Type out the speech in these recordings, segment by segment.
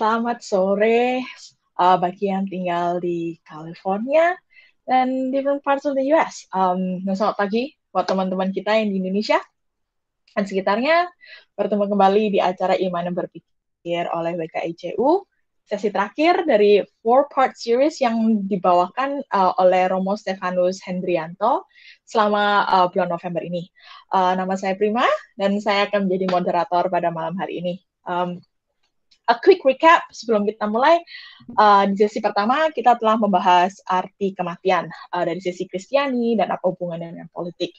Selamat sore uh, bagi yang tinggal di California dan different parts of the US. Um, dan nah, selamat pagi buat teman-teman kita yang di Indonesia dan sekitarnya. Bertemu kembali di acara Iman yang Berpikir oleh WKICU. Sesi terakhir dari four-part series yang dibawakan uh, oleh Romo Stefanus Hendrianto selama uh, bulan November ini. Uh, nama saya Prima dan saya akan menjadi moderator pada malam hari ini. Um, a quick recap sebelum kita mulai. Uh, di sesi pertama kita telah membahas arti kematian uh, dari sesi Kristiani dan apa hubungannya dengan politik.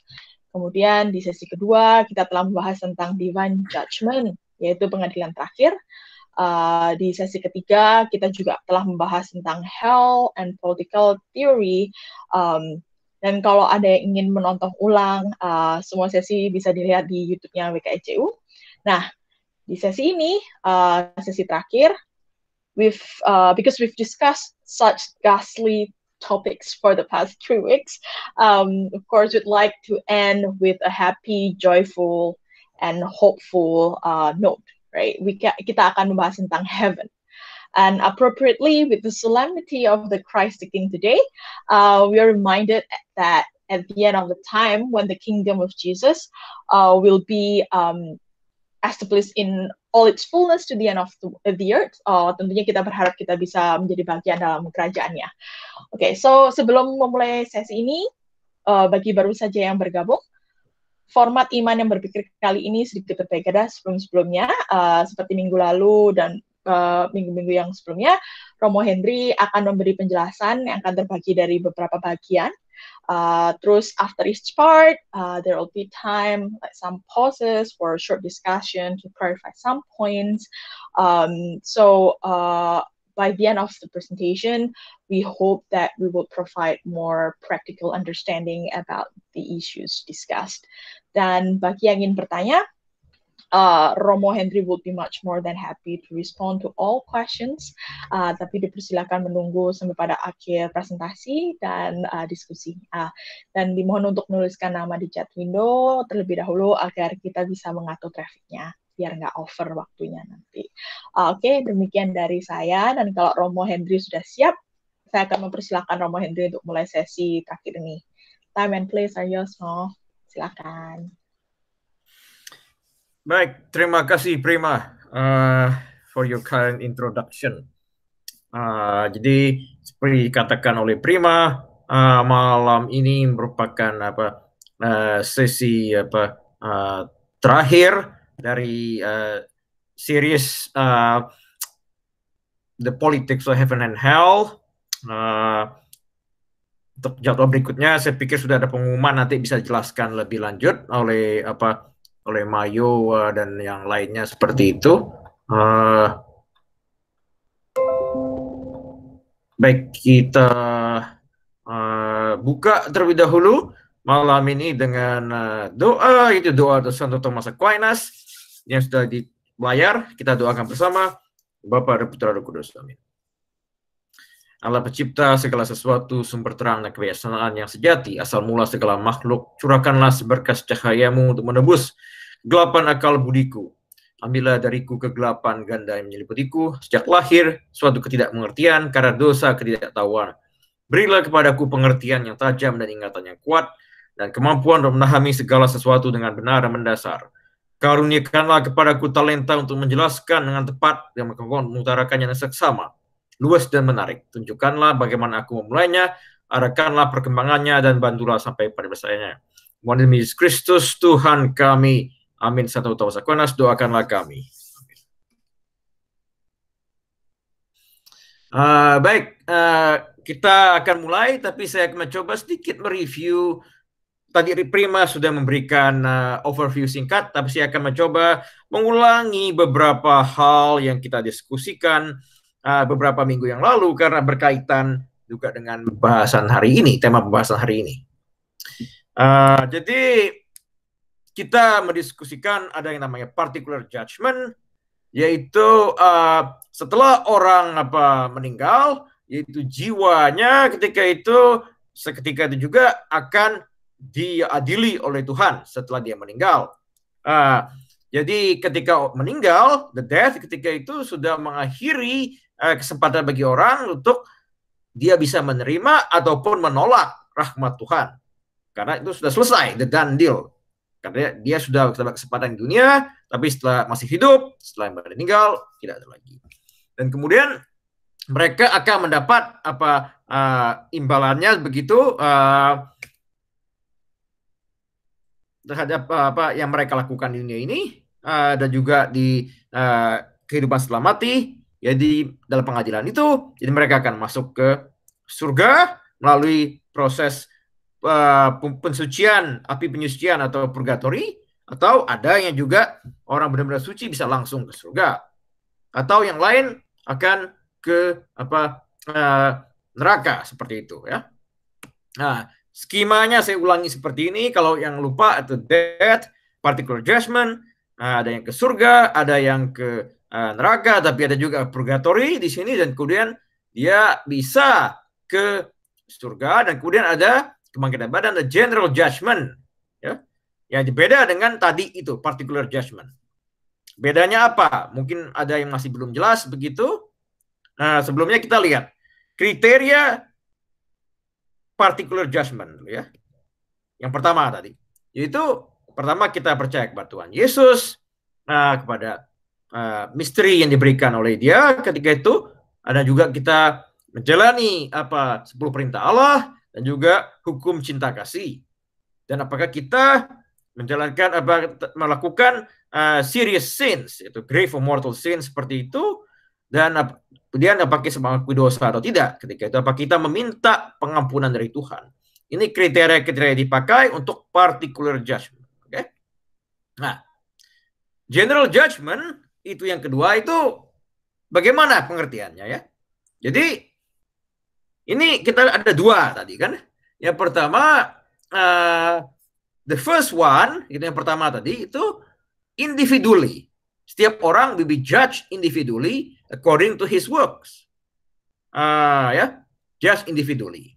Kemudian di sesi kedua kita telah membahas tentang divine judgment yaitu pengadilan terakhir. Uh, di sesi ketiga kita juga telah membahas tentang hell and political theory. Um, dan kalau ada yang ingin menonton ulang, uh, semua sesi bisa dilihat di YouTube-nya WKECU. Nah, Di sesi ini, uh, sesi terakhir, we've uh, because we've discussed such ghastly topics for the past three weeks, um, of course, we'd like to end with a happy, joyful, and hopeful uh, note. Right? We ca- kita akan membahas tentang heaven. And appropriately, with the solemnity of the Christ the King today, uh, we are reminded that at the end of the time, when the kingdom of Jesus uh, will be um, As the place in all its fullness to the end of the earth. Oh, tentunya kita berharap kita bisa menjadi bagian dalam kerajaannya. Oke, okay, so sebelum memulai sesi ini, uh, bagi baru saja yang bergabung, format iman yang berpikir kali ini sedikit berbeda sebelum-sebelumnya, uh, seperti minggu lalu dan uh, minggu-minggu uh, minggu -minggu yang sebelumnya, Romo Henry akan memberi penjelasan yang akan terbagi dari beberapa bagian. Uh, terus after each part, uh, there will be time like some pauses for a short discussion to clarify some points. Um, so uh, by the end of the presentation, we hope that we will provide more practical understanding about the issues discussed. Dan bagi yang ingin bertanya, uh, Romo Henry would be much more than happy to respond to all questions. Uh, tapi dipersilakan menunggu sampai pada akhir presentasi dan uh, diskusi. Uh, dan dimohon untuk menuliskan nama di chat window terlebih dahulu agar kita bisa mengatur trafiknya biar nggak over waktunya nanti. Uh, Oke, okay, demikian dari saya. Dan kalau Romo Henry sudah siap, saya akan mempersilahkan Romo Henry untuk mulai sesi terakhir ini. Time and place are yours, no? Silakan. Baik, terima kasih Prima uh, for your kind introduction. Uh, jadi seperti dikatakan oleh Prima, uh, malam ini merupakan apa uh, sesi apa uh, terakhir dari uh, series uh, The Politics of Heaven and Hell. Uh, jadwal berikutnya, saya pikir sudah ada pengumuman nanti bisa dijelaskan lebih lanjut oleh apa oleh Mayowa dan yang lainnya seperti itu. Uh, baik kita uh, buka terlebih dahulu malam ini dengan uh, doa itu doa Santo Thomas Aquinas yang sudah dibayar kita doakan bersama Bapak dan Putra dan Kudus Amin. Allah pencipta segala sesuatu sumber terang dan kebiasaan yang sejati. Asal mula segala makhluk, curahkanlah seberkas cahayamu untuk menebus gelapan akal budiku. Ambillah dariku kegelapan ganda yang menyeliputiku. Sejak lahir, suatu ketidakmengertian karena dosa ketidaktahuan. Berilah kepadaku pengertian yang tajam dan ingatan yang kuat, dan kemampuan untuk memahami segala sesuatu dengan benar dan mendasar. Karuniakanlah kepadaku talenta untuk menjelaskan dengan tepat dan kemampuan mengutarakannya dengan seksama luas dan menarik. Tunjukkanlah bagaimana aku memulainya, arahkanlah perkembangannya, dan bantulah sampai pada selesainya. Mohon demi Yesus Kristus, Tuhan kami. Amin. Santo Thomas Aquinas, doakanlah kami. Uh, baik, uh, kita akan mulai, tapi saya akan mencoba sedikit mereview. Tadi Prima sudah memberikan uh, overview singkat, tapi saya akan mencoba mengulangi beberapa hal yang kita diskusikan uh, beberapa minggu yang lalu karena berkaitan juga dengan pembahasan hari ini, tema pembahasan hari ini. Uh, jadi kita mendiskusikan ada yang namanya particular judgment, yaitu uh, setelah orang apa meninggal, yaitu jiwanya ketika itu seketika itu juga akan diadili oleh Tuhan setelah dia meninggal. Uh, jadi ketika meninggal, the death ketika itu sudah mengakhiri eh, kesempatan bagi orang untuk dia bisa menerima ataupun menolak rahmat Tuhan. Karena itu sudah selesai, the done deal. Karena dia sudah dapat kesempatan di dunia, tapi setelah masih hidup, setelah meninggal, tidak ada lagi. Dan kemudian mereka akan mendapat apa uh, imbalannya begitu uh, terhadap uh, apa yang mereka lakukan di dunia ini uh, dan juga di uh, kehidupan setelah mati ya di dalam pengadilan itu jadi mereka akan masuk ke surga melalui proses uh, pensucian api penyucian atau purgatory atau ada yang juga orang benar-benar suci bisa langsung ke surga atau yang lain akan ke apa uh, neraka seperti itu ya nah skemanya saya ulangi seperti ini kalau yang lupa atau dead particular judgment nah, ada yang ke surga ada yang ke uh, neraka, tapi ada juga purgatory di sini dan kemudian dia bisa ke surga dan kemudian ada kemangkitan badan the general judgment ya yang beda dengan tadi itu particular judgment. Bedanya apa? Mungkin ada yang masih belum jelas begitu. Nah, sebelumnya kita lihat kriteria particular judgment ya. Yang pertama tadi, yaitu pertama kita percaya kepada Tuhan Yesus, nah kepada uh, misteri yang diberikan oleh dia ketika itu ada juga kita menjalani apa 10 perintah Allah dan juga hukum cinta kasih dan apakah kita menjalankan apa melakukan uh, serious sins itu grave or mortal sins seperti itu dan ap, kemudian apakah semangat dosa atau tidak ketika itu apakah kita meminta pengampunan dari Tuhan ini kriteria-kriteria dipakai untuk particular judgment oke okay? nah general judgment itu yang kedua itu bagaimana pengertiannya ya. Jadi ini kita ada dua tadi kan. Yang pertama uh, the first one itu yang pertama tadi itu individually. Setiap orang will be judged individually according to his works. Uh, ya, yeah, just individually.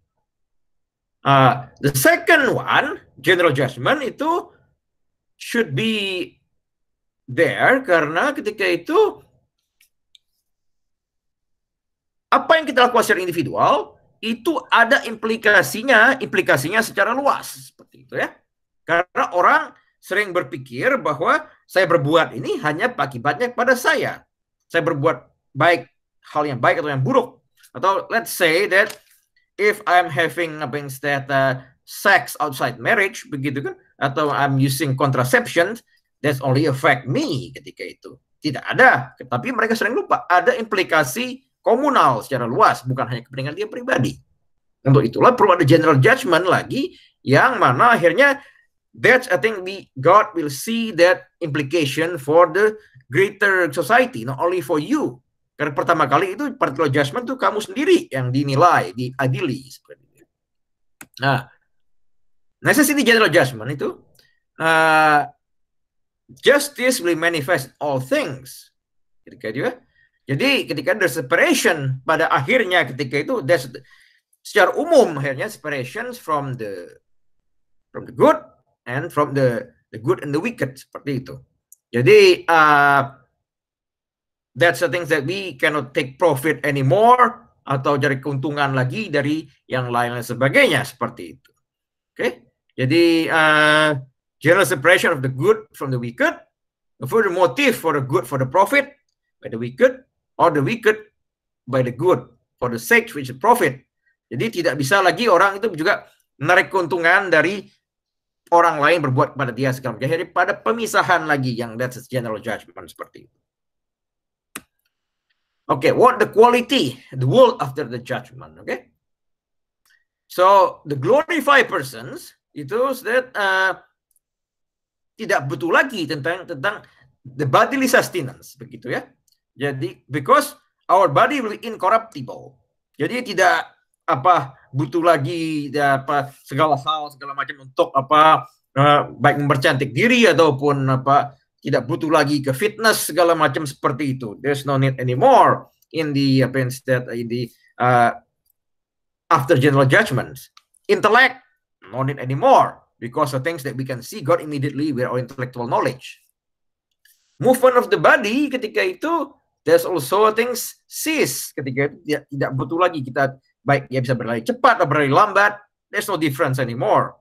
Uh, the second one, general judgment itu should be there karena ketika itu apa yang kita lakukan secara individual itu ada implikasinya, implikasinya secara luas seperti itu ya. Karena orang sering berpikir bahwa saya berbuat ini hanya akibatnya pada saya. Saya berbuat baik hal yang baik atau yang buruk. Atau let's say that if I'm having a yang uh, sex outside marriage begitu kan atau I'm using contraception That's only affect me ketika itu. Tidak ada. Tapi mereka sering lupa. Ada implikasi komunal secara luas. Bukan hanya kepentingan dia pribadi. Untuk itulah perlu ada general judgment lagi. Yang mana akhirnya that's I think we God will see that implication for the greater society. Not only for you. Karena pertama kali itu particular judgment itu kamu sendiri yang dinilai, diadili. Seperti itu. Nah, necessity general judgment itu uh, justice will manifest all things. Ketika dia, jadi ketika ada separation pada akhirnya ketika itu that's secara umum akhirnya separations from the from the good and from the the good and the wicked seperti itu. Jadi uh, that's the things that we cannot take profit anymore atau cari keuntungan lagi dari yang lain dan sebagainya seperti itu. Oke. Okay? Jadi uh, general separation of the good from the wicked, a further motive for the good for the profit by the wicked, or the wicked by the good for the sake which the profit. Jadi tidak bisa lagi orang itu juga menarik keuntungan dari orang lain berbuat pada dia segala Jadi pada pemisahan lagi yang that's general judgment seperti itu. Okay, what the quality, the world after the judgment, okay? So the glorified persons, it is that uh, tidak butuh lagi tentang tentang the bodily sustenance begitu ya. Jadi because our body will incorruptible. Jadi tidak apa butuh lagi ya, apa segala hal segala macam untuk apa uh, baik mempercantik diri ataupun apa tidak butuh lagi ke fitness segala macam seperti itu. There's no need anymore in the apa instead in the uh, after general judgments. Intellect no need anymore because the things that we can see God immediately with our intellectual knowledge. Movement of the body ketika itu there's also things cease ketika itu tidak, tidak butuh lagi kita baik ya bisa berlari cepat atau berlari lambat there's no difference anymore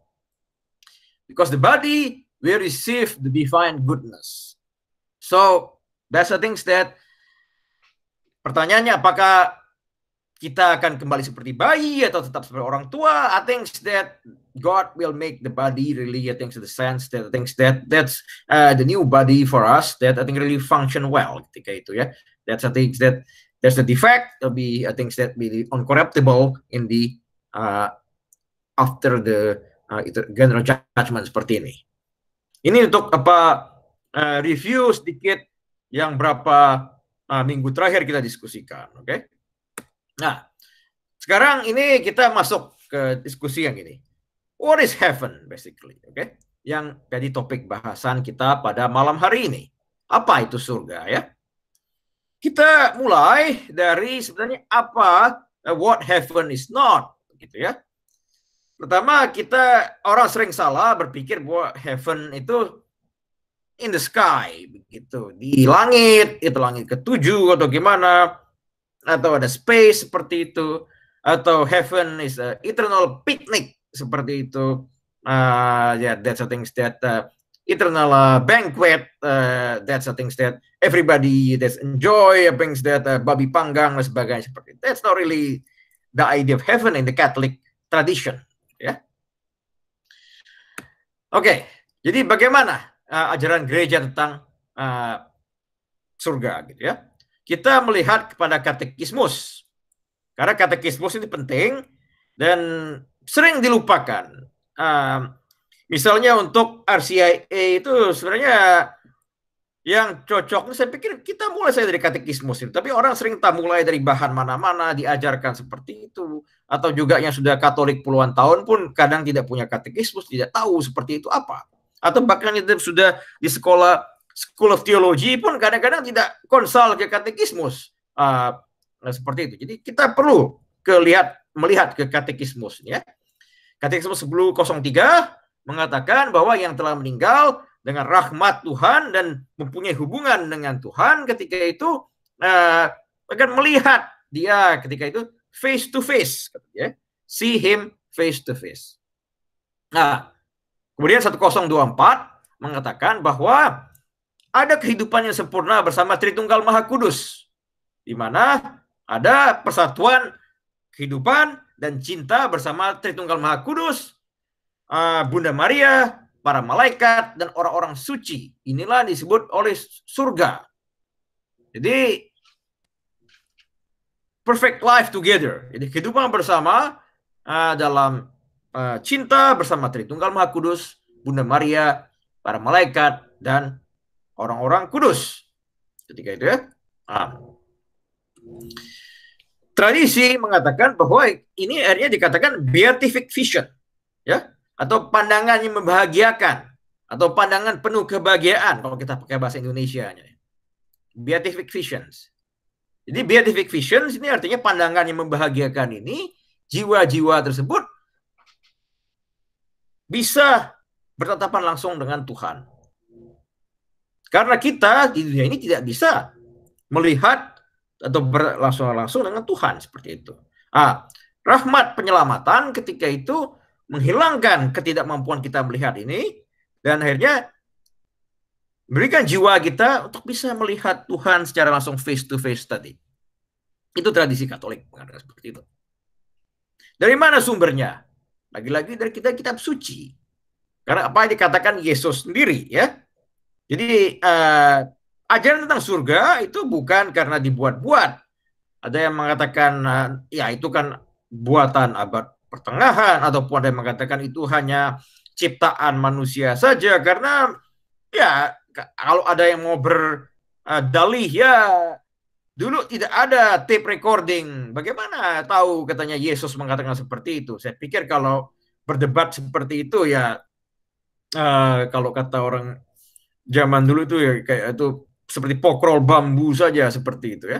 because the body will receive the divine goodness so that's the things that pertanyaannya apakah kita akan kembali seperti bayi atau tetap seperti orang tua. I think that God will make the body really, I think the sense that I think that that's uh, the new body for us that I think really function well ketika itu ya. That's I think that there's the defect to be I think that be uncorruptible in the uh, after the uh, general judgment seperti ini. Ini untuk apa uh, review sedikit yang berapa uh, minggu terakhir kita diskusikan, oke? Okay? Nah, sekarang ini kita masuk ke diskusi yang ini. What is heaven basically, oke? Okay? Yang jadi topik bahasan kita pada malam hari ini. Apa itu surga ya? Kita mulai dari sebenarnya apa uh, what heaven is not, gitu ya. Pertama, kita orang sering salah berpikir bahwa heaven itu in the sky, begitu. Di langit, itu langit ketujuh atau gimana atau ada space seperti itu atau heaven is a eternal picnic seperti itu uh, ah, yeah, that's the things that uh, eternal uh, banquet uh, that's the things that everybody that's enjoy uh, things that uh, babi panggang dan sebagainya seperti itu. that's not really the idea of heaven in the Catholic tradition ya yeah. oke okay. jadi bagaimana uh, ajaran gereja tentang uh, surga gitu ya kita melihat kepada katekismus. Karena katekismus ini penting dan sering dilupakan. Uh, misalnya untuk RCIA itu sebenarnya yang cocok saya pikir kita mulai saja dari katekismus ini tapi orang sering tak mulai dari bahan mana-mana diajarkan seperti itu atau juga yang sudah Katolik puluhan tahun pun kadang tidak punya katekismus tidak tahu seperti itu apa atau bahkan yang sudah di sekolah School of Theology pun kadang-kadang tidak konsol ke katekismus uh, seperti itu. Jadi kita perlu kelihat melihat ke katekismus ya. Katekismus 1003 mengatakan bahwa yang telah meninggal dengan rahmat Tuhan dan mempunyai hubungan dengan Tuhan ketika itu uh, akan melihat dia ketika itu face to face ya. See him face to face. Nah, kemudian 1024 mengatakan bahwa ada kehidupan yang sempurna bersama Tritunggal Maha Kudus. Di mana ada persatuan kehidupan dan cinta bersama Tritunggal Maha Kudus, ah, Bunda Maria, para malaikat, dan orang-orang suci. Inilah disebut oleh surga. Jadi, perfect life together. Jadi kehidupan bersama ah, dalam ah, cinta bersama Tritunggal Maha Kudus, Bunda Maria, para malaikat, dan orang-orang kudus ketika itu ya. ah. Tradisi mengatakan bahwa ini akhirnya dikatakan beatific vision ya atau pandangan yang membahagiakan atau pandangan penuh kebahagiaan kalau kita pakai bahasa Indonesia -nya. Beatific visions. Jadi beatific visions ini artinya pandangan yang membahagiakan ini jiwa-jiwa tersebut bisa bertatapan langsung dengan Tuhan. Karena kita di dunia ini tidak bisa melihat atau berlangsung-langsung dengan Tuhan seperti itu. Ah, rahmat penyelamatan ketika itu menghilangkan ketidakmampuan kita melihat ini dan akhirnya berikan jiwa kita untuk bisa melihat Tuhan secara langsung face to face tadi. Itu tradisi Katolik mengatakan seperti itu. Dari mana sumbernya? Lagi-lagi dari kita kitab suci. Karena apa yang dikatakan Yesus sendiri ya. Jadi uh, ajaran tentang surga itu bukan karena dibuat-buat. Ada yang mengatakan eh, ya itu kan buatan abad pertengahan ataupun ada yang mengatakan itu hanya ciptaan manusia saja karena ya kalau ada yang mau berdalih eh, ya dulu tidak ada tape recording. Bagaimana tahu katanya Yesus mengatakan seperti itu? Saya pikir kalau berdebat seperti itu ya uh, kalau kata orang zaman dulu itu ya kayak itu seperti pokrol bambu saja seperti itu ya.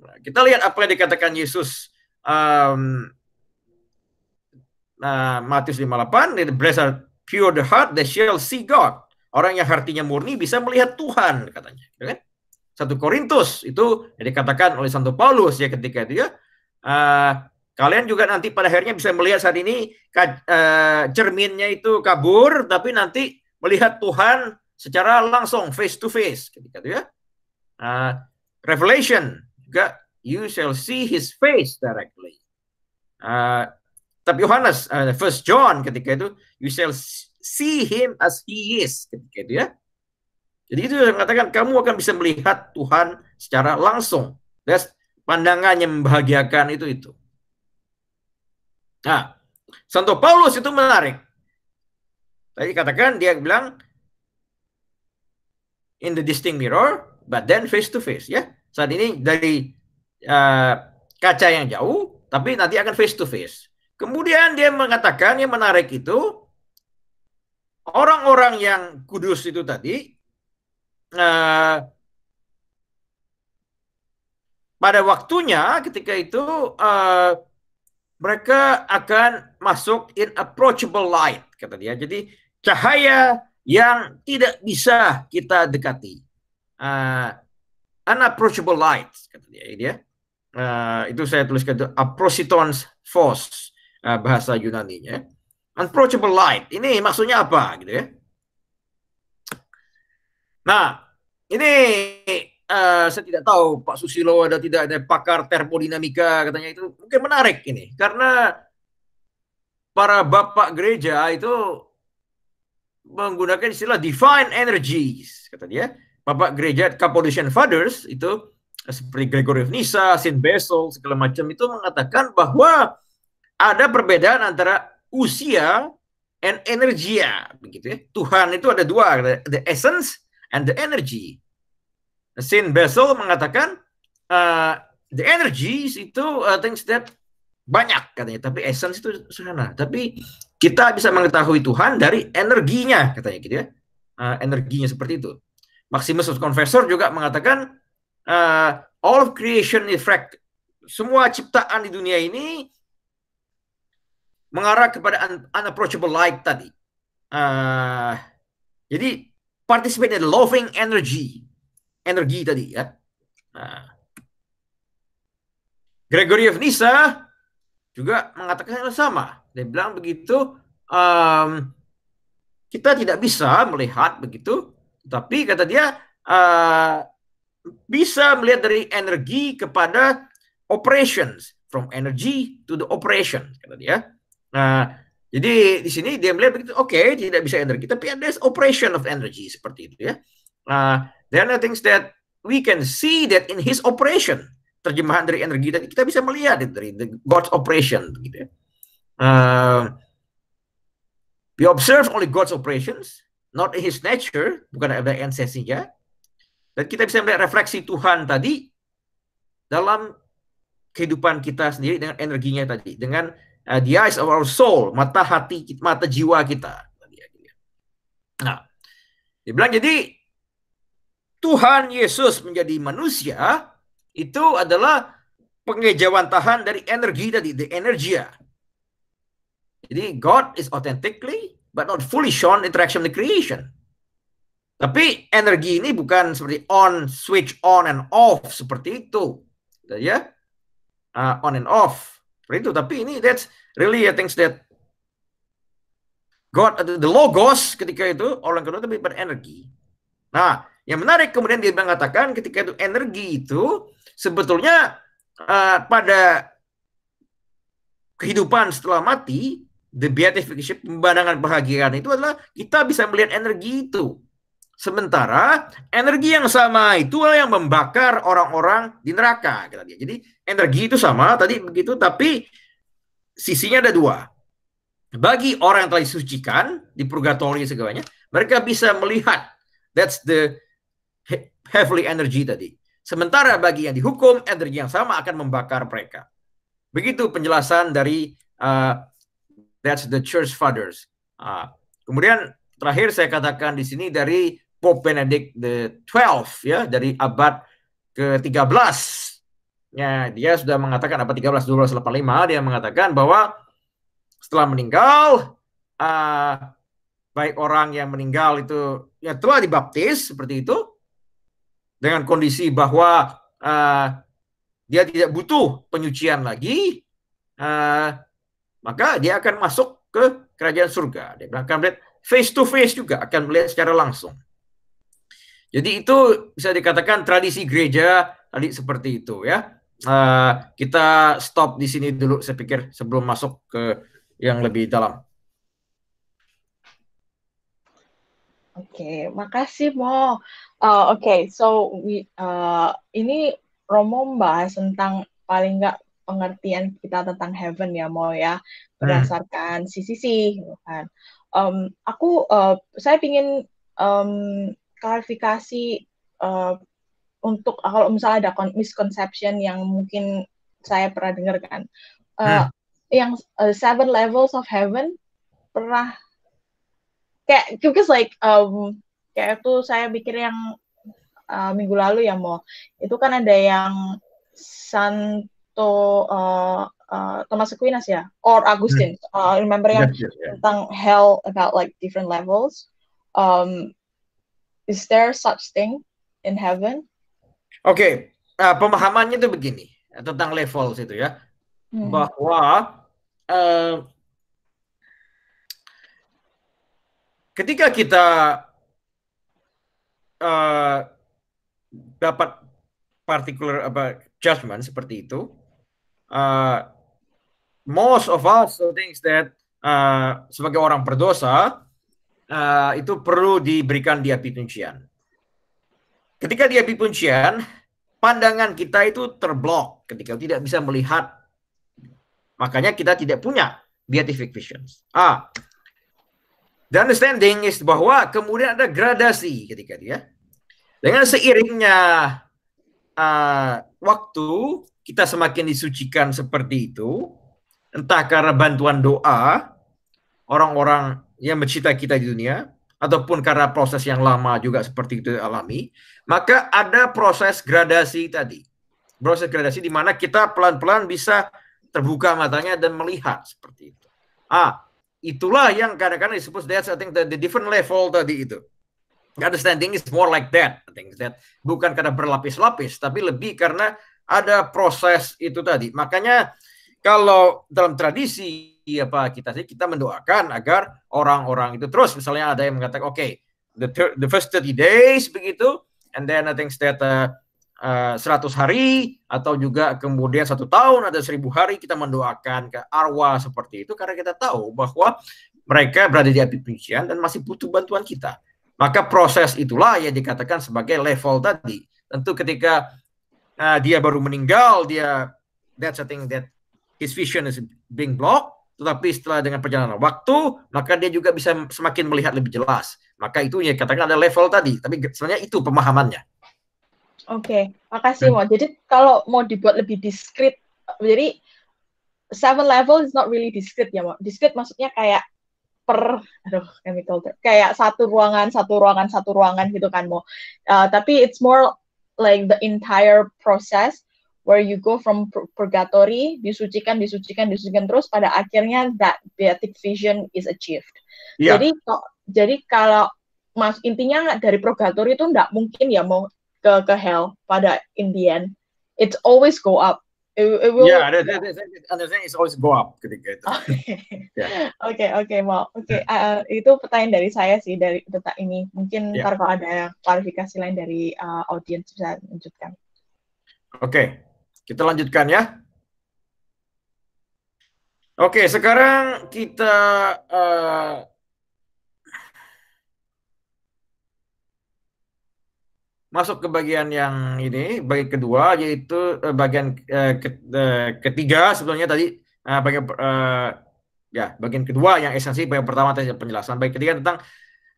Nah, kita lihat apa yang dikatakan Yesus um, nah, Matius 58, blessed are pure the heart, they shall see God. Orang yang hatinya murni bisa melihat Tuhan katanya. Ya kan? Satu Korintus itu yang dikatakan oleh Santo Paulus ya ketika itu ya. Uh, kalian juga nanti pada akhirnya bisa melihat saat ini eh, cerminnya itu kabur, tapi nanti melihat Tuhan secara langsung face to face ketika itu ya. Uh, Revelation juga you shall see his face directly. Uh, tapi Yohanes uh, First John ketika itu you shall see him as he is ketika itu ya. Jadi itu yang mengatakan kamu akan bisa melihat Tuhan secara langsung. That's pandangannya membahagiakan itu itu. Nah, Santo Paulus itu menarik. Tadi katakan dia bilang in the distinct mirror, but then face to face ya. Saat ini dari uh, kaca yang jauh, tapi nanti akan face to face. Kemudian dia mengatakan yang menarik itu orang-orang yang kudus itu tadi uh, pada waktunya ketika itu uh, mereka akan masuk in approachable light kata dia. Jadi cahaya yang tidak bisa kita dekati. Uh, unapproachable light, kata dia. Uh, itu saya tuliskan itu aprositons force uh, bahasa Yunani-nya. Unapproachable light. Ini maksudnya apa gitu ya? Nah, ini uh, saya tidak tahu Pak Susilo ada tidak ada pakar termodinamika katanya itu mungkin menarik ini karena para bapak gereja itu menggunakan istilah divine energies kata dia bapak gereja Capodician Fathers itu seperti Gregory of Nyssa, Saint Basil segala macam itu mengatakan bahwa ada perbedaan antara usia and energia begitu ya Tuhan itu ada dua the essence and the energy Saint Basil mengatakan uh, the energies itu uh, things that banyak katanya tapi essence itu sederhana tapi kita bisa mengetahui Tuhan dari energinya, katanya gitu ya. Uh, energinya seperti itu. Maximus Confessor juga mengatakan uh, all of creation is fact. Semua ciptaan di dunia ini mengarah kepada un unapproachable light tadi. Uh, jadi participate in loving energy, energi tadi ya. uh, Gregory of Nisa juga mengatakan yang sama. Dia bilang begitu, um, kita tidak bisa melihat begitu, tapi kata dia uh, bisa melihat dari energi kepada operations, from energy to the operation, kata dia. Nah, jadi di sini dia melihat begitu, oke okay, tidak bisa energi, tapi ada operation of energy seperti itu ya. Uh, there are things that we can see that in his operation, terjemahan dari energi tadi kita bisa melihat dari the God's operation gitu ya. Uh, we observe only God's operations, not in His nature, bukan ada esensinya. Dan kita bisa melihat refleksi Tuhan tadi dalam kehidupan kita sendiri dengan energinya tadi, dengan uh, the eyes of our soul, mata hati, mata jiwa kita. Nah, dibilang jadi Tuhan Yesus menjadi manusia itu adalah pengejawantahan dari energi tadi, the energia jadi God is authentically but not fully shown interaction with creation. Tapi energi ini bukan seperti on, switch on and off seperti itu, gitu ya, uh, on and off seperti itu. Tapi ini that's really a things that God uh, the logos ketika itu orang kedua tapi pada energi. Nah, yang menarik kemudian dia mengatakan ketika itu energi itu sebetulnya uh, pada kehidupan setelah mati the beatification pemandangan bahagiaan itu adalah kita bisa melihat energi itu. Sementara energi yang sama itu yang membakar orang-orang di neraka. Jadi energi itu sama tadi begitu, tapi sisinya ada dua. Bagi orang yang telah disucikan di purgatori segalanya, mereka bisa melihat that's the heavenly energy tadi. Sementara bagi yang dihukum, energi yang sama akan membakar mereka. Begitu penjelasan dari uh, That's the Church Fathers. Uh, kemudian terakhir saya katakan di sini dari Pope Benedict the 12 ya dari abad ke-13. Ya, dia sudah mengatakan abad 13 1285 dia mengatakan bahwa setelah meninggal uh, baik orang yang meninggal itu ya telah dibaptis seperti itu dengan kondisi bahwa uh, dia tidak butuh penyucian lagi uh, maka dia akan masuk ke kerajaan surga. Dia akan melihat face to face juga, akan melihat secara langsung. Jadi itu bisa dikatakan tradisi gereja tadi seperti itu ya. Uh, kita stop di sini dulu saya pikir sebelum masuk ke yang lebih dalam. Oke, okay, makasih Mo. Uh, Oke, okay, so we, uh, ini Romo membahas tentang paling nggak pengertian kita tentang heaven ya mau ya hmm. berdasarkan CCC gitu kan. Um, aku uh, saya ingin um, klarifikasi uh, untuk kalau misalnya ada misconception yang mungkin saya pernah dengar kan. Uh, hmm. Yang uh, seven levels of heaven pernah kayak because like um, kayak itu saya pikir yang uh, minggu lalu ya mau itu kan ada yang sun atau uh, eh, uh, eh, Thomas Aquinas ya or Augustine hmm. uh, remember yang yes, yes, yes. tentang hell about like different levels um, is there such thing in heaven oke okay. uh, pemahamannya itu begini tentang levels itu ya hmm. bahwa uh, ketika kita uh, dapat particular apa judgment seperti itu uh, most of us thinks that uh, sebagai orang berdosa uh, itu perlu diberikan diapi puncian. Ketika diapi puncian, pandangan kita itu terblok ketika tidak bisa melihat. Makanya kita tidak punya beatific visions. Ah, the understanding is bahwa kemudian ada gradasi ketika dia dengan seiringnya uh, waktu kita semakin disucikan seperti itu, entah karena bantuan doa orang-orang yang mencita kita di dunia, ataupun karena proses yang lama juga seperti itu alami, maka ada proses gradasi tadi. Proses gradasi di mana kita pelan-pelan bisa terbuka matanya dan melihat seperti itu. Ah, itulah yang kadang-kadang disebut that's I think the different level tadi itu understanding is more like that. I that bukan karena berlapis-lapis, tapi lebih karena ada proses itu tadi. Makanya kalau dalam tradisi apa kita sih kita mendoakan agar orang-orang itu terus misalnya ada yang mengatakan oke okay, the the first 30 days begitu and then I think that uh, 100 uh, hari atau juga kemudian satu tahun ada 1000 hari kita mendoakan ke arwah seperti itu karena kita tahu bahwa mereka berada di api pencian dan masih butuh bantuan kita. Maka proses itulah yang dikatakan sebagai level tadi. Tentu ketika uh, dia baru meninggal, dia that's a thing that his vision is being blocked. Tetapi setelah dengan perjalanan waktu, maka dia juga bisa semakin melihat lebih jelas. Maka itu yang dikatakan ada level tadi. Tapi sebenarnya itu pemahamannya. Oke, okay. makasih Mo. Jadi kalau mau dibuat lebih diskrit, jadi seven level is not really discrete ya, Mo. Discrete maksudnya kayak per aduh chemical kayak satu ruangan satu ruangan satu ruangan gitu kan mau uh, tapi it's more like the entire process where you go from purgatory disucikan disucikan disucikan terus pada akhirnya that beatific vision is achieved yeah. jadi jadi kalau mas intinya dari purgatory itu nggak mungkin ya mau ke ke hell pada in the end it's always go up It, it will, yeah, that, that, that, and the thing is always go up ketika itu. Oke, oke, eh, mau. Oke, itu pertanyaan dari saya sih dari detak ini. Mungkin yeah. ntar kalau ada klarifikasi lain dari uh, audiens bisa lanjutkan. Oke, okay. kita lanjutkan ya. Oke, okay, sekarang kita uh, masuk ke bagian yang ini bagian kedua yaitu uh, bagian uh, ke, uh, ketiga sebetulnya tadi uh, bagian uh, ya bagian kedua yang esensi bagian pertama tadi penjelasan bagian ketiga tentang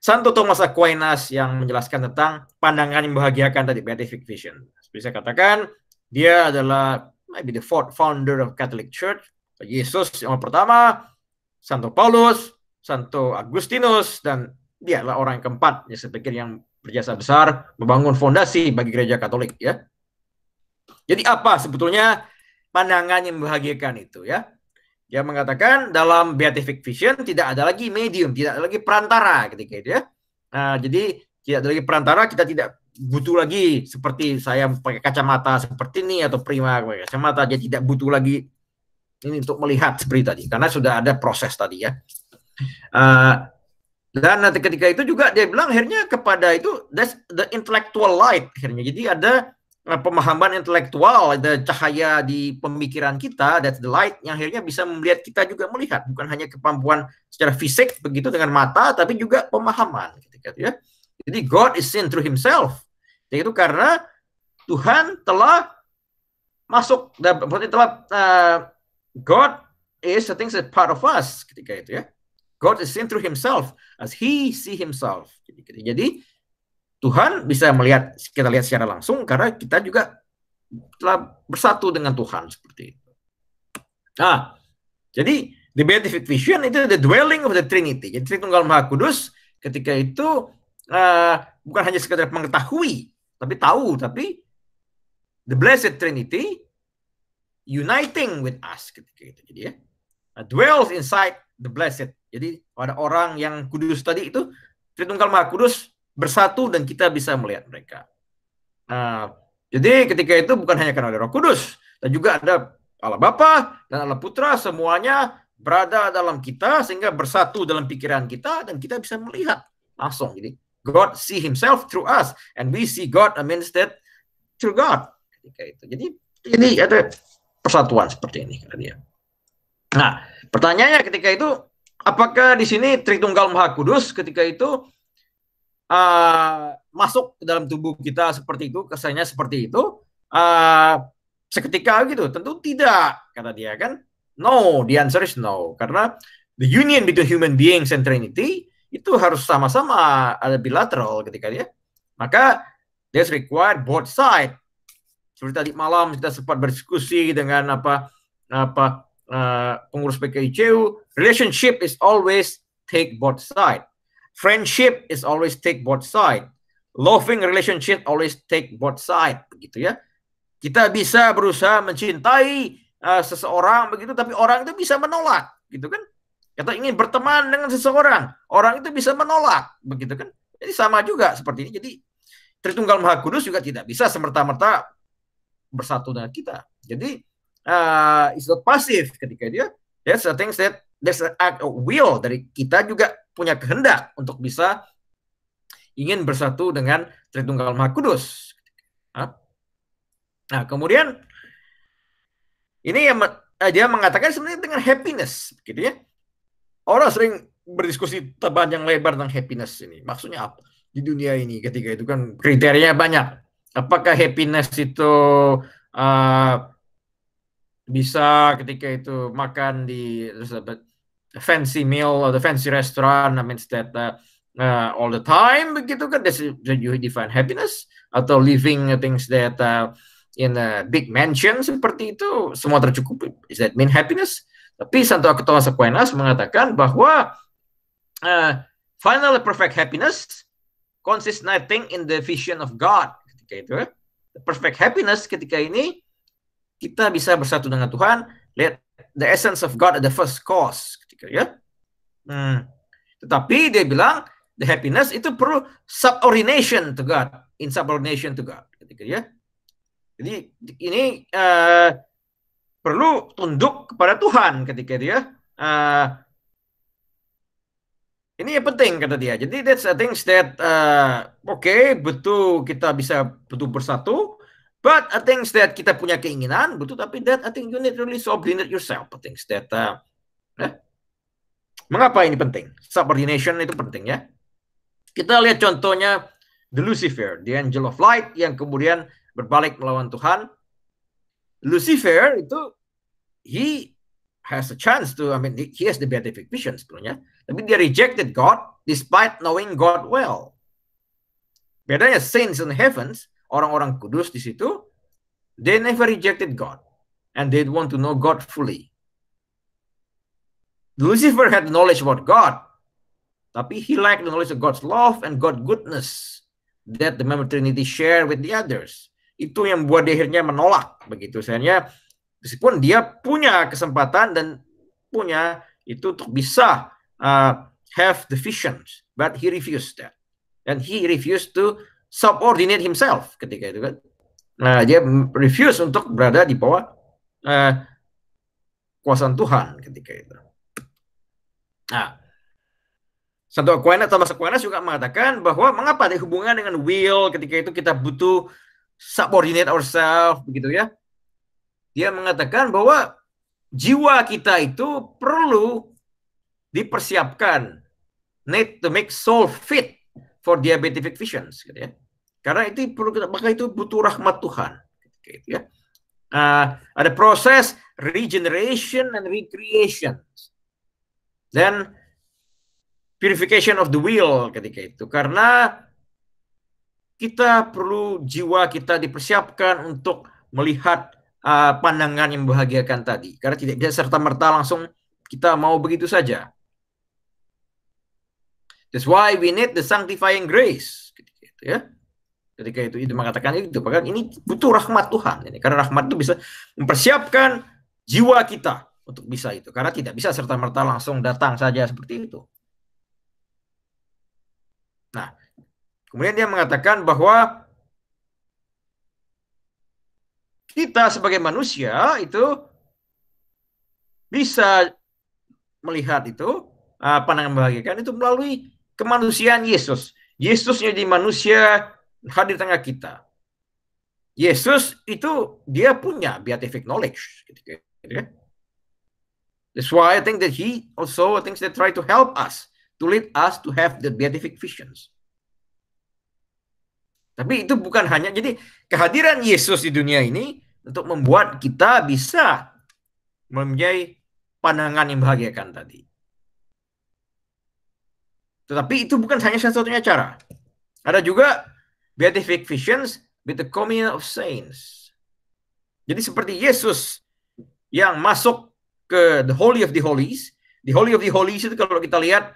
Santo Thomas Aquinas yang menjelaskan tentang pandangan yang membahagiakan tadi beatific vision. bisa katakan, dia adalah maybe the fourth founder of Catholic Church. Yesus yang pertama, Santo Paulus, Santo Agustinus dan dia adalah orang yang keempat yang saya pikir yang berjasa besar membangun fondasi bagi gereja Katolik ya. Jadi apa sebetulnya pandangan yang membahagiakan itu ya? Dia mengatakan dalam beatific vision tidak ada lagi medium, tidak ada lagi perantara ketika itu ya. Nah, jadi tidak ada lagi perantara, kita tidak butuh lagi seperti saya pakai kacamata seperti ini atau prima pakai kacamata jadi tidak butuh lagi ini untuk melihat seperti tadi karena sudah ada proses tadi ya uh, dan nanti ketika itu juga dia bilang akhirnya kepada itu that's the intellectual light akhirnya. Jadi ada eh, pemahaman intelektual, ada cahaya di pemikiran kita, that's the light yang akhirnya bisa melihat kita juga melihat, bukan hanya kemampuan secara fisik begitu dengan mata, tapi juga pemahaman ketika itu, ya. Jadi God is seen through himself. Yaitu karena Tuhan telah masuk berarti telah uh, God is I think is part of us ketika itu ya. God is seen through himself as he see himself. Gitu. Jadi, Tuhan bisa melihat kita lihat secara langsung karena kita juga telah bersatu dengan Tuhan seperti itu. Nah, jadi the beatific vision itu the dwelling of the Trinity. Jadi Tritunggal Maha Kudus ketika itu uh, bukan hanya sekedar mengetahui, tapi tahu, tapi the blessed Trinity uniting with us ketika itu. Jadi ya, dwells inside the blessed jadi pada orang yang kudus tadi itu Tritunggal Maha Kudus bersatu dan kita bisa melihat mereka. Nah, jadi ketika itu bukan hanya karena ada Roh Kudus, dan juga ada Allah Bapa dan Allah Putra semuanya berada dalam kita sehingga bersatu dalam pikiran kita dan kita bisa melihat langsung. Jadi God see Himself through us and we see God amidst that through God. Ketika itu. Jadi ini ada persatuan seperti ini Nah, pertanyaannya ketika itu apakah di sini Tritunggal Maha Kudus ketika itu uh, masuk dalam tubuh kita seperti itu, kesannya seperti itu, uh, seketika gitu? Tentu tidak, kata dia kan. No, the answer is no. Karena the union between human beings and Trinity itu harus sama-sama ada bilateral ketika dia. Maka this required both side. Seperti tadi malam kita sempat berdiskusi dengan apa apa uh, pengurus PKICU, relationship is always take both side. Friendship is always take both side. Loving relationship always take both side, begitu ya. Kita bisa berusaha mencintai uh, seseorang begitu, tapi orang itu bisa menolak, gitu kan? Kita ingin berteman dengan seseorang, orang itu bisa menolak, begitu kan? Jadi sama juga seperti ini. Jadi Tritunggal Maha Kudus juga tidak bisa semerta-merta bersatu dengan kita. Jadi uh, is not passive ketika dia that's the things that there's an act of will dari kita juga punya kehendak untuk bisa ingin bersatu dengan Tritunggal Maha Kudus. Nah, kemudian ini yang eh, dia mengatakan sebenarnya dengan happiness, gitu ya. Orang sering berdiskusi terbang yang lebar tentang happiness ini. Maksudnya apa? Di dunia ini ketika itu kan kriterianya banyak. Apakah happiness itu uh, bisa ketika itu makan di fancy meal atau fancy restaurant I mean that uh, uh, all the time begitu kan that's that you define happiness atau living things that uh, in a big mansion seperti itu semua tercukupi is that mean happiness tapi Santo Ketua Aquinas mengatakan bahwa uh, final perfect happiness consists nothing in the vision of God ketika itu the perfect happiness ketika ini kita bisa bersatu dengan Tuhan. Let the essence of God at the first cause. Ketika ya. Hmm. Tetapi dia bilang the happiness itu perlu subordination to God, in subordination to God. Ketika ya. Jadi ini uh, perlu tunduk kepada Tuhan ketika dia uh, ini yang penting kata dia. Jadi that's I think that uh, eh, oke okay, betul kita bisa betul bersatu But I think that kita punya keinginan, betul. Tapi that I think you need really subordinate yourself. I think that. Uh, eh? Mengapa ini penting? Subordination itu penting ya. Kita lihat contohnya the Lucifer, the angel of light yang kemudian berbalik melawan Tuhan. Lucifer itu he has a chance to, I mean, he has the beatific vision sebenarnya. Tapi dia rejected God despite knowing God well. Bedanya saints in heavens, orang-orang kudus di situ, they never rejected God and they want to know God fully. Lucifer had knowledge about God, tapi he lacked the knowledge of God's love and God goodness that the member Trinity share with the others. Itu yang buat dia akhirnya menolak begitu. Sebenarnya meskipun dia punya kesempatan dan punya itu untuk bisa uh, have the visions, but he refused that. And he refused to subordinate himself ketika itu kan. Nah, dia refuse untuk berada di bawah eh, kuasa Tuhan ketika itu. Nah, satu Aquinas Thomas Aquinas juga mengatakan bahwa mengapa ada hubungan dengan will ketika itu kita butuh subordinate ourselves begitu ya. Dia mengatakan bahwa jiwa kita itu perlu dipersiapkan need to make soul fit for diabetic beatific visions gitu ya. Karena itu perlu kita, maka itu butuh rahmat Tuhan. Gitu ya. Uh, ada proses regeneration and recreation. Then purification of the will ketika itu. Karena kita perlu jiwa kita dipersiapkan untuk melihat uh, pandangan yang membahagiakan tadi. Karena tidak bisa serta-merta langsung kita mau begitu saja. That's why we need the sanctifying grace. Gitu, gitu, ketika itu itu mengatakan itu bahkan ini butuh rahmat Tuhan ini karena rahmat itu bisa mempersiapkan jiwa kita untuk bisa itu karena tidak bisa serta merta langsung datang saja seperti itu nah kemudian dia mengatakan bahwa kita sebagai manusia itu bisa melihat itu ah, pandangan membahagiakan itu melalui kemanusiaan Yesus Yesusnya di manusia hadir tengah kita. Yesus itu dia punya beatific knowledge. Gitu, gitu, gitu, kan? That's why I think that he also thinks they try to help us to lead us to have the beatific visions. Tapi itu bukan hanya jadi kehadiran Yesus di dunia ini untuk membuat kita bisa mempunyai pandangan yang bahagiakan tadi. Tetapi itu bukan hanya satu-satunya cara. Ada juga beatific visions with the communion of saints. Jadi seperti Yesus yang masuk ke the holy of the holies, the holy of the holies itu kalau kita lihat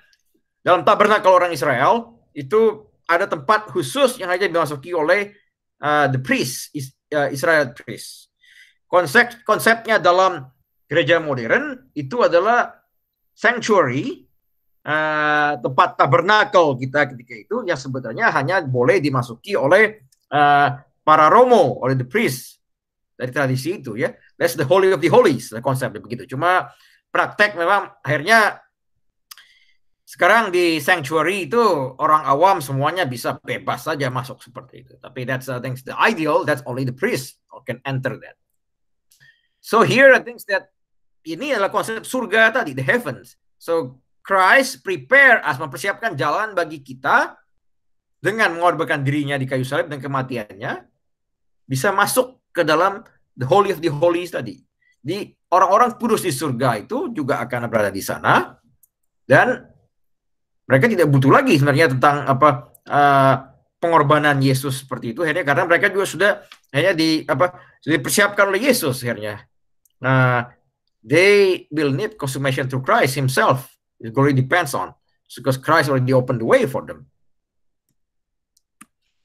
dalam tabernakel orang Israel itu ada tempat khusus yang hanya dimasuki oleh uh, the priest, uh, Israel priest. Konsep konsepnya dalam gereja modern itu adalah sanctuary uh, tempat tabernakel kita ketika itu yang sebenarnya hanya boleh dimasuki oleh uh, para romo, oleh the priest dari tradisi itu ya. That's the holy of the holies, konsepnya begitu. Cuma praktek memang akhirnya sekarang di sanctuary itu orang awam semuanya bisa bebas saja masuk seperti itu. Tapi that's uh, the ideal. That's only the priest can enter that. So here I think that ini adalah konsep surga tadi, the heavens. So Christ prepare as mempersiapkan jalan bagi kita dengan mengorbankan dirinya di kayu salib dan kematiannya bisa masuk ke dalam the holy of the holies tadi. Di orang-orang kudus di surga itu juga akan berada di sana dan mereka tidak butuh lagi sebenarnya tentang apa uh, pengorbanan Yesus seperti itu akhirnya karena mereka juga sudah hanya di apa dipersiapkan oleh Yesus akhirnya. Nah, they will need consummation through Christ himself It really depends on because Christ already opened the way for them.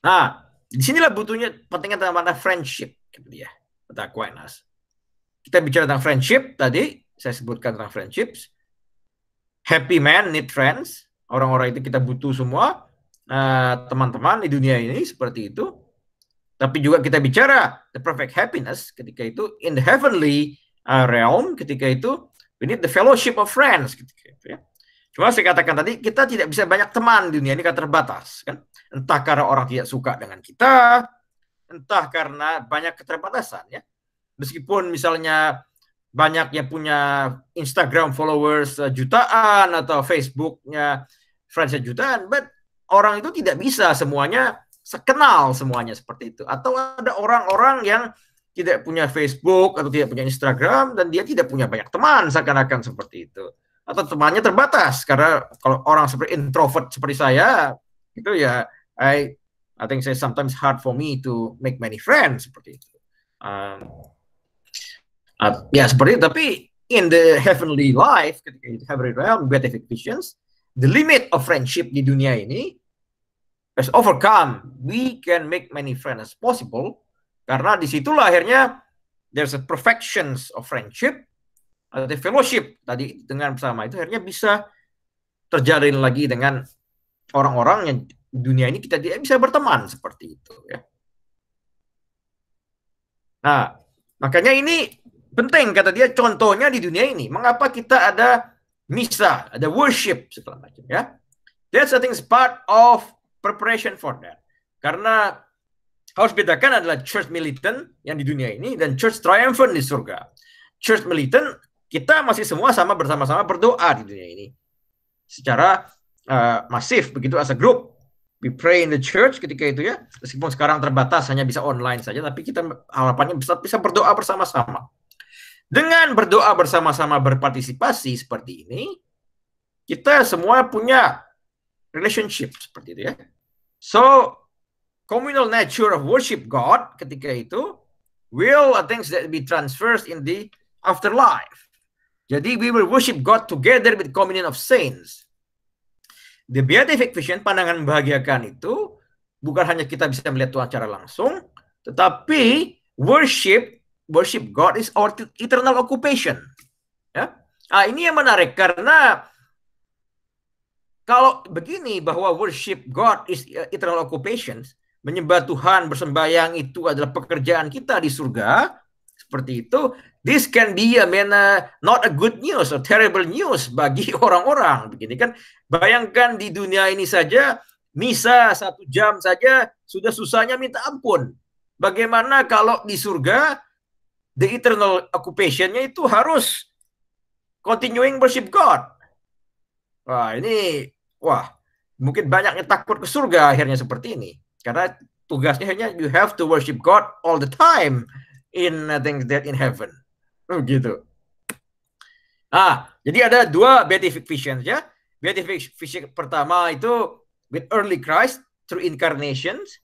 Nah, disinilah butuhnya pentingnya tentang mana friendship, gitu dia, kata Aquinas. Kita bicara tentang friendship tadi, saya sebutkan tentang friendships. Happy man need friends. Orang-orang itu kita butuh semua nah, teman-teman uh, di dunia ini seperti itu. Tapi juga kita bicara the perfect happiness ketika itu in the heavenly uh, realm ketika itu We need the fellowship of friends. Gitu, gitu ya. Cuma saya katakan tadi, kita tidak bisa banyak teman di dunia ini kan terbatas. Kan? Entah karena orang tidak suka dengan kita, entah karena banyak keterbatasan. ya. Meskipun misalnya banyak yang punya Instagram followers eh, jutaan atau Facebooknya friends jutaan, but orang itu tidak bisa semuanya sekenal semuanya seperti itu. Atau ada orang-orang yang tidak punya Facebook atau tidak punya Instagram dan dia tidak punya banyak teman seakan-akan seperti itu atau temannya terbatas karena kalau orang seperti introvert seperti saya itu ya I I think say sometimes hard for me to make many friends seperti itu um, uh, ya seperti itu tapi in the heavenly life ketika in heavenly realm beatific visions the limit of friendship di dunia ini is overcome we can make many friends as possible karena disitulah akhirnya there's a perfection of friendship, atau the fellowship tadi dengan bersama itu akhirnya bisa terjalin lagi dengan orang-orang yang dunia ini kita tidak bisa berteman seperti itu ya. Nah, makanya ini penting kata dia contohnya di dunia ini. Mengapa kita ada misa, ada worship setelah macam ya. That's I think part of preparation for that. Karena harus bedakan adalah church militant yang di dunia ini dan church triumphant di surga. Church militant kita masih semua sama bersama-sama berdoa di dunia ini secara uh, masif begitu as a group. We pray in the church ketika itu ya. Meskipun sekarang terbatas hanya bisa online saja tapi kita harapannya bisa bisa berdoa bersama-sama. Dengan berdoa bersama-sama berpartisipasi seperti ini, kita semua punya relationship seperti itu ya. So communal nature of worship God ketika itu will I think that be transferred in the afterlife. Jadi we will worship God together with communion of saints. The beatific vision pandangan membahagiakan itu bukan hanya kita bisa melihat Tuhan secara langsung, tetapi worship worship God is our eternal occupation. Ya. Ah, ini yang menarik karena kalau begini bahwa worship God is eternal occupation, menyembah Tuhan, bersembahyang itu adalah pekerjaan kita di surga, seperti itu, this can be a man, uh, not a good news or terrible news bagi orang-orang. Begini kan, bayangkan di dunia ini saja, misa satu jam saja sudah susahnya minta ampun. Bagaimana kalau di surga, the eternal occupation-nya itu harus continuing worship God. Wah, ini, wah, mungkin banyaknya takut ke surga akhirnya seperti ini. Karena tugasnya hanya you have to worship God all the time in things that in heaven. Oh, gitu. Ah, jadi ada dua beatific visions ya. Beatific vision pertama itu with early Christ through incarnations,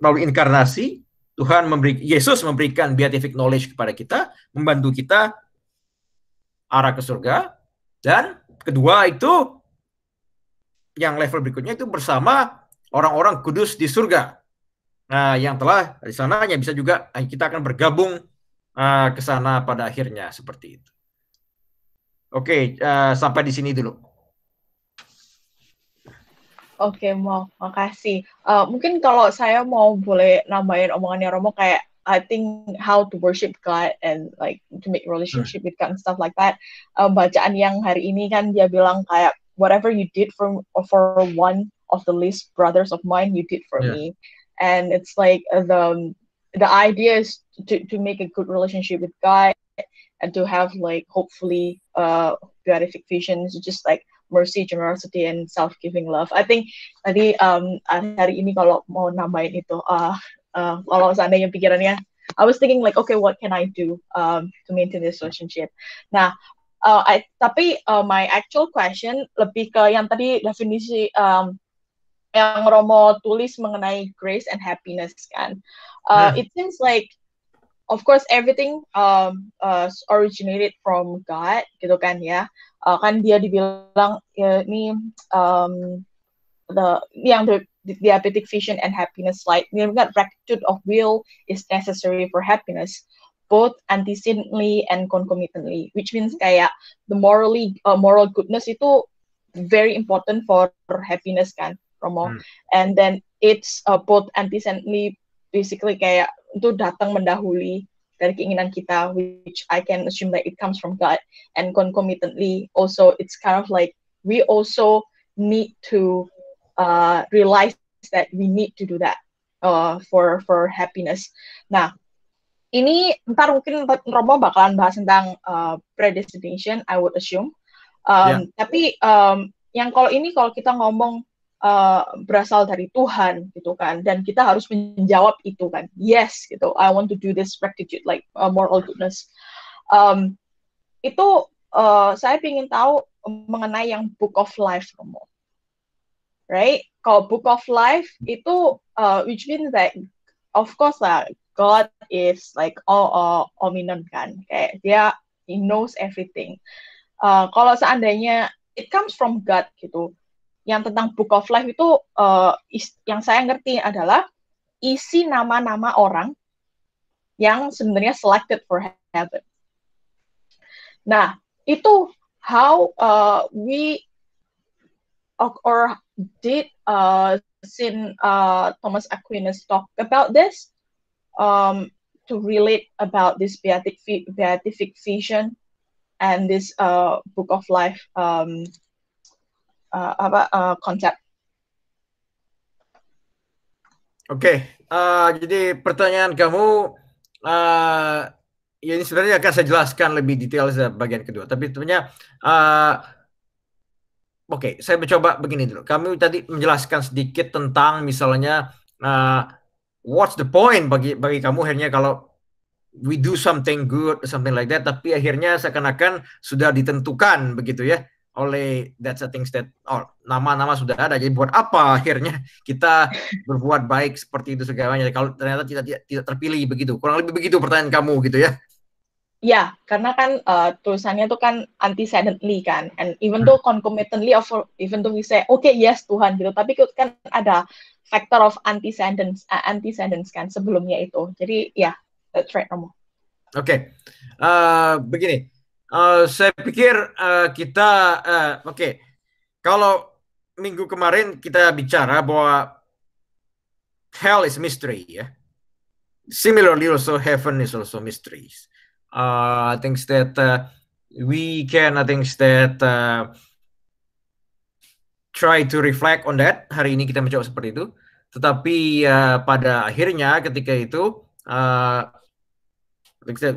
melalui inkarnasi, Tuhan memberi Yesus memberikan beatific knowledge kepada kita, membantu kita arah ke surga. Dan kedua itu yang level berikutnya itu bersama orang-orang kudus di surga. Nah, yang telah di sananya bisa juga eh, kita akan bergabung uh, ke sana pada akhirnya seperti itu. Oke, okay, uh, eh, sampai di sini dulu. Oke, mau makasih. Uh, mungkin kalau saya mau boleh nambahin omongannya Romo kayak I think how to worship God and like to make relationship with God and stuff like that. Uh, bacaan yang hari ini kan dia bilang kayak whatever you did for for one of the least brothers of mine you did for yeah. me and it's like uh, the um, the idea is to, to make a good relationship with god and to have like hopefully uh beatific visions just like mercy generosity and self giving love i think tadi um hari ini kalau mau nambahin itu uh, uh kalau seandainya pikirannya I was thinking like okay what can I do um to maintain this relationship nah uh, I, tapi uh, my actual question lebih ke yang tadi definisi um, yang Romo tulis mengenai grace and happiness kan. Uh, yeah. Hmm. It seems like of course everything um, uh, originated from God gitu kan ya. Uh, kan dia dibilang ya, ini um, the yang the, diabetic vision and happiness like you got rectitude of will is necessary for happiness both antecedently and concomitantly which means kayak the morally uh, moral goodness itu very important for happiness kan Romo hmm. and then it's uh, both anti basically kayak itu datang mendahului dari keinginan kita which I can assume that it comes from God and concomitantly also it's kind of like we also need to uh, realize that we need to do that uh, for for happiness. Nah, ini ntar mungkin Romo bakalan bahas tentang uh, predestination I would assume. Um, yeah. Tapi um, yang kalau ini kalau kita ngomong uh, berasal dari Tuhan gitu kan dan kita harus menjawab itu kan yes gitu I want to do this rectitude like uh, moral goodness um, itu uh, saya ingin tahu mengenai yang Book of Life Romo right kalau Book of Life itu uh, which means that of course lah God is like all, all omnipotent kan kayak dia he knows everything uh, kalau seandainya it comes from God gitu yang tentang Book of Life itu uh, is, yang saya ngerti adalah isi nama-nama orang yang sebenarnya selected for heaven. Nah, itu how uh, we or, did uh, Saint uh, Thomas Aquinas talk about this um, to relate about this beatific, beatific vision and this uh, book of life um, uh, apa uh, konsep. Oke, okay. uh, eh, jadi pertanyaan kamu uh, ya ini sebenarnya akan saya jelaskan lebih detail di bagian kedua. Tapi tentunya, uh, Oke, okay, saya mencoba begini dulu. Kami tadi menjelaskan sedikit tentang misalnya uh, what's the point bagi bagi kamu akhirnya kalau we do something good something like that tapi akhirnya seakan-akan sudah ditentukan begitu ya oleh that's a state that oh, nama-nama sudah ada jadi buat apa akhirnya kita berbuat baik seperti itu segalanya kalau ternyata tidak tidak, terpilih begitu kurang lebih begitu pertanyaan kamu gitu ya ya karena kan uh, tulisannya itu kan antecedently kan and even though concomitantly of even though we say okay yes Tuhan gitu tapi kan ada factor of antecedents uh, antecedents kan sebelumnya itu jadi ya yeah, that's right Romo oke okay. uh, eh, begini Eh, saya pikir uh, kita uh, oke okay. kalau minggu kemarin kita bicara bahwa hell is mystery ya. Yeah? Similarly also heaven is also mysteries. Uh, things that uh, we can I think that uh, try to reflect on that. Hari ini kita mencoba seperti itu. Tetapi uh, pada akhirnya ketika itu uh,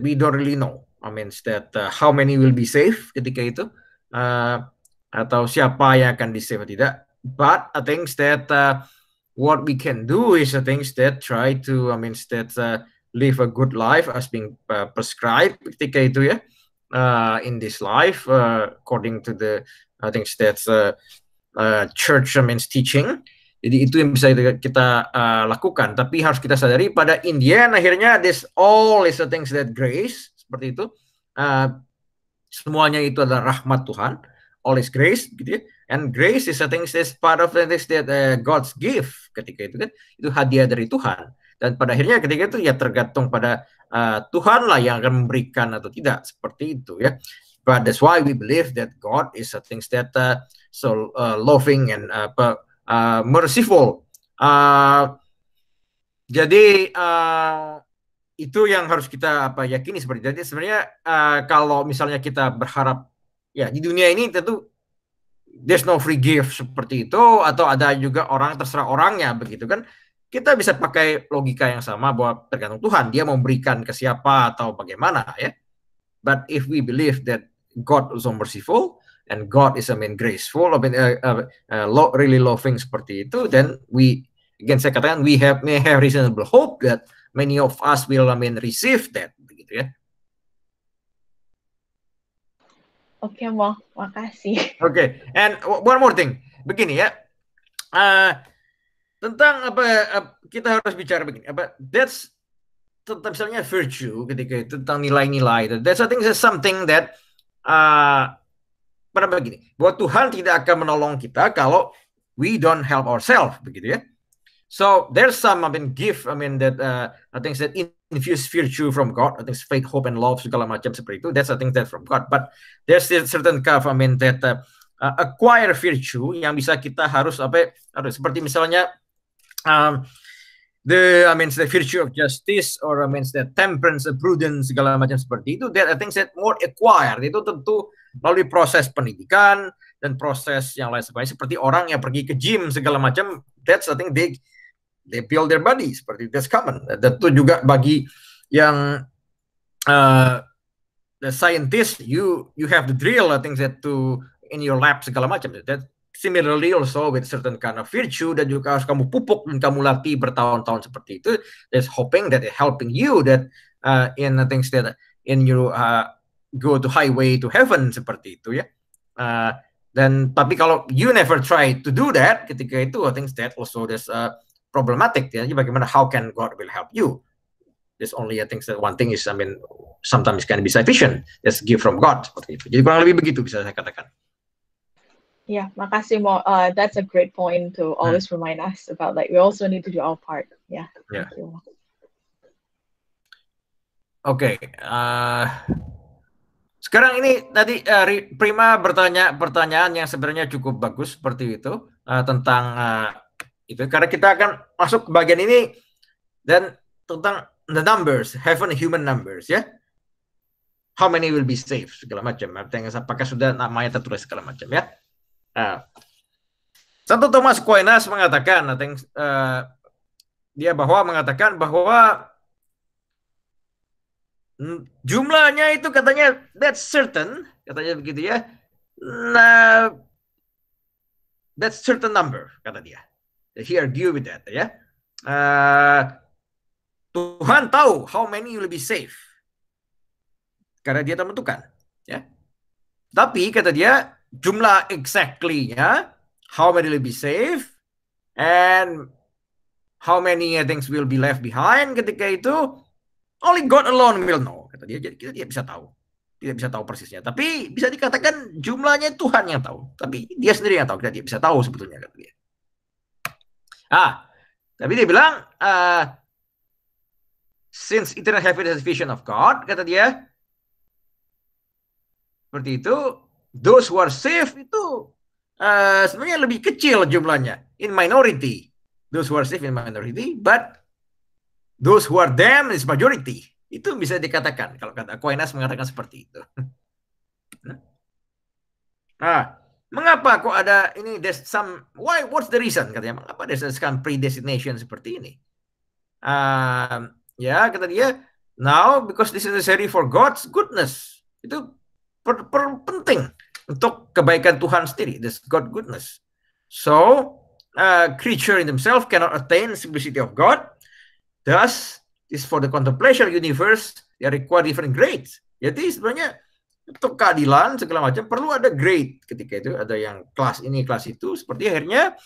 we don't really know I mean that uh, how many will be safe ketika itu uh, atau siapa yang akan di save atau tidak. But I think that uh, what we can do is I think that try to I mean that uh, live a good life as being uh, prescribed ketika itu ya uh, in this life uh, according to the I think that uh, uh, church I means teaching. Jadi itu yang bisa kita uh, lakukan. Tapi harus kita sadari pada Indian akhirnya this all is the things that grace seperti itu uh, semuanya itu adalah rahmat Tuhan all is grace gitu ya and grace is a thing is part of the things that uh, God's gift ketika itu kan itu hadiah dari Tuhan dan pada akhirnya ketika itu ya tergantung pada uh, Tuhan lah yang akan memberikan atau tidak seperti itu ya but that's why we believe that God is a thing that uh, so uh, loving and uh, uh, merciful uh, jadi uh, itu yang harus kita apa yakini seperti itu. Sebenarnya uh, kalau misalnya kita berharap ya di dunia ini tentu there's no free gift seperti itu atau ada juga orang terserah orangnya begitu kan. Kita bisa pakai logika yang sama bahwa tergantung Tuhan dia memberikan ke siapa atau bagaimana ya. But if we believe that God is so merciful and God is I mean graceful, I mean, uh, uh, lo, really loving seperti itu, then we again saya katakan we have may have reasonable hope that many of us will I mean receive that begitu ya. Oke, okay, mau makasih. Oke, okay. and one more thing, begini ya, uh, tentang apa uh, kita harus bicara begini apa that's tentang misalnya virtue ketika tentang nilai-nilai that's I think that's something that uh, eh, pada begini bahwa Tuhan tidak akan menolong kita kalau we don't help ourselves begitu ya So there's some I mean gift I mean that uh, I think that infuse virtue from God. I think faith, hope, and love segala macam seperti itu. That's I think that from God. But there's a certain curve I mean that uh, uh, acquire virtue yang bisa kita harus apa harus seperti misalnya um, the I mean the virtue of justice or I mean the temperance, the prudence segala macam seperti itu. That I think that more acquire. itu tentu melalui proses pendidikan dan proses yang lain sebagainya. Seperti orang yang pergi ke gym segala macam. That's I think they they build their body seperti that's common. Tentu juga bagi yang uh, the scientist you you have the drill things that to in your lab segala macam. That similarly also with certain kind of virtue dan juga harus kamu pupuk dan kamu latih bertahun-tahun seperti itu. That's hoping that it helping you that uh, in things that in your uh, go to highway to heaven seperti itu ya. Uh, dan tapi kalau you never try to do that ketika itu I think that also there's a uh, problematic ya bagaimana how can God will help you This only I think that one thing is I mean sometimes can be sufficient just give from God jadi kurang lebih begitu bisa saya katakan Ya, yeah, makasih Mo. Uh, that's a great point to always hmm. remind us about like we also need to do our part. Yeah. yeah. Oke. Okay, uh, sekarang ini tadi uh, Prima bertanya pertanyaan yang sebenarnya cukup bagus seperti itu uh, tentang uh, itu karena kita akan masuk ke bagian ini dan tentang the numbers, heaven human numbers ya. How many will be saved segala macam. Apakah sudah namanya tertulis segala macam ya. uh, Santo Thomas Aquinas mengatakan, think, uh, dia bahwa mengatakan bahwa jumlahnya itu katanya that's certain katanya begitu ya nah that's certain number kata dia He argue with that ya. Uh, Tuhan tahu how many you will be safe. Karena dia telah menentukan, ya. Tapi kata dia jumlah exactly-nya how many will be safe and how many things will be left behind ketika itu only God alone will know kata dia jadi kita tidak bisa tahu tidak bisa tahu persisnya tapi bisa dikatakan jumlahnya Tuhan yang tahu tapi dia sendiri yang tahu kita tidak bisa tahu sebetulnya kata dia Ah, tapi dia bilang, uh, since eternal heaven is a vision of God, kata dia, seperti itu, those who are safe itu uh, sebenarnya lebih kecil jumlahnya, in minority. Those who are safe in minority, but those who are damned is majority. Itu bisa dikatakan, kalau kata Aquinas mengatakan seperti itu. nah, Mengapa kok ada ini there's some why what's the reason katanya mengapa ada sekarang predestination seperti ini? Uh, ya kata dia now because this is necessary for God's goodness itu per, per, penting untuk kebaikan Tuhan sendiri this God goodness. So uh, creature in themselves cannot attain simplicity of God. Thus, is for the contemplation universe they require different grades. Jadi sebenarnya untuk keadilan segala macam perlu ada grade ketika itu ada yang kelas ini kelas itu seperti akhirnya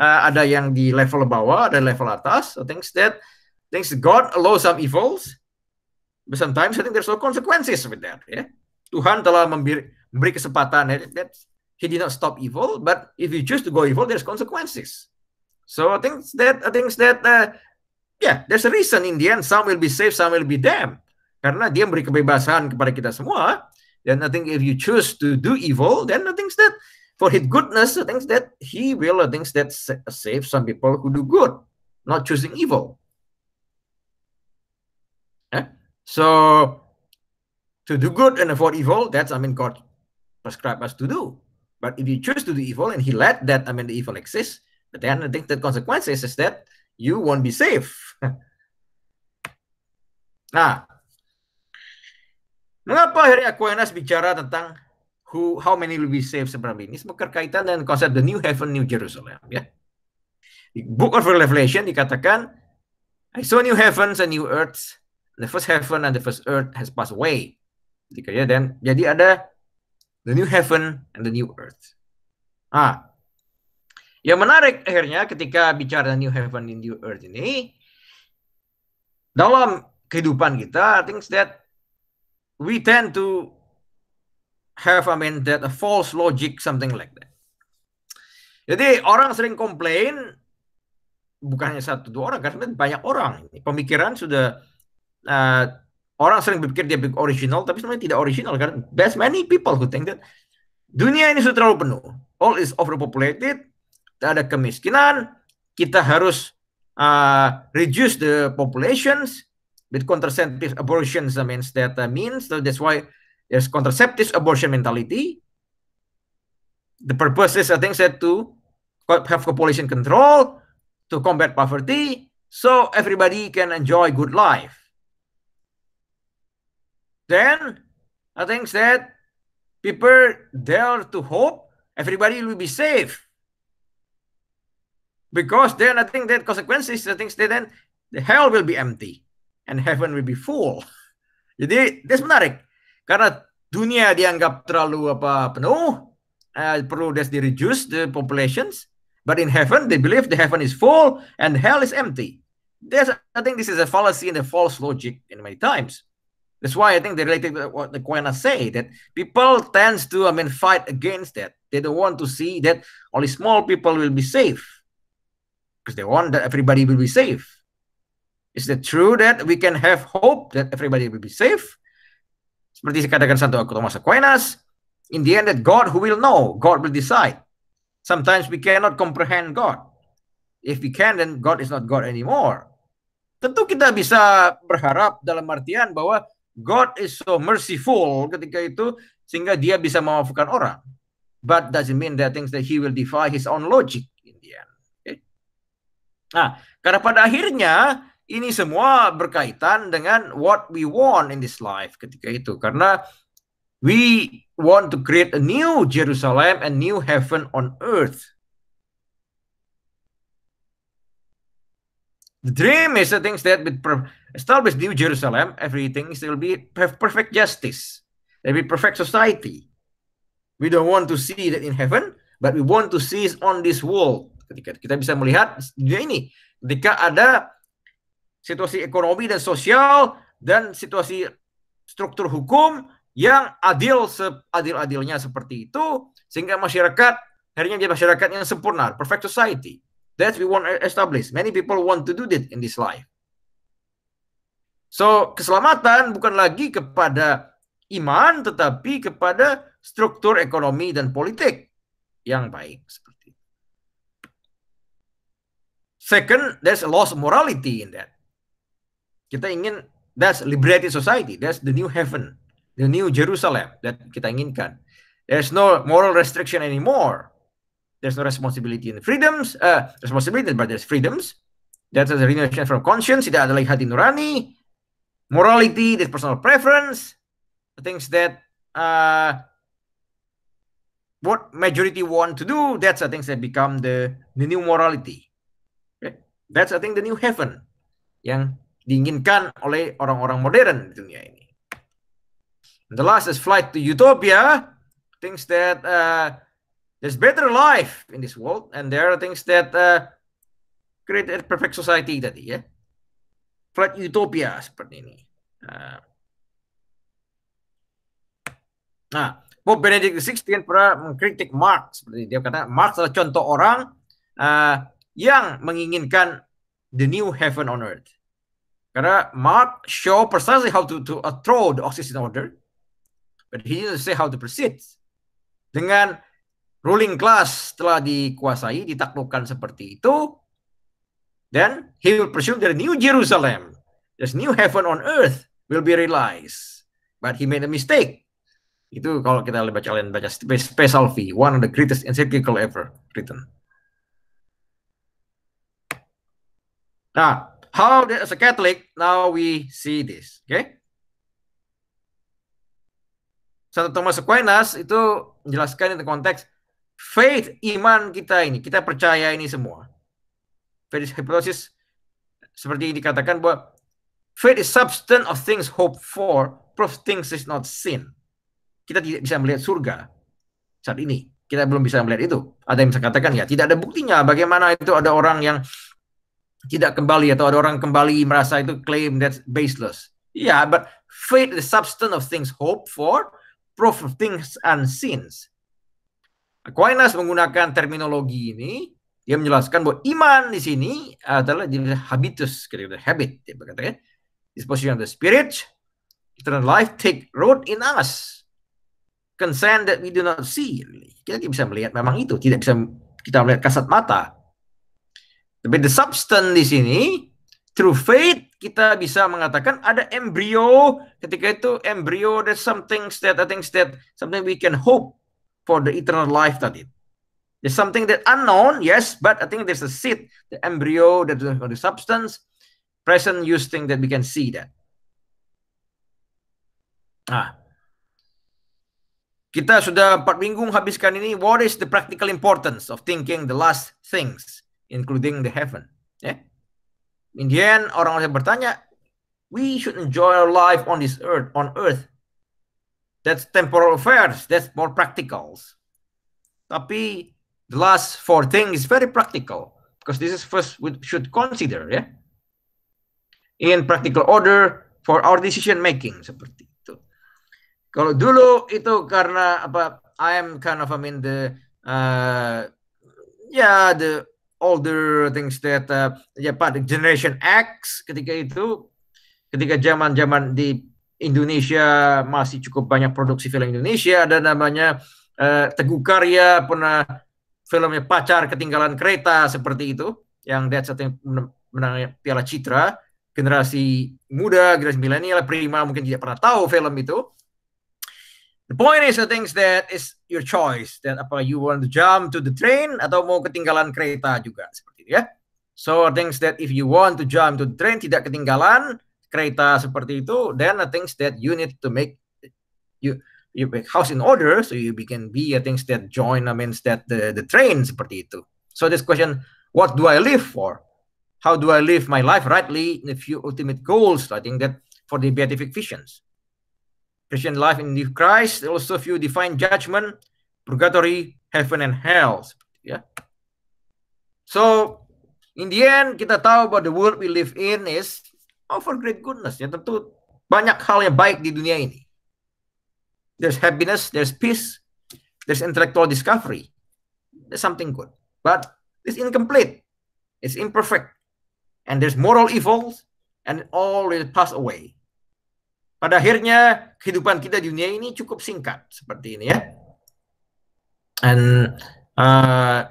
uh, ada yang di level bawah ada level atas so thanks that thanks God allows some evils but sometimes I think there's no consequences with that ya yeah? Tuhan telah memberi, memberi kesempatan eh, that he did not stop evil but if you choose to go evil there's consequences so I think that I think that uh, yeah there's a reason in the end some will be saved some will be damned karena dia memberi kebebasan kepada kita semua Then I think if you choose to do evil, then I think that for his goodness, I think that he will, I think that save some people who do good, not choosing evil. Yeah. So to do good and avoid evil, that's I mean God prescribed us to do. But if you choose to do evil and he let that I mean the evil exists, but then I think the consequences is that you won't be safe. ah, Mengapa Harry Aquinas bicara tentang who how many will be saved sebenarnya ini berkaitan dengan konsep the new heaven new Jerusalem ya. Di Book of Revelation dikatakan I saw new heavens and new earth the first heaven and the first earth has passed away. Ketika gitu ya, dan jadi ada the new heaven and the new earth. Ah. Yang menarik akhirnya ketika bicara new heaven and new earth ini dalam kehidupan kita, I think that we tend to have I mean that a false logic something like that. Jadi orang sering komplain bukan hanya satu dua orang, karena banyak orang. Pemikiran sudah uh, orang sering berpikir dia original, tapi sebenarnya tidak original karena there's many people who think that dunia ini sudah terlalu penuh, all is overpopulated, Tidak ada kemiskinan, kita harus uh, reduce the populations, with contraceptive abortions that means that uh, means so that's why there's contraceptive abortion mentality the purpose is i think said to have population control to combat poverty so everybody can enjoy good life then i think that people dare to hope everybody will be safe because then i think that consequences i think that then the hell will be empty and heaven will be full. Jadi this menarik karena dunia dianggap terlalu apa penuh uh, perlu there's the reduce the populations but in heaven they believe the heaven is full and hell is empty. There's I think this is a fallacy and a false logic in many times. That's why I think they related to what the Quena say that people tends to I mean fight against that. They don't want to see that only small people will be safe because they want that everybody will be safe. Is it true that we can have hope that everybody will be safe? Seperti dikatakan Santo Thomas Aquinas, in the end that God who will know, God will decide. Sometimes we cannot comprehend God. If we can, then God is not God anymore. Tentu kita bisa berharap dalam artian bahwa God is so merciful ketika itu sehingga dia bisa memaafkan orang. But doesn't mean that things that he will defy his own logic in the end. Okay? Nah, karena pada akhirnya ini semua berkaitan dengan what we want in this life ketika itu karena we want to create a new Jerusalem and new heaven on earth the dream is the things that with establish new Jerusalem everything will be have perfect justice there will be perfect society we don't want to see that in heaven but we want to see it on this world ketika kita bisa melihat dunia ini ketika ada situasi ekonomi dan sosial, dan situasi struktur hukum yang adil seadil-adilnya seperti itu, sehingga masyarakat akhirnya menjadi masyarakat yang sempurna, perfect society. That we want to establish. Many people want to do that in this life. So, keselamatan bukan lagi kepada iman, tetapi kepada struktur ekonomi dan politik yang baik. Seperti itu. Second, there's a loss of morality in that. Kita ingin that's liberated society, that's the new heaven, the new Jerusalem that kita inginkan. There's no moral restriction anymore. There's no responsibility in freedoms, uh, responsibility, but there's freedoms. That's a renunciation from conscience. Tidak ada lagi hati nurani, morality, there's personal preference, things that uh, what majority want to do. That's the things that become the, the new morality. Okay? That's I think the new heaven yang diinginkan oleh orang-orang modern di dunia ini. And the last is flight to utopia, things that uh, there's better life in this world, and there are things that uh, create a perfect society tadi ya. Flight utopia seperti ini. Uh, nah, Pope Benedict XVI pernah mengkritik Marx seperti dia kata Marx adalah contoh orang uh, yang menginginkan the new heaven on earth karena Mark show precisely how to, to uh, throw the oxygen order, but he didn't say how to proceed. Dengan ruling class telah dikuasai, ditaklukkan seperti itu, then he will presume that new Jerusalem, this new heaven on earth will be realized. But he made a mistake. Itu kalau kita baca lain baca Special fee, one of the greatest encyclical ever written. Nah, how did, as a Catholic now we see this. Okay? Santo Thomas Aquinas itu menjelaskan dalam konteks faith iman kita ini, kita percaya ini semua. Faith hypothesis seperti dikatakan bahwa faith is substance of things hoped for, proof things is not seen. Kita tidak bisa melihat surga saat ini. Kita belum bisa melihat itu. Ada yang bisa katakan ya, tidak ada buktinya. Bagaimana itu ada orang yang tidak kembali atau ada orang kembali merasa itu claim that's baseless. Yeah, but faith is the substance of things hoped for, proof of things unseen. Aquinas menggunakan terminologi ini, dia menjelaskan bahwa iman di sini adalah jenis habitus, kira-kira habit, dia berkata ya. disposition of the spirit, eternal life take root in us, consent that we do not see. Kita tidak bisa melihat memang itu, tidak bisa kita melihat kasat mata, tapi the substance di sini through faith kita bisa mengatakan ada embrio ketika itu embrio there's something that I think that something we can hope for the eternal life tadi. There's something that unknown, yes, but I think there's a seed, the embryo, that or the substance present used thing that we can see that. Nah, kita sudah empat minggu habiskan ini. What is the practical importance of thinking the last things? including the heaven. Yeah. In the end, orang-orang bertanya, we should enjoy our life on this earth, on earth. That's temporal affairs. That's more practicals. Tapi the last four things is very practical because this is first we should consider Yeah? In practical order for our decision making seperti itu. Kalau dulu itu karena apa I am kind of I mean the uh, yeah the older things that uh, ya pak generation X ketika itu ketika zaman zaman di Indonesia masih cukup banyak produksi film Indonesia ada namanya uh, Teguh Karya pernah filmnya pacar ketinggalan kereta seperti itu yang dia satu menang Piala Citra generasi muda generasi milenial prima mungkin tidak pernah tahu film itu The point is, the things that is your choice. That apa you want to jump to the train atau mau ketinggalan kereta juga seperti itu ya. So the things that if you want to jump to the train tidak ketinggalan kereta seperti itu, then the things that you need to make you you make house in order so you can be the things that join I means that the the train seperti itu. So this question, what do I live for? How do I live my life rightly in the few ultimate goals? I think that for the beatific visions. Christian life in Christ also view divine judgment, purgatory, heaven and hell. Yeah. So in the end kita tahu bahwa the world we live in is over great goodness. Ya tentu banyak hal yang baik di dunia ini. There's happiness, there's peace, there's intellectual discovery. There's something good. But it's incomplete. It's imperfect. And there's moral evils and all will pass away. Pada akhirnya kehidupan kita di dunia ini cukup singkat seperti ini ya. And uh,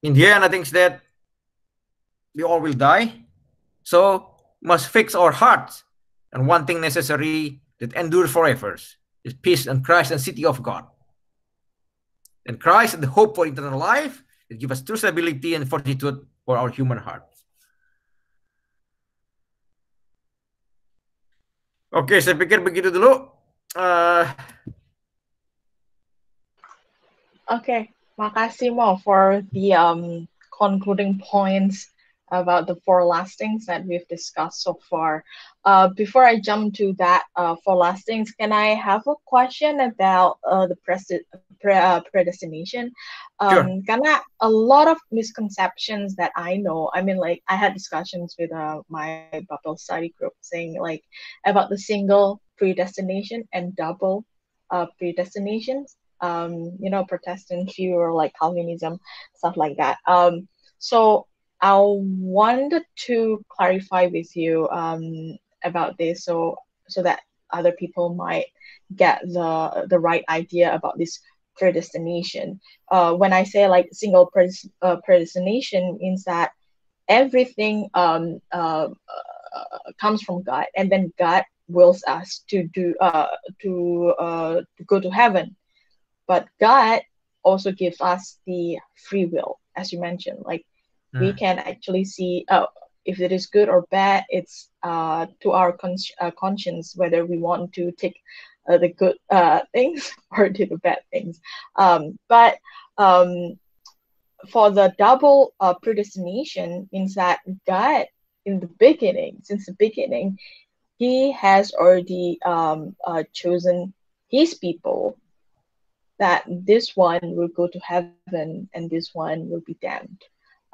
in the end, I think that we all will die. So must fix our hearts. And one thing necessary that endure forever is peace and Christ and city of God. And Christ and the hope for eternal life that give us true stability and fortitude for our human heart. Oke, saya pikir begitu dulu. Uh... Oke, okay. makasih mau for the um, concluding points about the four lastings that we've discussed so far. Uh, before I jump to that uh, four lastings, can I have a question about uh, the pre pre- uh, predestination? Um, sure. Karena a lot of misconceptions that I know. I mean, like I had discussions with uh, my Bible study group saying like about the single predestination and double uh, predestinations. Um, you know, Protestant view or like Calvinism stuff like that. Um, so I wanted to clarify with you um, about this, so so that other people might get the the right idea about this predestination. Uh, when I say like single pres- uh, predestination, means that everything um, uh, uh comes from God, and then God wills us to do uh, to, to uh, go to heaven. But God also gives us the free will, as you mentioned, like mm. we can actually see uh, if it is good or bad. It's uh, to our con- uh, conscience whether we want to take uh, the good uh, things or do the bad things. Um, but um, for the double uh, predestination means that God in the beginning, since the beginning, He has already um, chosen His people that this one will go to heaven and this one will be damned.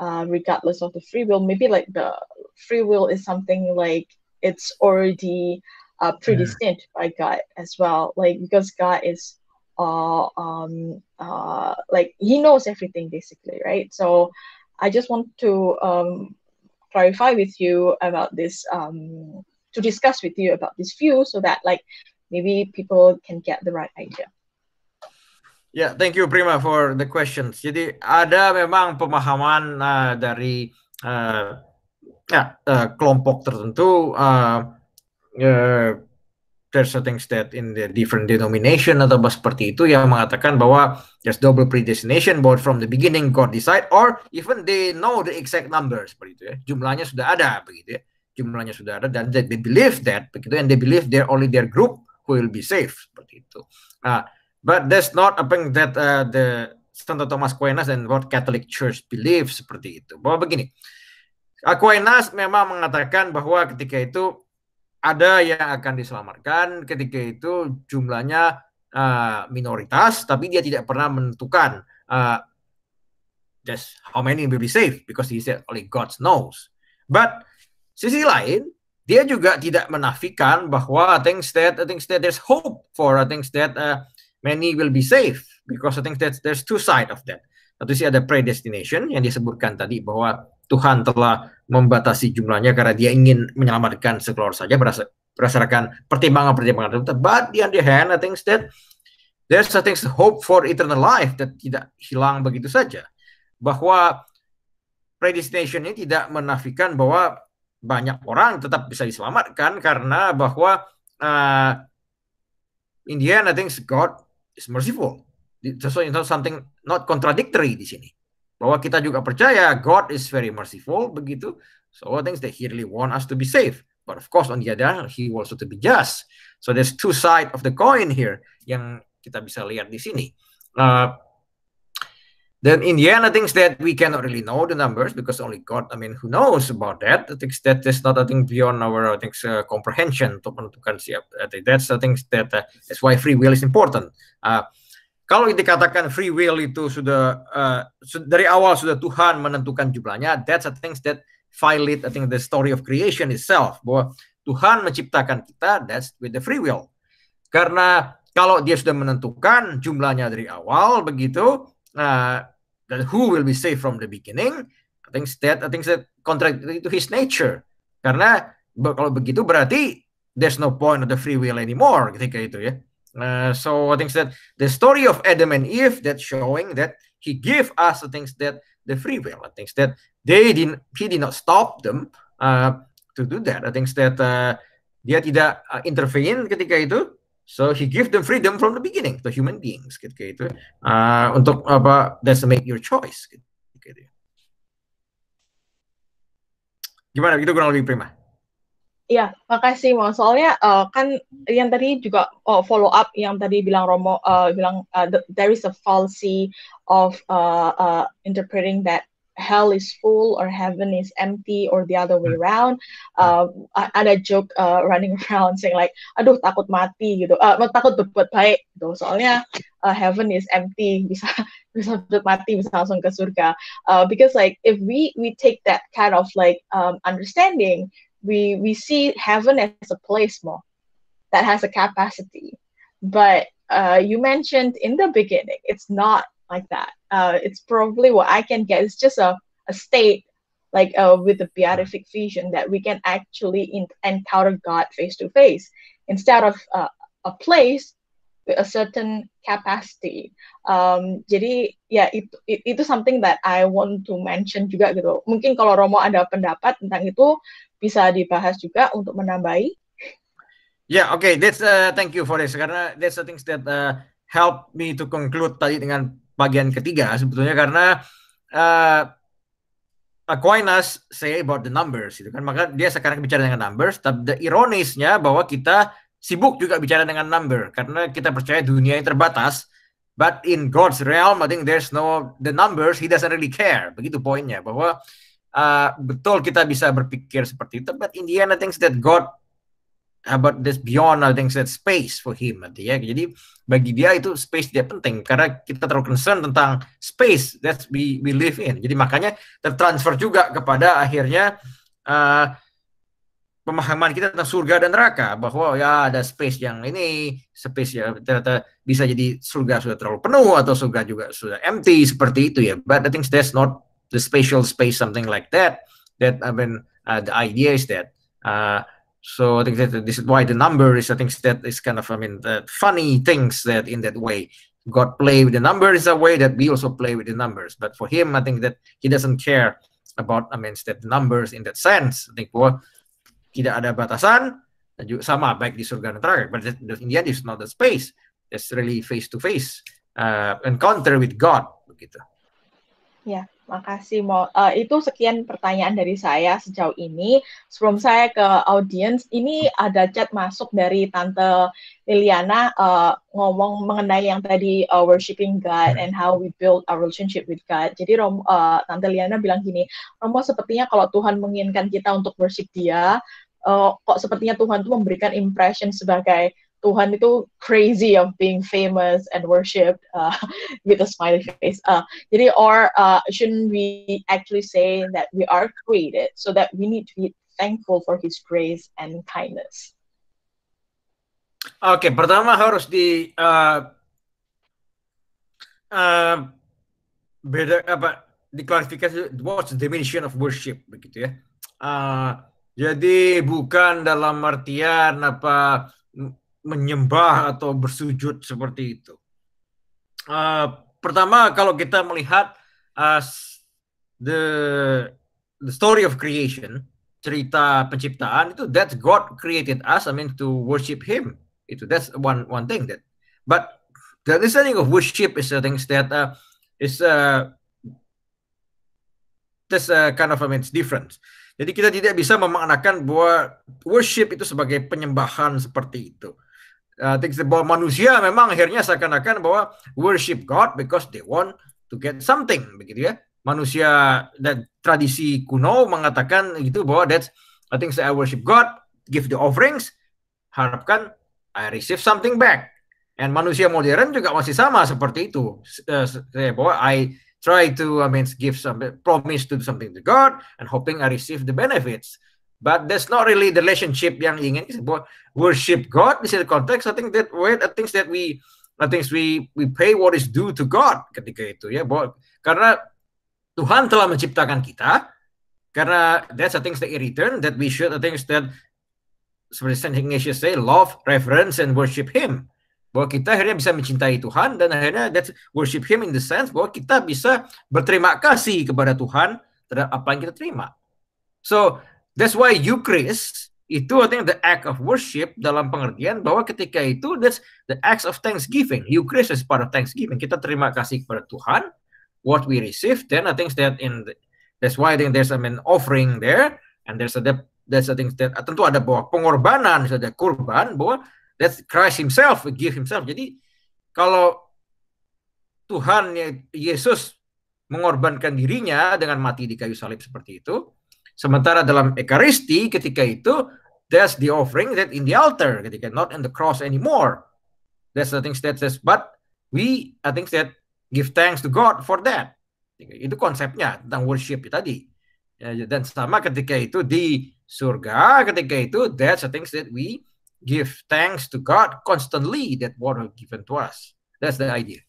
Uh, regardless of the free will. Maybe like the free will is something like it's already uh, predestined by God as well. Like because God is uh, um, uh, like He knows everything basically, right? So I just want to um, clarify with you about this um, to discuss with you about this view so that like maybe people can get the right idea. Ya, yeah, thank you Prima for the questions. Jadi ada memang pemahaman uh, dari uh, ya, uh, kelompok tertentu uh, uh, there's certain that in the different denomination atau bahas seperti itu yang mengatakan bahwa there's double predestination both from the beginning God decide or even they know the exact numbers, seperti itu ya. Jumlahnya sudah ada begitu ya. Jumlahnya sudah ada dan they believe that begitu ya, and they believe they're only their group who will be safe seperti itu. Nah, But that's not a thing that uh, the Santo Thomas Aquinas and what Catholic Church believe seperti itu. Bahwa begini, Aquinas memang mengatakan bahwa ketika itu ada yang akan diselamatkan, ketika itu jumlahnya uh, minoritas, tapi dia tidak pernah menentukan uh, just how many will be saved because he said only God knows. But sisi lain, dia juga tidak menafikan bahwa things that things that there's hope for things that uh, many will be saved because I think that there's two side of that. Satu sih ada predestination yang disebutkan tadi bahwa Tuhan telah membatasi jumlahnya karena dia ingin menyelamatkan sekeluar saja berdasarkan pertimbangan-pertimbangan tertentu. But the other hand, I think that there's I think hope for eternal life that tidak hilang begitu saja. Bahwa predestination ini tidak menafikan bahwa banyak orang tetap bisa diselamatkan karena bahwa uh, in the end, I think God is merciful. Sesuatu so something not contradictory di sini. Bahwa kita juga percaya God is very merciful begitu. So all things that he really want us to be safe. But of course on the other hand he also to be just. So there's two side of the coin here yang kita bisa lihat di sini. Uh, Then in the end, I think that we cannot really know the numbers because only God, I mean, who knows about that? I think that is not, I think, beyond our, I think, uh, comprehension untuk menentukan siap. I think that's, the think that uh, that's why free will is important. Uh, kalau dikatakan free will itu sudah uh, su dari awal sudah Tuhan menentukan jumlahnya, that's the things that violate, I think, the story of creation itself. Bahwa Tuhan menciptakan kita, that's with the free will. Karena kalau dia sudah menentukan jumlahnya dari awal begitu, nah that who will be saved from the beginning I think that I think that contradict to his nature karena kalau begitu berarti there's no point of the free will anymore ketika itu ya uh, so I think that the story of Adam and Eve that showing that he gave us the things that the free will I think that they didn't he did not stop them uh, to do that I think that uh, dia tidak uh, intervene ketika itu So he give them freedom from the beginning the human beings gitu, gitu. Uh, untuk apa that's make your choice gitu, gitu. Gimana Itu kurang lebih prima? Iya, makasih mas. Soalnya uh, kan yang tadi juga uh, follow up yang tadi bilang Romo uh, bilang uh, there is a fallacy of uh, uh, interpreting that hell is full or heaven is empty or the other way hmm. around. Uh, um, ada joke uh, running around saying like, aduh takut mati gitu, uh, takut berbuat baik gitu. Soalnya uh, heaven is empty, bisa bisa berbuat mati, bisa langsung ke surga. Uh, because like if we we take that kind of like um, understanding, we we see heaven as a place more that has a capacity, but uh, you mentioned in the beginning, it's not like that. Uh, it's probably what I can get. It's just a, a state like uh, with the beatific vision that we can actually in, encounter God face to face instead of uh, a place with a certain capacity. Um, jadi ya itu itu something that I want to mention juga gitu. Mungkin kalau Romo ada pendapat tentang itu bisa dibahas juga untuk menambahi. yeah, Okay. That's uh, thank you for this karena that's the things that uh, help me to conclude tadi dengan bagian ketiga sebetulnya karena uh, Aquinas say about the numbers itu kan maka dia sekarang bicara dengan numbers tapi the ironisnya bahwa kita sibuk juga bicara dengan number karena kita percaya dunia yang terbatas but in God's realm I think there's no the numbers he doesn't really care begitu poinnya bahwa uh, betul kita bisa berpikir seperti itu but in the end I think that God about this beyond I things that space for him nanti ya. Jadi bagi dia itu space dia penting karena kita terlalu concern tentang space that we we live in. Jadi makanya tertransfer juga kepada akhirnya uh, pemahaman kita tentang surga dan neraka bahwa ya ada space yang ini space yang ternyata bisa jadi surga sudah terlalu penuh atau surga juga sudah empty seperti itu ya but I think that's not the spatial space something like that that I mean uh, the idea is that uh, So I think that this is why the number is I think that is kind of I mean the funny things that in that way God play with the number is a way that we also play with the numbers. But for him, I think that he doesn't care about I mean that numbers in that sense. I think bahwa tidak ada batasan juga sama baik di surga neraka. But in the end it's not the space. It's really face to face uh, encounter with God begitu. Yeah. Makasih mau uh, eh, itu sekian pertanyaan dari saya sejauh ini. Sebelum saya ke audiens, ini ada chat masuk dari Tante Liliana uh, ngomong mengenai yang tadi uh, worshiping God and how we build our relationship with God. Jadi Rom, uh, Tante Liliana bilang gini, Romo sepertinya kalau Tuhan menginginkan kita untuk worship Dia, uh, kok sepertinya Tuhan itu memberikan impression sebagai Tuhan itu crazy of being famous and worshipped uh, with a smiley face. Uh, jadi, or uh, shouldn't we actually say that we are created so that we need to be thankful for His grace and kindness? Oke, okay, pertama harus di uh, uh, beda apa diklarifikasi what's the definition of worship begitu ya. Uh, jadi bukan dalam artian apa menyembah iya. atau bersujud seperti itu. Uh, pertama kalau kita melihat uh, the the story of creation cerita penciptaan itu that God created us I mean to worship Him itu that's one one thing that but the understanding of worship is a things that uh, is uh, that's uh, kind of I mean it's different jadi kita tidak bisa memaknakan bahwa worship itu sebagai penyembahan seperti itu uh, bahwa manusia memang akhirnya seakan-akan bahwa worship God because they want to get something begitu ya manusia dan tradisi kuno mengatakan gitu bahwa that's I think I worship God give the offerings harapkan I receive something back and manusia modern juga masih sama seperti itu uh, bahwa I try to I mean give some promise to something to God and hoping I receive the benefits But that's not really the relationship yang ingin disebut worship God. This is the context. I think that way the things that we I think we we pay what is due to God ketika itu ya bahwa karena Tuhan telah menciptakan kita karena that's the things that in return that we should the things that seperti Saint Ignatius say love, reverence and worship Him bahwa kita akhirnya bisa mencintai Tuhan dan akhirnya that worship Him in the sense bahwa kita bisa berterima kasih kepada Tuhan terhadap apa yang kita terima. So That's why Eucharist itu artinya the act of worship dalam pengertian bahwa ketika itu that's the acts of thanksgiving. Eucharist is part of thanksgiving. Kita terima kasih kepada Tuhan what we receive. Then I think that in the, that's why I think there's I an mean, offering there and there's a that's I think that ah, tentu ada bahwa pengorbanan ada kurban bahwa that's Christ himself give himself. Jadi kalau Tuhan Yesus mengorbankan dirinya dengan mati di kayu salib seperti itu, Sementara dalam Ekaristi ketika itu that's the offering that in the altar ketika not in the cross anymore. That's the things that says but we I think that give thanks to God for that. Itu konsepnya tentang worship ya tadi. Ya, ya, dan sama ketika itu di surga ketika itu that's the things that we give thanks to God constantly that what given to us. That's the idea.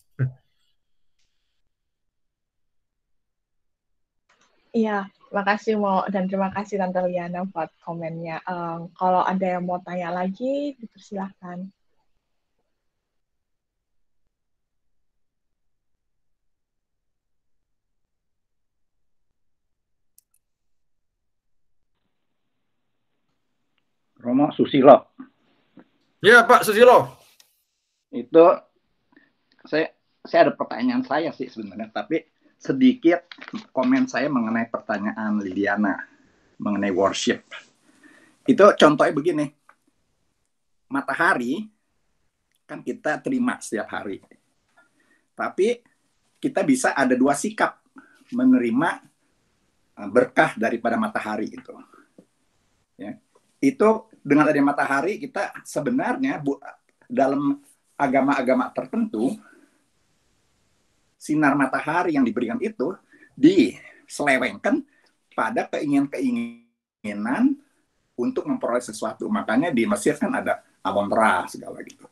Iya, Makasih mau dan terima kasih Tante Liana buat komennya. Um, kalau ada yang mau tanya lagi, dipersilahkan. Romo Susilo. Ya Pak Susilo. Itu saya saya ada pertanyaan saya sih sebenarnya, tapi sedikit komen saya mengenai pertanyaan Liliana mengenai worship. Itu contohnya begini. Matahari kan kita terima setiap hari. Tapi kita bisa ada dua sikap menerima eh, berkah daripada matahari itu. Ya. Itu dengan ada matahari kita sebenarnya bu, dalam agama-agama tertentu sinar matahari yang diberikan itu diselewengkan pada keinginan-keinginan untuk memperoleh sesuatu. Makanya di Mesir kan ada Amonra segala gitu.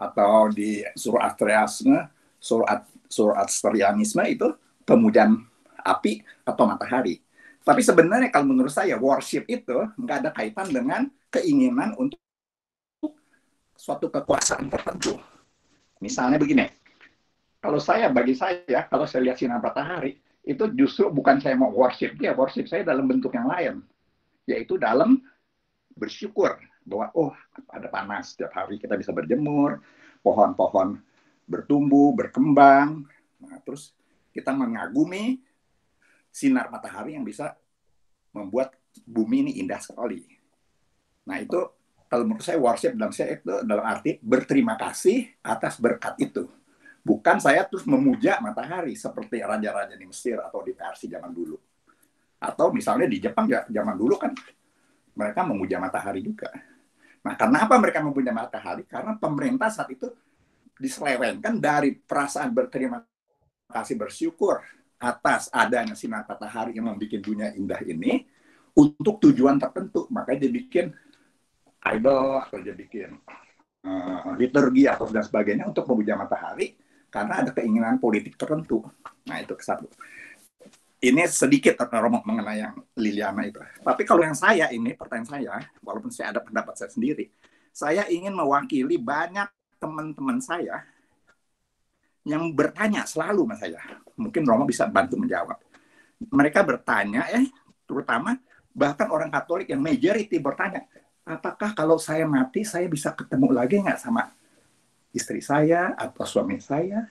Atau di surat Astriasme, surat surat itu pemujaan api atau matahari. Tapi sebenarnya kalau menurut saya worship itu nggak ada kaitan dengan keinginan untuk suatu kekuasaan tertentu. Misalnya begini, kalau saya bagi saya kalau saya lihat sinar matahari itu justru bukan saya mau worship dia worship saya dalam bentuk yang lain yaitu dalam bersyukur bahwa oh ada panas setiap hari kita bisa berjemur pohon-pohon bertumbuh berkembang nah, terus kita mengagumi sinar matahari yang bisa membuat bumi ini indah sekali nah itu kalau menurut saya worship dalam saya itu dalam arti berterima kasih atas berkat itu Bukan saya terus memuja matahari seperti raja-raja di Mesir atau di Persia zaman dulu. Atau misalnya di Jepang ya, zaman dulu kan mereka memuja matahari juga. Nah, kenapa mereka memuja matahari? Karena pemerintah saat itu diselewengkan dari perasaan berterima kasih bersyukur atas adanya sinar matahari yang membuat dunia indah ini untuk tujuan tertentu. Makanya dia bikin idol atau dia bikin uh, liturgi atau dan sebagainya untuk memuja matahari karena ada keinginan politik tertentu. Nah, itu satu. Ini sedikit eh, Romo mengenai yang Liliana itu. Tapi kalau yang saya ini, pertanyaan saya, walaupun saya ada pendapat saya sendiri, saya ingin mewakili banyak teman-teman saya yang bertanya selalu mas saya. Mungkin Romo bisa bantu menjawab. Mereka bertanya, eh, terutama bahkan orang Katolik yang majority bertanya, apakah kalau saya mati saya bisa ketemu lagi nggak sama istri saya atau suami saya,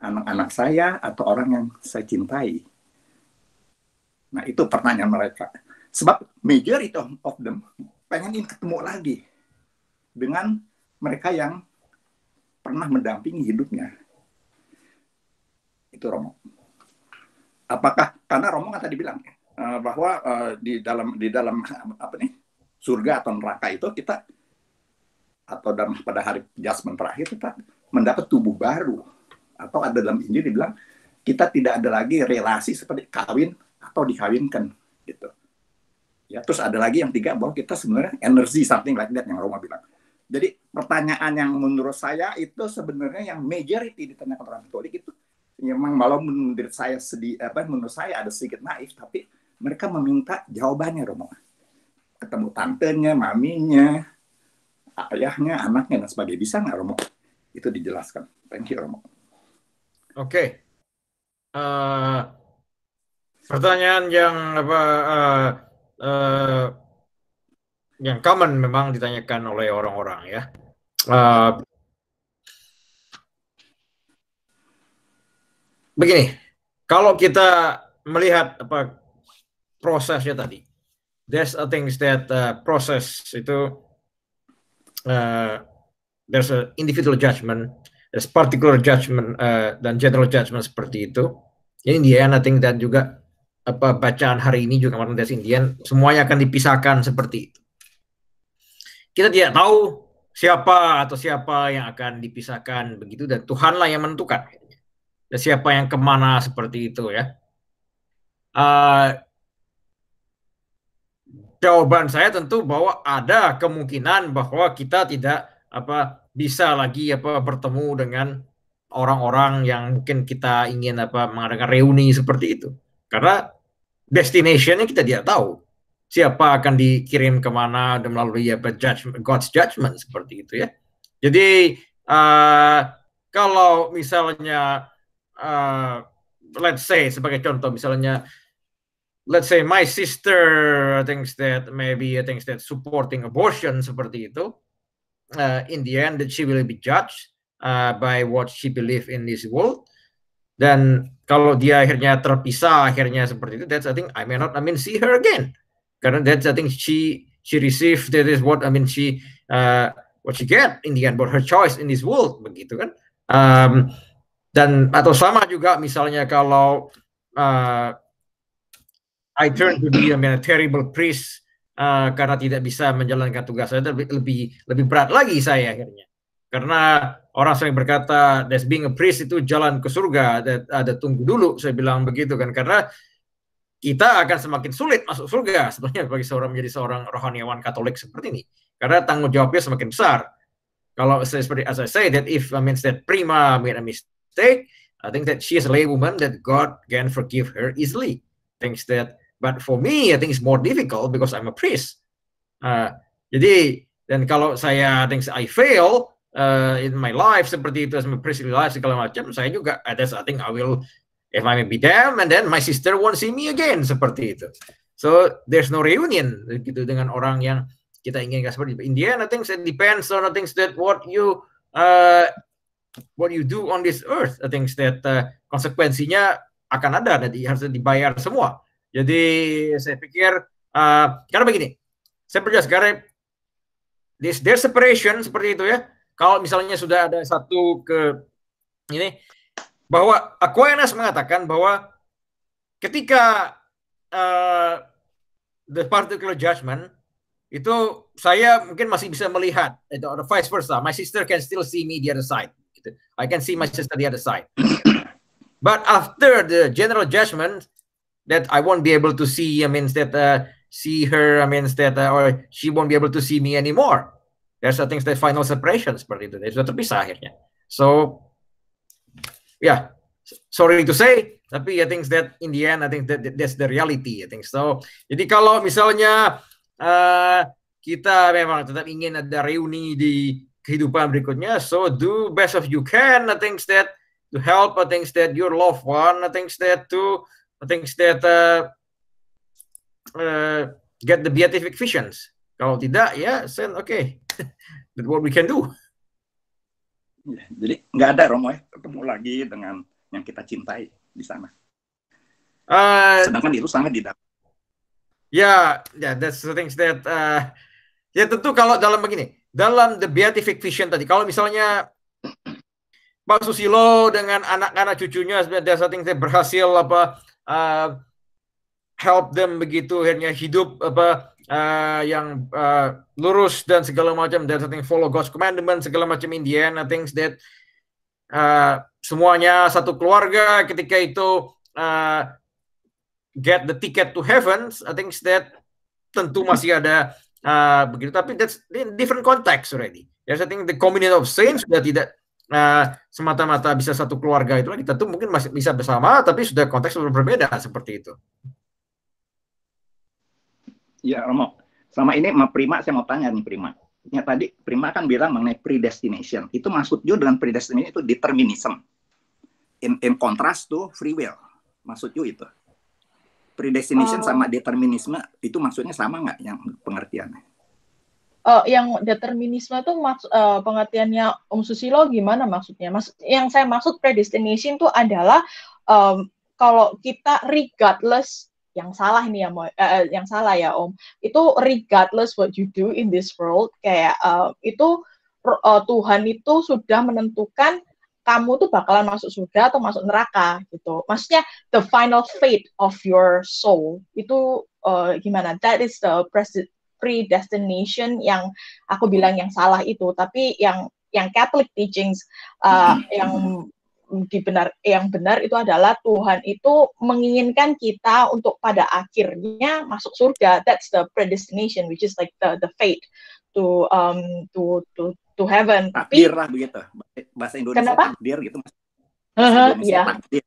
anak-anak saya atau orang yang saya cintai. Nah, itu pertanyaan mereka. Sebab majority of them pengen ingin ketemu lagi dengan mereka yang pernah mendampingi hidupnya. Itu Romo. Apakah karena Romo kan tadi bilang eh, bahwa eh, di dalam di dalam apa nih surga atau neraka itu kita atau dalam pada hari jasmen terakhir kita mendapat tubuh baru atau ada dalam Injil dibilang kita tidak ada lagi relasi seperti kawin atau dikawinkan gitu ya terus ada lagi yang tiga bahwa kita sebenarnya energi something like that yang Roma bilang jadi pertanyaan yang menurut saya itu sebenarnya yang majority ditanya tengah orang Katolik itu ya, memang malah menurut saya sedih apa menurut saya ada sedikit naif tapi mereka meminta jawabannya Romo ketemu tantenya maminya ayahnya, anaknya, dan sebagainya. Bisa nggak Romo? Itu dijelaskan. Thank you Romo. Oke. Okay. Uh, eh, pertanyaan yang apa uh, uh, yang common memang ditanyakan oleh orang-orang ya. Uh, begini, kalau kita melihat apa prosesnya tadi, there's a things that uh, proses itu Eh, there's a individual judgment, there's particular judgment uh, dan general judgment seperti itu. Jadi dia, the dan juga apa bacaan hari ini juga Martin Des Indian semuanya akan dipisahkan seperti itu. Kita tidak tahu siapa atau siapa yang akan dipisahkan begitu dan Tuhanlah yang menentukan. Dan siapa yang kemana seperti itu ya. Uh, jawaban saya tentu bahwa ada kemungkinan bahwa kita tidak apa bisa lagi apa bertemu dengan orang-orang yang mungkin kita ingin apa mengadakan reuni seperti itu karena destinationnya kita tidak tahu siapa akan dikirim kemana dan melalui apa judgment God's judgment seperti itu ya jadi uh, kalau misalnya uh, let's say sebagai contoh misalnya let's say my sister thinks that maybe thinks that supporting abortion seperti itu uh, in the end that she will be judged uh, by what she believe in this world dan kalau dia akhirnya terpisah akhirnya seperti itu that's I think I may not I mean see her again karena that's I think she she received that is what I mean she uh, what she get in the end but her choice in this world begitu kan um, dan atau sama juga misalnya kalau uh, I turned to be a, a terrible priest uh, karena tidak bisa menjalankan tugas saya lebih lebih lebih berat lagi saya akhirnya karena orang sering berkata that's being a priest itu jalan ke surga ada, ada tunggu dulu saya bilang begitu kan karena kita akan semakin sulit masuk surga sebenarnya bagi seorang menjadi seorang rohaniawan Katolik seperti ini karena tanggung jawabnya semakin besar. Kalau saya seperti as I say that if I mean that Prima made a mistake, I think that she is a lay woman that God can forgive her easily. thanks that But for me, I think it's more difficult because I'm a priest. Uh, jadi dan kalau saya I think I fail uh, in my life seperti itu, my priestly life segala macam, saya juga uh, ada I think I will if I may be damned and then my sister won't see me again seperti itu. So there's no reunion gitu dengan orang yang kita inginkan seperti itu. In the end, I think it depends on the things that what you uh, what you do on this earth. I think that uh, konsekuensinya akan ada, nanti harus dibayar semua. Jadi saya pikir uh, karena begini, saya percaya sekarang this their separation seperti itu ya. Kalau misalnya sudah ada satu ke ini bahwa Aquinas mengatakan bahwa ketika uh, the particular judgment itu saya mungkin masih bisa melihat itu or vice versa my sister can still see me the other side gitu. I can see my sister the other side but after the general judgment that I won't be able to see. I mean, that uh, see her. I mean, that uh, or she won't be able to see me anymore. There's a things that final separation seperti itu. Sudah terpisah akhirnya. So, yeah. Sorry to say, tapi I think that in the end, I think that that's the reality. I think so. Jadi kalau misalnya uh, kita memang tetap ingin ada reuni di kehidupan berikutnya, so do best of you can. I think that to help. I think that your loved one. I think that to things that uh, uh, get the beatific visions. Kalau tidak, ya then oke, okay. that's what we can do. Iya, jadi nggak ada Romo ya ketemu lagi dengan yang kita cintai di sana. Uh, Sedangkan itu sangat tidak. Ya, yeah, that's the things that uh, ya tentu kalau dalam begini, dalam the beatific vision tadi, kalau misalnya Pak Susilo dengan anak-anak cucunya sebenarnya things berhasil apa uh, help them begitu akhirnya hidup apa uh, yang uh, lurus dan segala macam dan something follow God's commandment segala macam in things that uh, semuanya satu keluarga ketika itu uh, get the ticket to heaven I think that tentu hmm. masih ada uh, begitu tapi that's in different context already. Yes, I think the communion of saints sudah tidak Nah, semata-mata bisa satu keluarga itu kita tuh mungkin masih bisa bersama, tapi sudah konteks berbeda seperti itu. Ya, Romo. Sama ini Ma Prima saya mau tanya nih Prima. Ya, tadi Prima kan bilang mengenai predestination. Itu maksud juga dengan predestination itu determinism. In, in contrast to free will. Maksudnya itu. Predestination oh. sama determinisme itu maksudnya sama nggak yang pengertiannya? uh, yang determinisme itu maks uh, pengertiannya Om Susilo gimana maksudnya? Mas yang saya maksud predestination itu adalah um, kalau kita regardless yang salah nih ya uh, yang salah ya Om. Itu regardless what you do in this world kayak uh, itu uh, Tuhan itu sudah menentukan kamu tuh bakalan masuk surga atau masuk neraka gitu. Maksudnya the final fate of your soul itu uh, gimana? That is the predestination yang aku bilang yang salah itu, tapi yang yang Catholic teachings uh, mm-hmm. yang di benar yang benar itu adalah Tuhan itu menginginkan kita untuk pada akhirnya masuk surga. That's the predestination, which is like the the fate to um to to to heaven. tapi lah begitu bahasa Indonesia. Kenapa? Takdir gitu mas. Uh-huh, Iya. Takdir.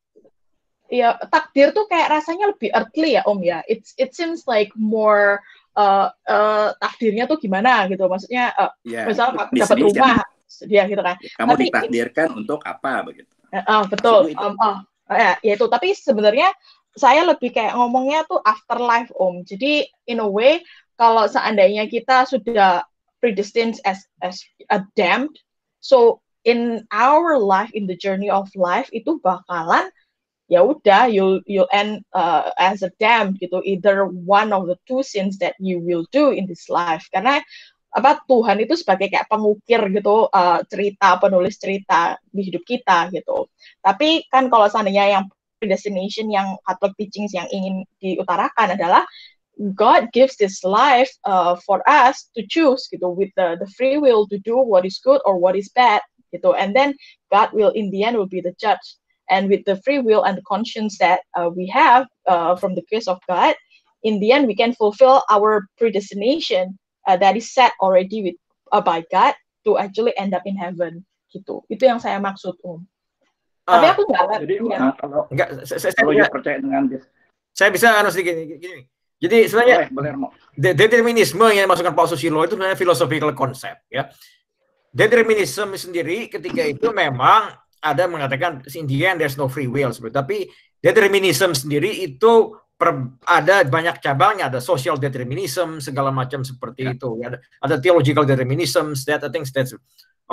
Ya, takdir tuh kayak rasanya lebih earthly ya Om ya. It's it seems like more uh, uh, takdirnya tuh gimana gitu maksudnya uh, eh, yeah. misal dapat rumah dia dia gitu kan kamu tapi, ditakdirkan ini, untuk apa begitu uh, uh, betul um, uh, ya, ya itu tapi sebenarnya saya lebih kayak ngomongnya tuh afterlife om jadi in a way kalau seandainya kita sudah predestined as as a damned so in our life in the journey of life itu bakalan ya udah you you end uh, as a damn gitu either one of the two sins that you will do in this life karena apa Tuhan itu sebagai kayak pengukir gitu uh, cerita penulis cerita di hidup kita gitu tapi kan kalau seandainya yang predestination yang Catholic teachings yang ingin diutarakan adalah God gives this life uh, for us to choose gitu with the the free will to do what is good or what is bad gitu and then God will in the end will be the judge and with the free will and the conscience that uh, we have uh, from the grace of God, in the end we can fulfill our predestination uh, that is set already with uh, by God to actually end up in heaven gitu. Itu yang saya maksud Om. Um. Ah, Tapi aku nggak Jadi ya. Ah, kalau enggak, saya, saya, saya percaya dengan dia. Saya bisa harus gini, gini. Jadi sebenarnya boleh, boleh, determinisme yang dimasukkan Pak Susilo itu sebenarnya philosophical concept ya. Determinisme sendiri ketika itu memang ada mengatakan in the end there's no free will seperti tapi determinism sendiri itu per, ada banyak cabangnya ada social determinism segala macam seperti yeah. itu ada, ada theological determinism that I think that's oke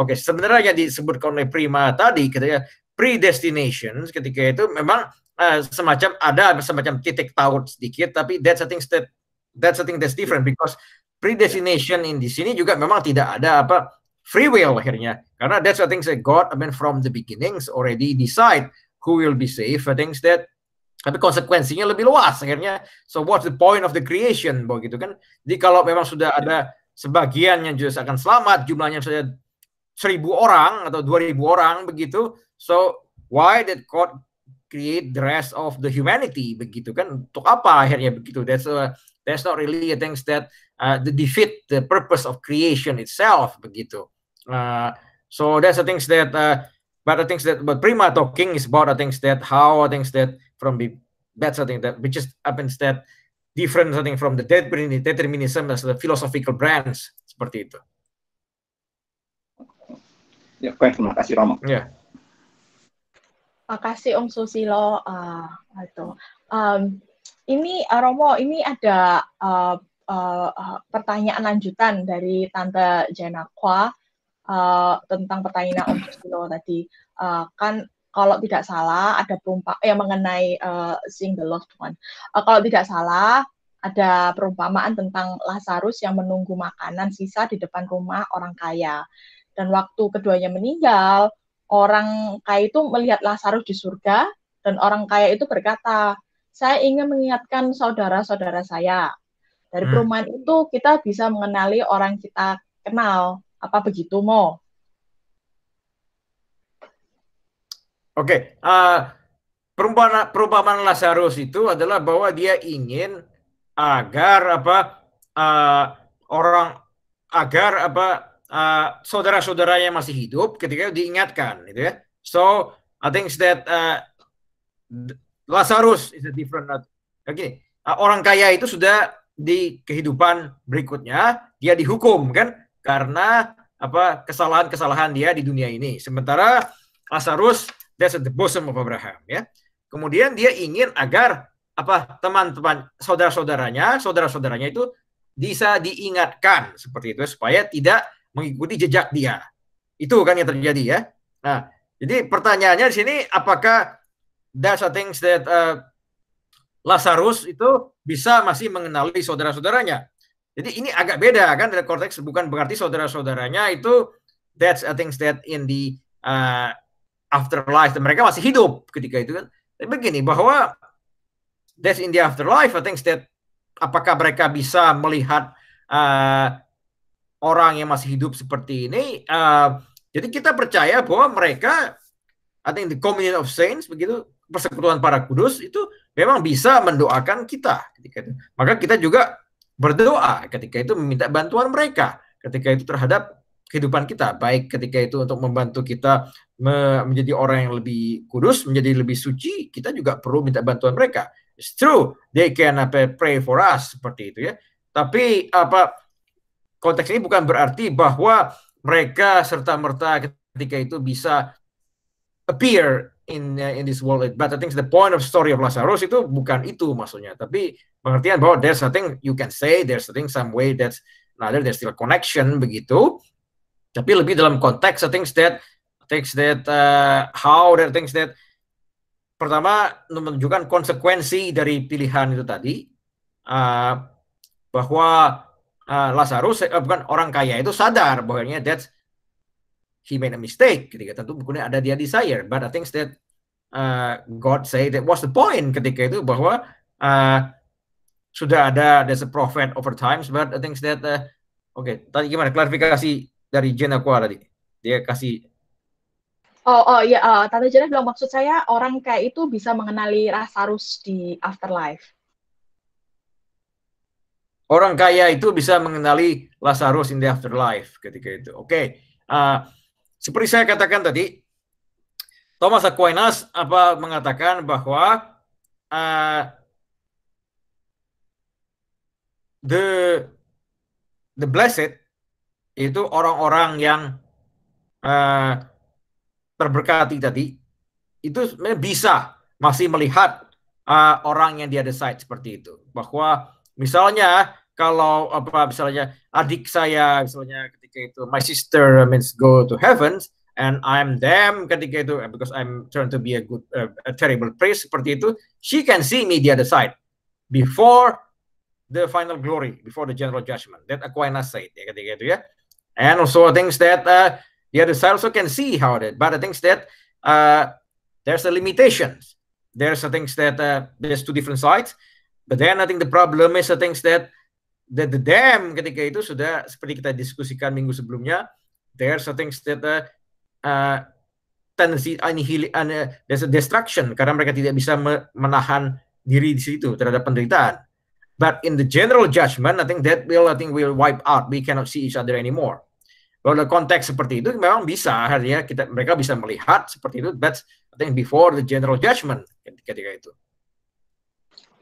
okay, sebenarnya yang disebutkan oleh Prima tadi ketika predestination ketika itu memang uh, semacam ada semacam titik taut sedikit tapi that's I think that that's I think that's different ya. because predestination in di sini juga memang tidak ada apa free will akhirnya karena that's what things that God I mean from the beginnings already decide who will be saved I think that tapi konsekuensinya lebih luas akhirnya so what's the point of the creation begitu kan jadi kalau memang sudah iya. ada sebagian yang justru akan selamat jumlahnya saja seribu orang atau dua ribu orang begitu so why did God create the rest of the humanity begitu kan untuk apa akhirnya begitu that's a, that's not really a things that uh, the defeat the purpose of creation itself begitu Uh, so that's the things that, uh, but the things that, but Prima talking is about the things that how, things that from the, that's the that which is happens that different something from the determinism as the philosophical brands seperti itu. Ya, terima kasih Romo. Ya. Makasih Om Susilo. Uh, itu. Um, ini uh, Romo, ini ada uh, uh, uh pertanyaan lanjutan dari Tante Jenakwa uh, tentang pertanyaan Om Susilo tadi uh, kan kalau tidak salah ada perumpamaan yang eh, mengenai uh, seeing the lost one. Uh, kalau tidak salah ada perumpamaan tentang Lazarus yang menunggu makanan sisa di depan rumah orang kaya. Dan waktu keduanya meninggal, orang kaya itu melihat Lazarus di surga dan orang kaya itu berkata, "Saya ingin mengingatkan saudara-saudara saya." Dari hmm. perumahan hmm. itu kita bisa mengenali orang kita kenal apa begitu, Mo? Oke, okay. uh, eh, perumpamaan perumpamaan Lazarus itu adalah bahwa dia ingin agar apa uh, orang agar apa uh, eh, saudara yang masih hidup ketika diingatkan, gitu ya. So I think that uh, Lazarus is a different. Oke, okay. uh, orang kaya itu sudah di kehidupan berikutnya dia dihukum kan karena apa kesalahan-kesalahan dia di dunia ini. Sementara Lazarus dia at the bosom of Abraham ya. Kemudian dia ingin agar apa teman-teman saudara-saudaranya, saudara-saudaranya itu bisa diingatkan seperti itu supaya tidak mengikuti jejak dia. Itu kan yang terjadi ya. Nah, jadi pertanyaannya di sini apakah that's a things that uh, Lazarus itu bisa masih mengenali saudara-saudaranya? Jadi ini agak beda kan dari konteks bukan berarti saudara-saudaranya itu that's a things that in the uh, afterlife dan mereka masih hidup ketika itu kan. Tapi begini bahwa that's in the afterlife a things that apakah mereka bisa melihat uh, orang yang masih hidup seperti ini uh, jadi kita percaya bahwa mereka I think the communion of saints begitu persekutuan para kudus itu memang bisa mendoakan kita ketika itu. Maka kita juga berdoa ketika itu meminta bantuan mereka ketika itu terhadap kehidupan kita baik ketika itu untuk membantu kita menjadi orang yang lebih kudus menjadi lebih suci kita juga perlu minta bantuan mereka it's true they can apa pray for us seperti itu ya tapi apa konteks ini bukan berarti bahwa mereka serta merta ketika itu bisa appear in uh, in this world. But I think the point of story of Lazarus itu bukan itu maksudnya, tapi pengertian bahwa there's something you can say, there's something some way that's another, there's still a connection begitu. Tapi lebih dalam konteks, I think that, I that uh, how there things that pertama menunjukkan konsekuensi dari pilihan itu tadi uh, bahwa uh, Lazarus uh, bukan orang kaya itu sadar bahwanya that's he made a mistake ketika tentu kemudian ada dia desire but I think that uh, God say that was the point ketika itu bahwa uh, sudah ada there's a prophet over times but I think that uh, oke okay, tadi gimana klarifikasi dari Jenna Kwa tadi dia kasih Oh, oh ya, uh, Tante Jenna bilang maksud saya orang kayak itu bisa mengenali Lazarus di afterlife. Orang kaya itu bisa mengenali Lazarus in the afterlife ketika itu. Oke, okay. uh, seperti saya katakan tadi, Thomas Aquinas apa mengatakan bahwa uh, the the blessed itu orang-orang yang uh, terberkati tadi itu bisa masih melihat uh, orang yang dia decide seperti itu bahwa misalnya kalau apa misalnya adik saya misalnya ketika itu my sister means go to heaven and I'm damn ketika itu because I'm trying to be a good uh, a terrible priest seperti itu she can see me the other side before the final glory before the general judgment that Aquinas said ya ketika itu ya and also things that uh, the other side also can see how that but the things that uh, there's a limitations there's a things that uh, there's two different sides but then I think the problem is the things that that the dam ketika itu sudah seperti kita diskusikan minggu sebelumnya there's something that uh, uh tendency uh, there's a destruction karena mereka tidak bisa menahan diri di situ terhadap penderitaan. But in the general judgment, I think that will I think will wipe out. We cannot see each other anymore. Kalau dalam konteks seperti itu memang bisa artinya kita mereka bisa melihat seperti itu. but I think before the general judgment ketika itu.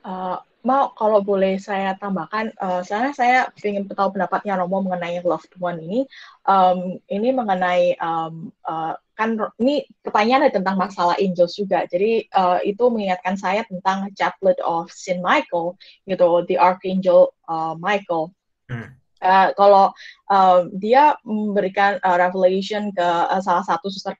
Uh, eh, mau kalau boleh saya tambahkan, uh, soalnya saya ingin tahu pendapatnya Romo mengenai loved one ini. Um, ini mengenai um, uh, kan ini pertanyaan tentang masalah angels juga. Jadi uh, itu mengingatkan saya tentang Chaplet of Saint Michael, gitu, the Archangel uh, Michael. Hmm. Uh, kalau uh, dia memberikan uh, revelation ke uh, salah satu suster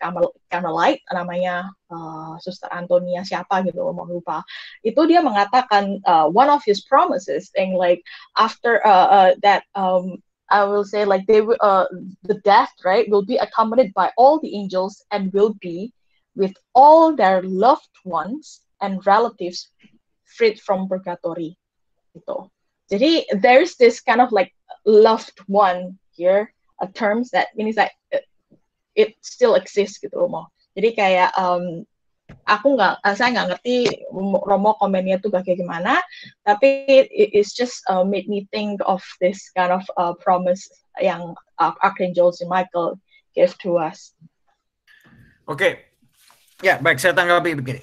Carmelite namanya uh, suster Antonia siapa gitu mau lupa itu dia mengatakan uh, one of his promises and like after uh, uh, that um, I will say like they uh, the death right will be accompanied by all the angels and will be with all their loved ones and relatives freed from purgatory gitu. Jadi there's this kind of like loved one here a terms that means like it, still exists gitu Romo jadi kayak um, aku nggak eh, saya nggak ngerti Romo komennya tuh kayak gimana tapi it, it's just uh, made me think of this kind of uh, promise yang uh, Archangel Michael gave to us oke okay. ya yeah, baik saya tanggapi begini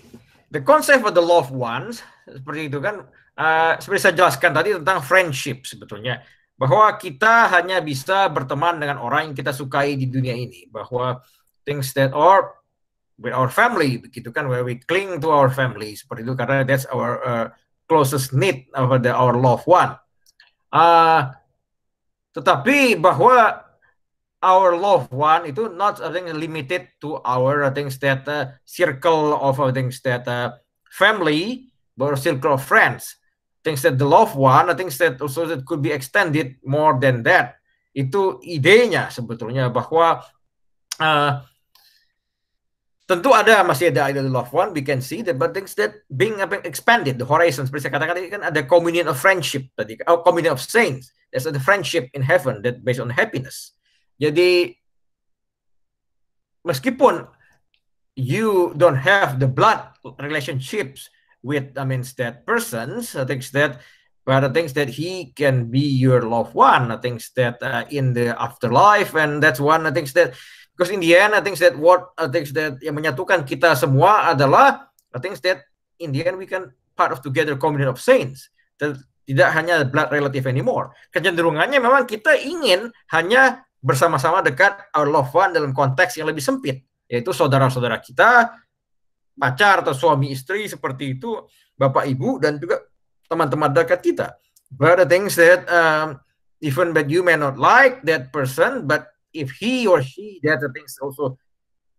the concept of the loved ones seperti itu kan uh, seperti saya jelaskan tadi tentang friendship sebetulnya bahwa kita hanya bisa berteman dengan orang yang kita sukai di dunia ini bahwa things that are with our family begitu kan where we cling to our family seperti itu karena that's our uh, closest need of the, our loved one uh, tetapi bahwa our loved one itu not I think, limited to our uh, things that uh, circle of I uh, think that uh, family but circle of friends things that the loved one, things that also that could be extended more than that. Itu idenya sebetulnya bahwa uh, tentu ada masih ada ada loved one, we can see that, but things that being expanded, the horizon seperti saya katakan tadi kan ada communion of friendship tadi, oh, communion of saints, there's a friendship in heaven that based on happiness. Jadi meskipun you don't have the blood relationships with I mean that persons, I uh, think that but I think that he can be your loved one, I uh, think that uh, in the afterlife, and that's one I uh, think that because in the end, I think that what I think that yang menyatukan kita semua adalah I think that in the end we can part of together community of saints. That tidak hanya blood relative anymore. Kecenderungannya memang kita ingin hanya bersama-sama dekat our loved one dalam konteks yang lebih sempit, yaitu saudara-saudara kita, pacar atau suami istri seperti itu, bapak ibu dan juga teman-teman dekat kita. But the things that um, even that you may not like that person, but if he or she that the things also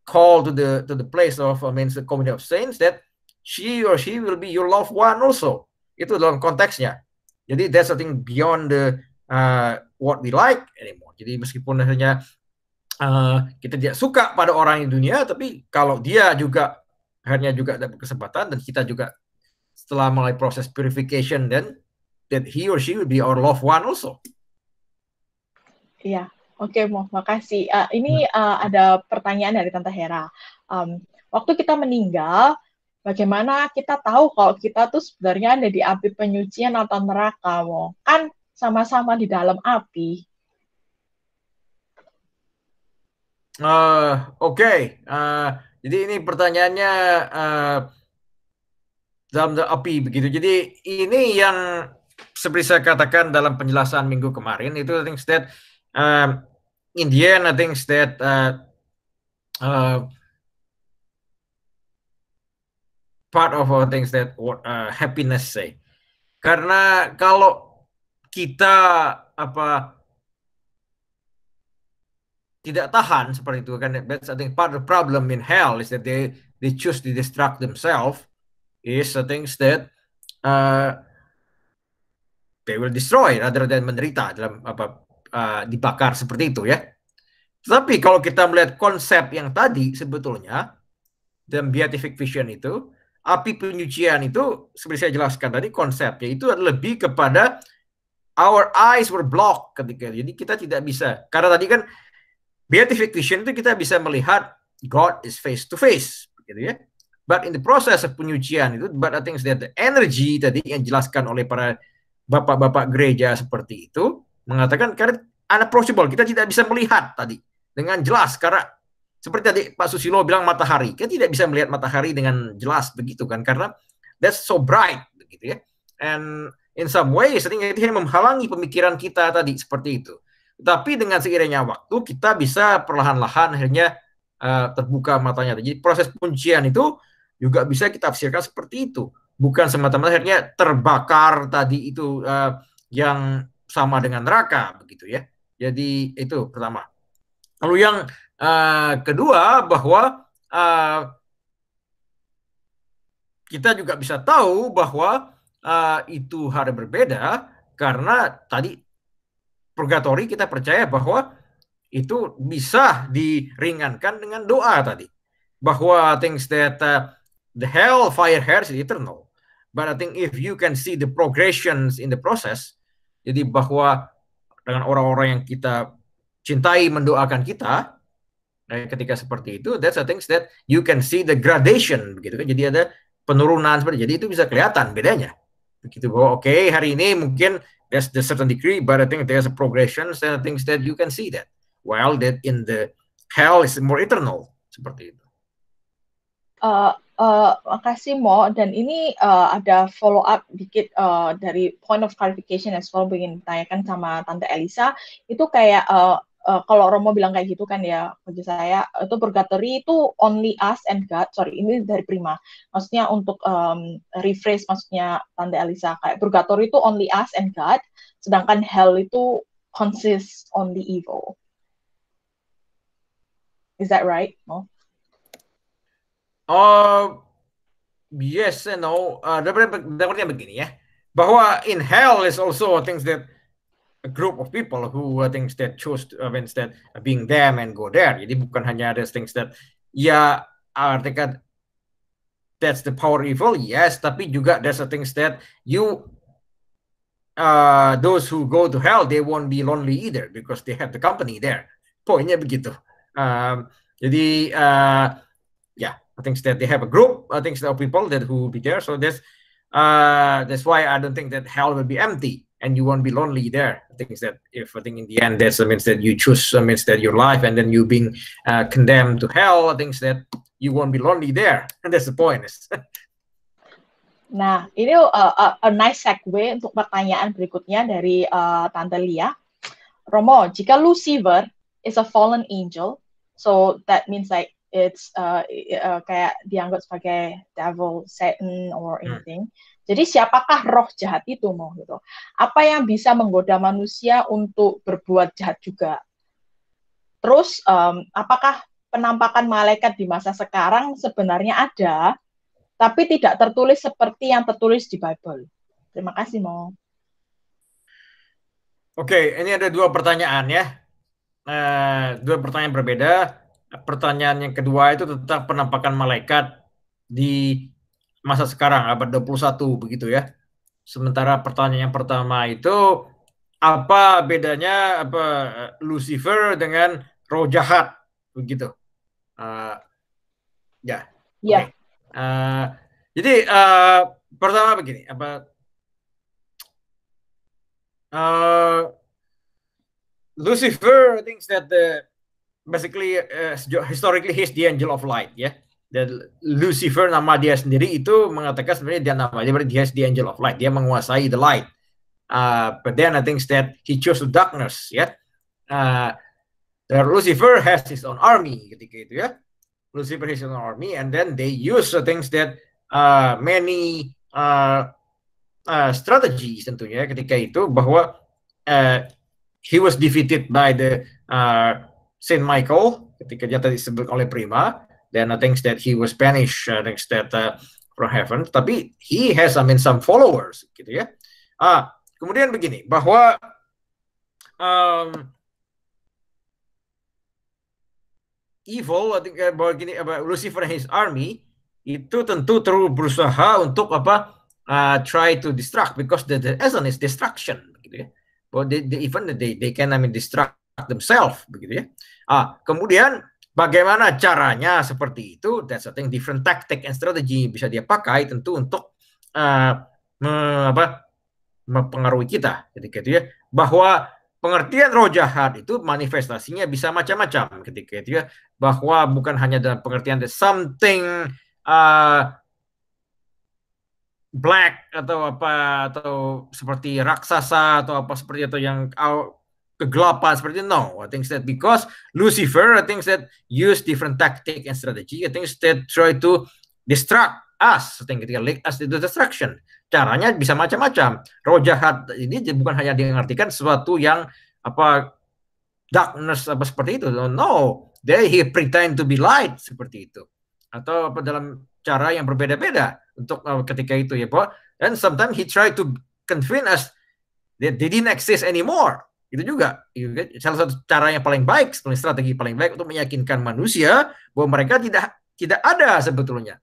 call to the to the place of I mean the community of saints that she or she will be your loved one also. Itu dalam konteksnya. Jadi that's something beyond the uh, what we like anymore. Jadi meskipun hanya uh, kita tidak suka pada orang di dunia, tapi kalau dia juga akhirnya juga dapat kesempatan dan kita juga setelah mulai proses purification dan that he or she will be our loved one also. Iya, oke okay, mau makasih. Uh, ini uh, ada pertanyaan dari Tante Hera. Um, waktu kita meninggal, bagaimana kita tahu kalau kita tuh sebenarnya ada di api penyucian atau neraka, Mo? Kan sama-sama di dalam api. Uh, oke, okay. uh, jadi ini pertanyaannya uh, dalam api begitu. Jadi ini yang seperti saya katakan dalam penjelasan minggu kemarin itu I think that uh, eh, in I think that uh, uh, part of all things that what uh, happiness say. Karena kalau kita apa tidak tahan seperti itu kan that's I think part of the problem in hell is that they they choose to destruct themselves is the things that uh, they will destroy rather than menderita dalam apa uh, dibakar seperti itu ya. Tapi kalau kita melihat konsep yang tadi sebetulnya dan beatific vision itu api penyucian itu seperti saya jelaskan tadi konsepnya itu lebih kepada our eyes were blocked ketika jadi kita tidak bisa karena tadi kan vision itu kita bisa melihat God is face to face, gitu ya. But in the process of penyucian itu, but I think that the energy tadi yang dijelaskan oleh para bapak-bapak gereja seperti itu mengatakan karena unapproachable, kita tidak bisa melihat tadi dengan jelas karena seperti tadi Pak Susilo bilang matahari, kita tidak bisa melihat matahari dengan jelas begitu kan karena that's so bright begitu ya. And in some ways, I think itu yang menghalangi pemikiran kita tadi seperti itu. Tapi dengan seiringnya waktu kita bisa perlahan-lahan akhirnya uh, terbuka matanya. Jadi proses puncian itu juga bisa kita tafsirkan seperti itu. Bukan semata-mata akhirnya terbakar tadi itu uh, yang sama dengan neraka begitu ya. Jadi itu pertama. Lalu yang uh, kedua bahwa uh, kita juga bisa tahu bahwa uh, itu hari berbeda karena tadi purgatori kita percaya bahwa itu bisa diringankan dengan doa tadi. Bahwa things that uh, the hell fire hair is eternal. But I think if you can see the progressions in the process, jadi bahwa dengan orang-orang yang kita cintai mendoakan kita, eh, ketika seperti itu, that's the things that you can see the gradation, begitu kan? Jadi ada penurunan seperti, jadi itu bisa kelihatan bedanya. Begitu bahwa oke okay, hari ini mungkin There's a certain degree, but I think there's a progression. and things that you can see that. while that in the hell is more eternal seperti itu. Uh, uh, makasih Mo dan ini uh, ada follow up dikit uh, dari point of clarification as well ingin tanyakan sama Tante Elisa itu kayak uh, uh, kalau Romo bilang kayak gitu kan ya bagi saya eh, itu purgatory itu only us and God sorry ini dari Prima maksudnya untuk um, rephrase maksudnya Tante Elisa kayak purgatory itu only us and God sedangkan hell itu consists only evil is that right Oh, Uh, yes and no uh, dapatnya begini ya bahwa in hell is also things that a group of people who uh, thinks that choose uh, instead of being them and go there. Jadi bukan hanya ada things that ya artinya that's the power evil yes, tapi juga there's a things that you uh, those who go to hell they won't be lonely either because they have the company there. Poinnya begitu. Um, jadi uh, yeah, I think that they have a group. I think of people that who will be there. So that's uh, that's why I don't think that hell will be empty and you won't be lonely there. I think that if I think in the end that's means that you choose means that your life and then you being uh, condemned to hell. I think that you won't be lonely there, and that's the point. nah, ini uh, uh, a nice segue untuk pertanyaan berikutnya dari uh, Tante Lia. Romo, jika Lucifer is a fallen angel, so that means like it's uh, uh, kayak dianggap sebagai devil, Satan, or hmm. anything. Hmm. Jadi siapakah roh jahat itu mau gitu? Apa yang bisa menggoda manusia untuk berbuat jahat juga? Terus um, apakah penampakan malaikat di masa sekarang sebenarnya ada, tapi tidak tertulis seperti yang tertulis di Bible? Terima kasih mau. Oke, ini ada dua pertanyaan ya. Uh, dua pertanyaan berbeda. Pertanyaan yang kedua itu tentang penampakan malaikat di masa sekarang abad 21 begitu ya. Sementara pertanyaan yang pertama itu apa bedanya apa eh, Lucifer dengan roh jahat begitu. Uh, ya. Ya. Yeah. Eh, okay. Uh, jadi uh, pertama begini apa uh, Lucifer thinks that the basically uh, historically he's the angel of light, ya. Yeah? dan Lucifer nama dia sendiri itu mengatakan sebenarnya dia nama dia berarti dia the angel of light dia menguasai the light uh, but then I think that he chose the darkness ya yeah? uh, Lucifer has his own army ketika itu ya Lucifer has his own army and then they use the things that uh, many uh, uh, strategies tentunya ketika itu bahwa uh, he was defeated by the uh, Saint Michael ketika dia tadi disebut oleh Prima then uh, thinks that he was banished, uh, thinks that uh, from heaven. Tapi he has, I mean, some followers, gitu ya. Ah, kemudian begini, bahwa um, evil, I think, uh, bahwa gini, uh, Lucifer and his army itu tentu terus berusaha untuk apa uh, try to distract because the, the essence is destruction, gitu ya. But they, they, even they, they can, I mean, distract themselves, begitu ya. Ah, kemudian Bagaimana caranya seperti itu? That's a thing. Different tactic and strategy bisa dia pakai tentu untuk uh, apa, mempengaruhi kita. Jadi gitu ya, bahwa pengertian roh jahat itu manifestasinya bisa macam-macam ketika itu ya bahwa bukan hanya dalam pengertian something uh, black atau apa atau seperti raksasa atau apa seperti itu yang kegelapan seperti itu. No, I think that because Lucifer, I think that use different tactic and strategy. I think that try to distract us, I think ketika lead us into destruction. Caranya bisa macam-macam. Roh jahat ini bukan hanya diartikan sesuatu yang apa darkness apa seperti itu. No, they he pretend to be light seperti itu. Atau apa dalam cara yang berbeda-beda untuk uh, ketika itu ya, Pak. And sometimes he try to convince us that they didn't exist anymore itu juga iya kan? salah satu cara yang paling baik strategi paling baik untuk meyakinkan manusia bahwa mereka tidak tidak ada sebetulnya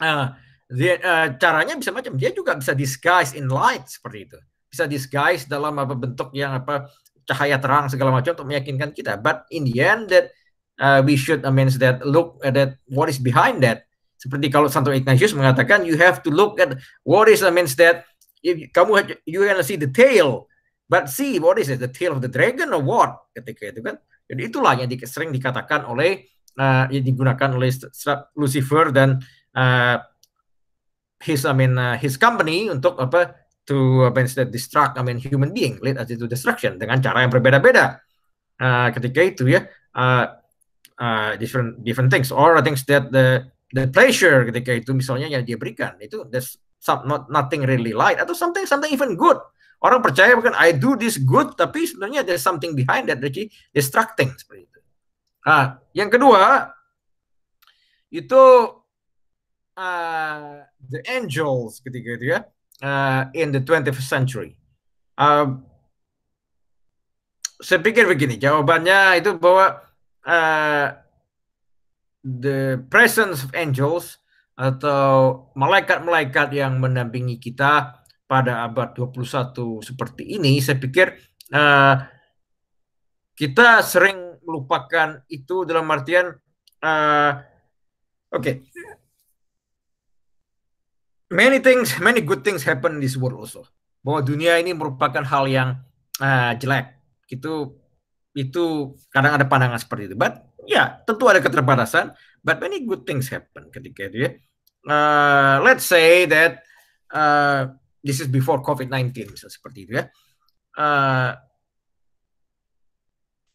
uh, dia, uh, caranya bisa macam dia juga bisa disguise in light seperti itu bisa disguise dalam apa bentuk yang apa cahaya terang segala macam untuk meyakinkan kita but in the end that uh, we should I means that look at that what is behind that seperti kalau Santo Ignatius mengatakan you have to look at what is I means that if kamu you can see the tail But see, what is it? The tail of the dragon or what? Ketika itu kan. Jadi itulah yang di, sering dikatakan oleh uh, yang digunakan oleh Lucifer dan uh, his I mean uh, his company untuk apa to I that destruct I mean human being lead us to destruction dengan cara yang berbeda-beda uh, ketika itu ya uh, uh, different different things or things that the the pleasure ketika itu misalnya yang dia berikan itu there's some, not nothing really light atau something something even good Orang percaya bukan I do this good, tapi sebenarnya ada something behind that which distracting seperti itu. Nah, yang kedua itu uh, the angels ketika itu ya uh, in the 20th century. Uh, saya pikir begini jawabannya itu bahwa uh, the presence of angels atau malaikat-malaikat yang mendampingi kita pada abad 21 seperti ini, saya pikir uh, kita sering melupakan itu dalam artian uh, oke okay. many things many good things happen in this world also bahwa dunia ini merupakan hal yang uh, jelek itu itu kadang ada pandangan seperti itu but ya yeah, tentu ada keterbatasan but many good things happen ketika dia uh, let's say that uh, this is before COVID-19 misalnya seperti itu ya. Uh,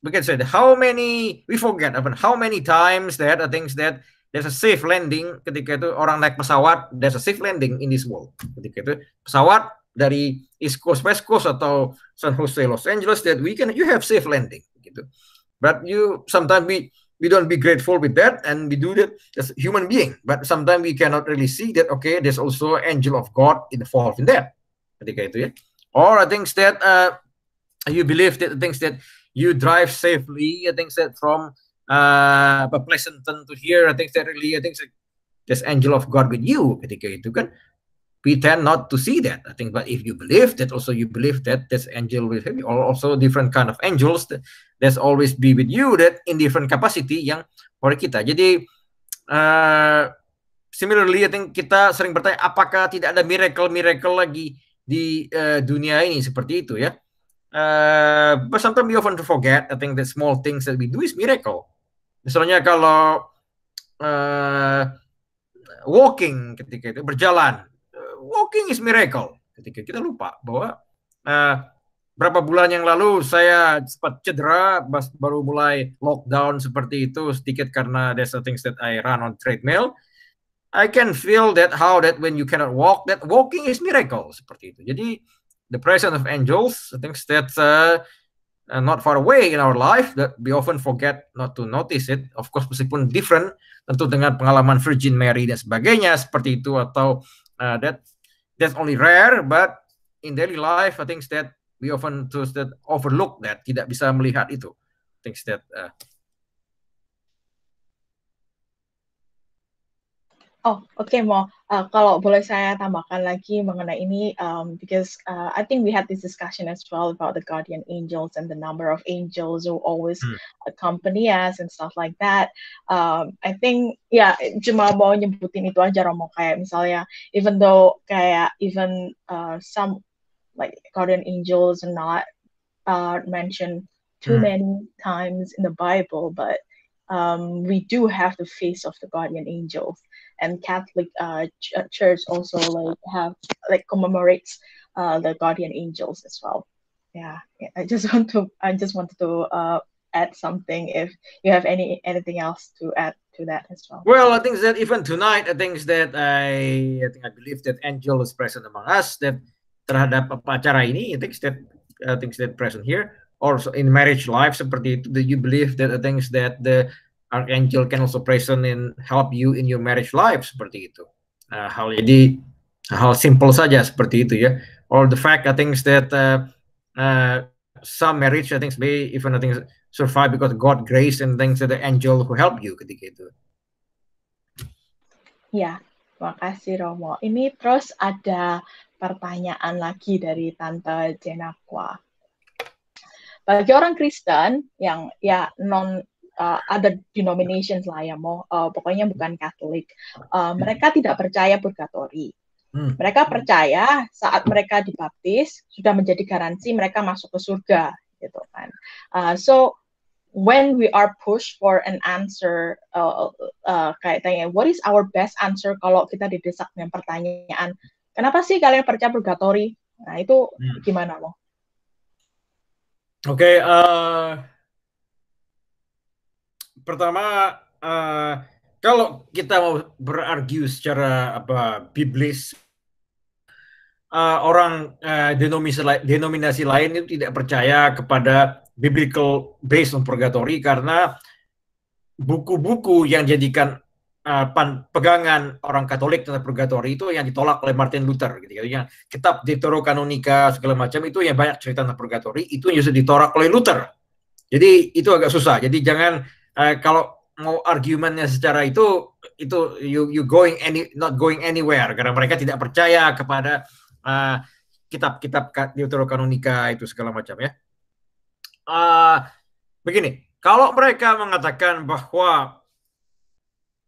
we can say that how many we forget apa how many times that I think that there's a safe landing ketika itu orang naik pesawat there's a safe landing in this world ketika itu pesawat dari East Coast West Coast atau San Jose Los Angeles that we can you have safe landing gitu. But you sometimes we we don't be grateful with that and we do that as human being but sometimes we cannot really see that okay there's also angel of god involved in that ketika itu ya or things that uh, you believe that things that you drive safely things that from uh, Pleasanton to here things that really things that there's angel of god with you ketika itu kan we tend not to see that i think but if you believe that also you believe that there's angel with him or also different kind of angels that that's always be with you that in different capacity yang for kita. Jadi uh, similarly I think kita sering bertanya apakah tidak ada miracle-miracle lagi di uh, dunia ini seperti itu ya. Uh, but sometimes we often forget I think that small things that we do is miracle. Misalnya kalau uh, walking ketika itu berjalan, walking is miracle. Ketika kita lupa bahwa uh, berapa bulan yang lalu saya cepat cedera baru mulai lockdown seperti itu sedikit karena there's sesuatu things that I run on treadmill I can feel that how that when you cannot walk that walking is miracle seperti itu jadi the presence of angels things that uh, uh, not far away in our life that we often forget not to notice it. Of course, meskipun different, tentu dengan pengalaman Virgin Mary dan sebagainya seperti itu atau uh, that that's only rare, but in daily life, I think that we often to that overlook that tidak bisa melihat itu things that uh, Oh, oke, okay, mau Uh, kalau boleh saya tambahkan lagi mengenai ini, um, because uh, I think we had this discussion as well about the guardian angels and the number of angels who always hmm. accompany us and stuff like that. Um, I think, ya, yeah, cuma mau nyebutin itu aja, Romo. Kayak misalnya, even though kayak even uh, some like guardian angels are not uh, mentioned too mm. many times in the Bible, but um, we do have the face of the guardian angels, and Catholic uh, ch- uh, Church also like have like commemorates uh, the guardian angels as well. Yeah, I just want to I just wanted to uh, add something if you have any anything else to add to that as well. Well, I think that even tonight, I think that I I think I believe that angel is present among us that terhadap acara ini, I think that I uh, think that present here, or in marriage life seperti itu, do you believe that I think that the archangel can also present and help you in your marriage life seperti itu. Nah, hal jadi hal simple saja seperti itu ya. Or the fact I think that uh, uh, some marriage I think may even I think survive because God grace and things that the angel who help you ketika itu. Ya, makasih Romo. Ini terus ada pertanyaan lagi dari Tante Jenakwa. Bagi orang Kristen yang ya non uh, other denominations lah ya mau uh, pokoknya bukan Katolik. Uh, mereka tidak percaya purgatori. Hmm. Mereka percaya saat mereka dibaptis sudah menjadi garansi mereka masuk ke surga gitu kan. Uh, so when we are pushed for an answer uh, uh, uh kayak tanya what is our best answer kalau kita didesak dengan pertanyaan Kenapa sih kalian percaya purgatory? Nah, itu hmm. gimana, Mo? Oke, okay, uh, eh, pertama uh, kalau kita mau berargu secara apa biblis uh, orang uh, denominasi, denominasi lain itu tidak percaya kepada biblical based on purgatory karena buku-buku yang jadikan uh, pegangan orang Katolik tentang purgatori itu yang ditolak oleh Martin Luther gitu yang kitab Deuterokanonika segala macam itu yang banyak cerita tentang purgatori itu justru ditolak oleh Luther jadi itu agak susah jadi jangan uh, kalau mau argumennya secara itu itu you you going any not going anywhere karena mereka tidak percaya kepada uh, kitab-kitab Deuterokanonika itu segala macam ya. Uh, begini, kalau mereka mengatakan bahwa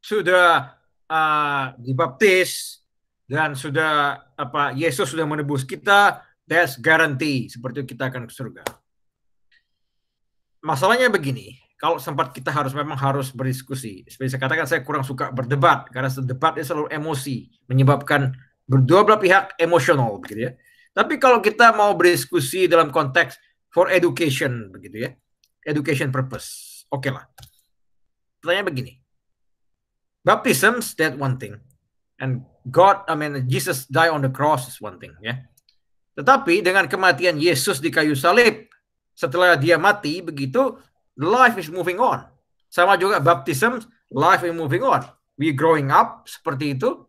sudah uh, dibaptis dan sudah apa Yesus sudah menebus kita, that's guarantee seperti kita akan ke surga. Masalahnya begini, kalau sempat kita harus memang harus berdiskusi. Seperti saya katakan saya kurang suka berdebat karena debat itu selalu emosi menyebabkan berdua belah pihak emosional begitu ya. Tapi kalau kita mau berdiskusi dalam konteks for education begitu ya, education purpose, oke okay lah. Pertanyaan begini, baptisms that one thing and God I mean Jesus die on the cross is one thing yeah. tetapi dengan kematian Yesus di kayu salib setelah dia mati begitu life is moving on sama juga baptisms, life is moving on we growing up seperti itu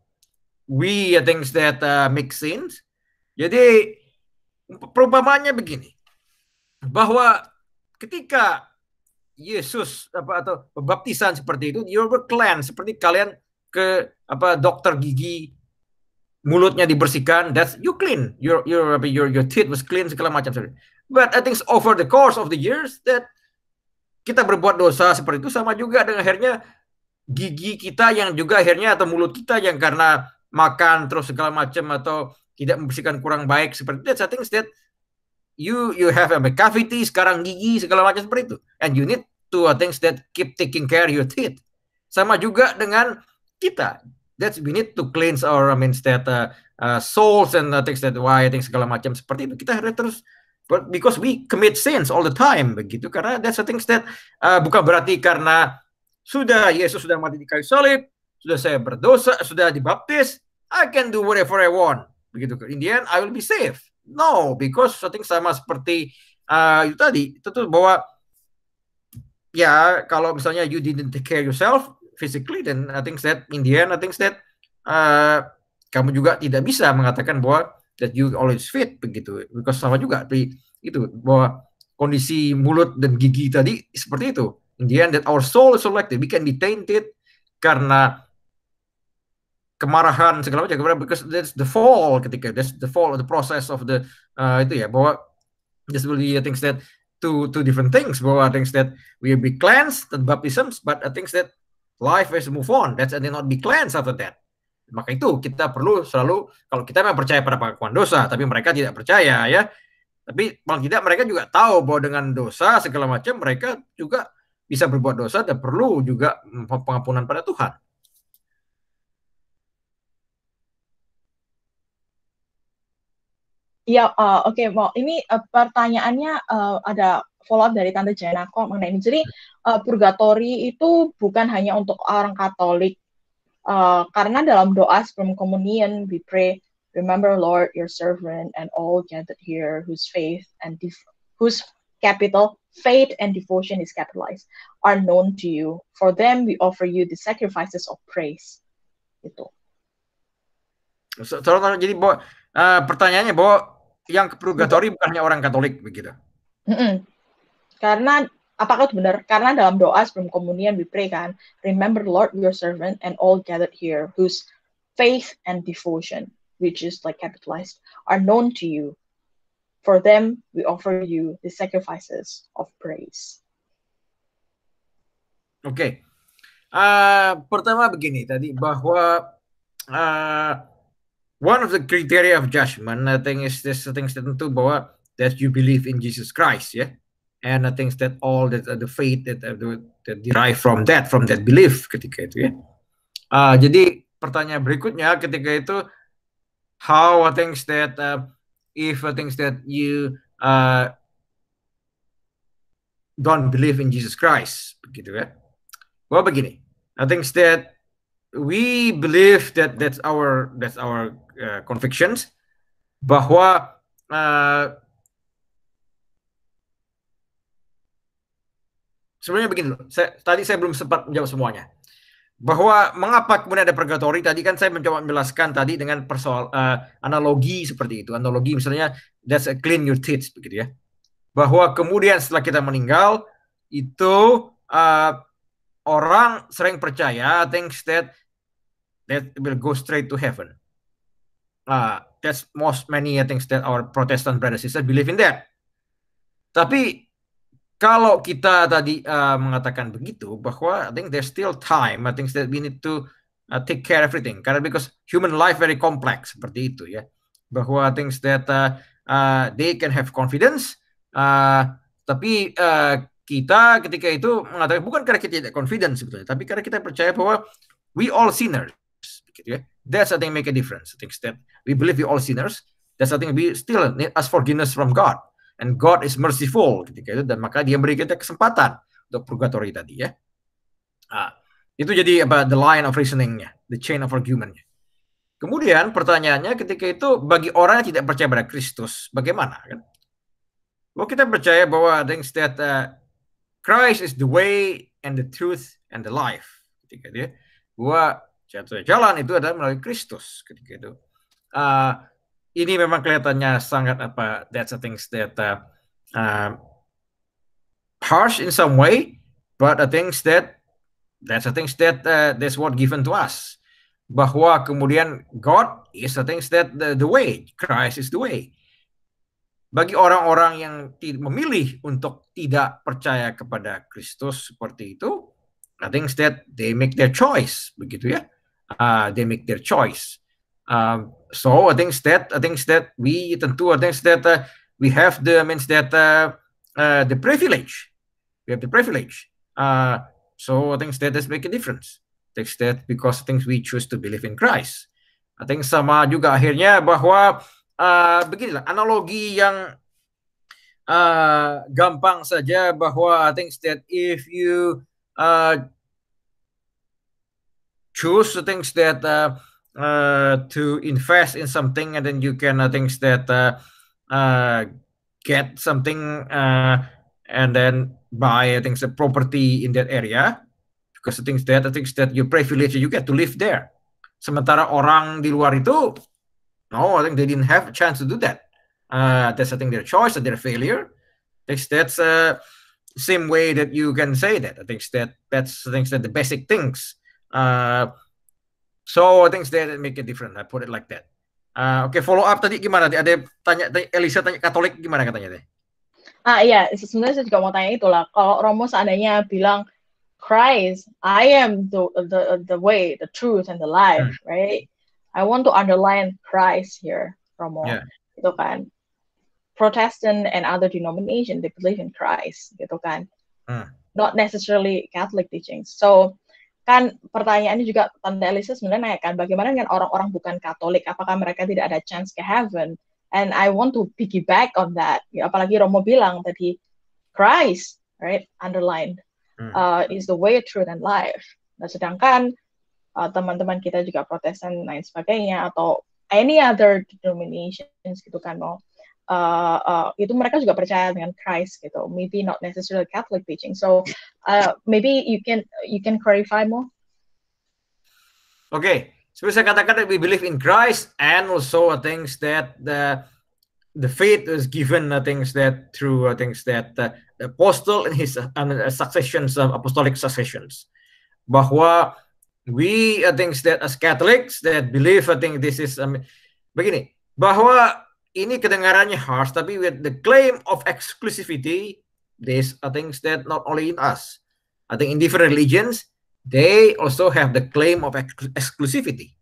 we are things that uh, make sense jadi perubahannya begini bahwa ketika Yesus apa atau baptisan seperti itu, you were clean seperti kalian ke apa dokter gigi mulutnya dibersihkan, that's you clean. Your your your your teeth was clean segala macam. sorry. But I think over the course of the years that kita berbuat dosa seperti itu sama juga dengan akhirnya gigi kita yang juga akhirnya atau mulut kita yang karena makan terus segala macam atau tidak membersihkan kurang baik seperti itu. I think that you you have a cavity, sekarang gigi segala macam seperti itu. And you need to things that keep taking care of your teeth. Sama juga dengan kita. That's we need to cleanse our I state that uh, uh, souls and uh, things that why things segala macam seperti itu. Kita harus terus but because we commit sins all the time begitu karena that's the things that uh, bukan berarti karena sudah Yesus sudah mati di kayu salib, sudah saya berdosa, sudah dibaptis, I can do whatever I want. Begitu. In the end, I will be safe. No, because I think sama seperti uh, itu tadi itu tuh bahwa ya kalau misalnya you didn't take care yourself physically, then I think that in the end I think that uh, kamu juga tidak bisa mengatakan bahwa that you always fit begitu, because sama juga tapi itu bahwa kondisi mulut dan gigi tadi seperti itu. In the end, that our soul is selected, we can be tainted karena kemarahan segala macam karena because that's the fall ketika that's the fall of the process of the uh, itu ya bahwa this will be things that two two different things bahwa things that will be cleansed and baptisms but things that life is move on that's and they not be cleansed after that maka itu kita perlu selalu kalau kita memang percaya pada pengakuan dosa tapi mereka tidak percaya ya tapi paling tidak mereka juga tahu bahwa dengan dosa segala macam mereka juga bisa berbuat dosa dan perlu juga pengampunan pada Tuhan Iya, uh, oke, okay, mau ini uh, pertanyaannya uh, ada follow up dari Tante Jana kok mengenai ini. Jadi uh, purgatori itu bukan hanya untuk orang Katolik, uh, karena dalam doa sebelum communion we pray, remember Lord your servant and all gathered here whose faith and whose capital faith and devotion is capitalized are known to you. For them we offer you the sacrifices of praise. Itu. So, so, so, jadi boleh uh, pertanyaannya bahwa yang purgatori bukan hanya orang Katolik begitu. Mm -mm. Karena apakah itu benar? Karena dalam doa sebelum komunian we pray kan, remember Lord your servant and all gathered here whose faith and devotion, which is like capitalized, are known to you. For them we offer you the sacrifices of praise. Oke. Okay. Uh, eh, pertama begini tadi bahwa uh, one of the criteria of judgment, I think, is this things that tentu bahwa that you believe in Jesus Christ, yeah, and I think that all that uh, the faith that, uh, that derive from that, from that belief ketika itu ya. Yeah. Uh, jadi pertanyaan berikutnya ketika itu, how I think that uh, if I think that you uh, don't believe in Jesus Christ, begitu ya. Well begini, I think that we believe that that's our that's our uh, convictions bahwa uh, sebenarnya begini saya, tadi saya belum sempat menjawab semuanya bahwa mengapa kemudian ada purgatory tadi kan saya mencoba menjelaskan tadi dengan persoal uh, analogi seperti itu analogi misalnya that's a clean your teeth begitu ya bahwa kemudian setelah kita meninggal itu uh, orang sering percaya thinks that that will go straight to heaven uh, that's most many things that our Protestant brothers sisters believe in that. Tapi kalau kita tadi uh, mengatakan begitu bahwa I think there's still time, I think that we need to uh, take care everything karena because human life very complex seperti itu ya. Bahwa things that uh, uh, they can have confidence uh, tapi uh, kita ketika itu mengatakan bukan karena kita tidak confident sebetulnya, tapi karena kita percaya bahwa we all sinners gitu ya. That's I think make a difference. I think that We believe we all sinners. Dan something we still need us forgiveness from God. And God is merciful ketika itu gitu. dan maka dia beri kita kesempatan untuk purgatory tadi ya. Nah, itu jadi apa the line of reasoningnya, the chain of argumentnya. Kemudian pertanyaannya ketika itu bagi orang yang tidak percaya pada Kristus bagaimana kan? Well, kita percaya bahwa things that uh, Christ is the way and the truth and the life ketika gitu, gitu, ya. dia bahwa jalan itu adalah melalui Kristus ketika itu uh, ini memang kelihatannya sangat apa that's a things that uh, uh, harsh in some way, but the things that that's the things that uh, that's what given to us. Bahwa kemudian God is the things that the, the way, Christ is the way. Bagi orang-orang yang memilih untuk tidak percaya kepada Kristus seperti itu, I think that they make their choice, begitu ya. Uh, they make their choice. uh, so I think that I think that we tentu I think that uh, we have the means that uh, uh, the privilege we have the privilege uh, so I think that does make a difference I think that because I think we choose to believe in Christ I think sama juga akhirnya bahwa uh, beginilah analogi yang uh, gampang saja bahwa I think that if you uh, choose things that uh, uh, to invest in something, and then you can uh, think that uh, uh, get something and then buy I think property in that area because I think that I think that you privilege you get to live there. Sementara orang di luar itu, no, I think they didn't have a chance to do that. Uh, that's I think their choice and their failure. I think that's uh, same way that you can say that. I think that that's I think that the basic things. Uh, So I think that make a difference. I put it like that. Uh, ah, Oke, okay, follow up tadi gimana? Tadi Ada tanya, tanya Elisa tanya Katolik gimana katanya deh? Ah iya, sebenarnya saya juga mau tanya itulah. Kalau Romo seandainya bilang Christ, I am the the the way, the truth and the life, hmm. right? I want to underline Christ here, Romo. Yeah. Gitu kan. Protestant and other denomination they believe in Christ, gitu kan. Hmm. Not necessarily Catholic teachings. So kan pertanyaannya juga Tante Elisa sebenarnya kan bagaimana dengan orang-orang bukan Katolik apakah mereka tidak ada chance ke heaven and I want to piggyback on that ya, apalagi Romo bilang tadi Christ right underlined hmm. uh, is the way truth and life nah sedangkan teman uh, teman-teman kita juga Protestan lain sebagainya atau any other denominations gitu kan mau uh, uh, itu mereka juga percaya dengan Christ gitu. Maybe not necessarily Catholic teaching. So uh, maybe you can you can clarify more. Okay, So so, saya katakan, we believe in Christ and also things that the the faith is given uh, things that through uh, things that uh, the apostle and his uh, successions of apostolic successions bahwa we uh, things that as Catholics that believe I think this is um, begini bahwa ini kedengarannya harsh, tapi with the claim of exclusivity, there's a things that not only in us. I think in different religions, they also have the claim of exclusivity.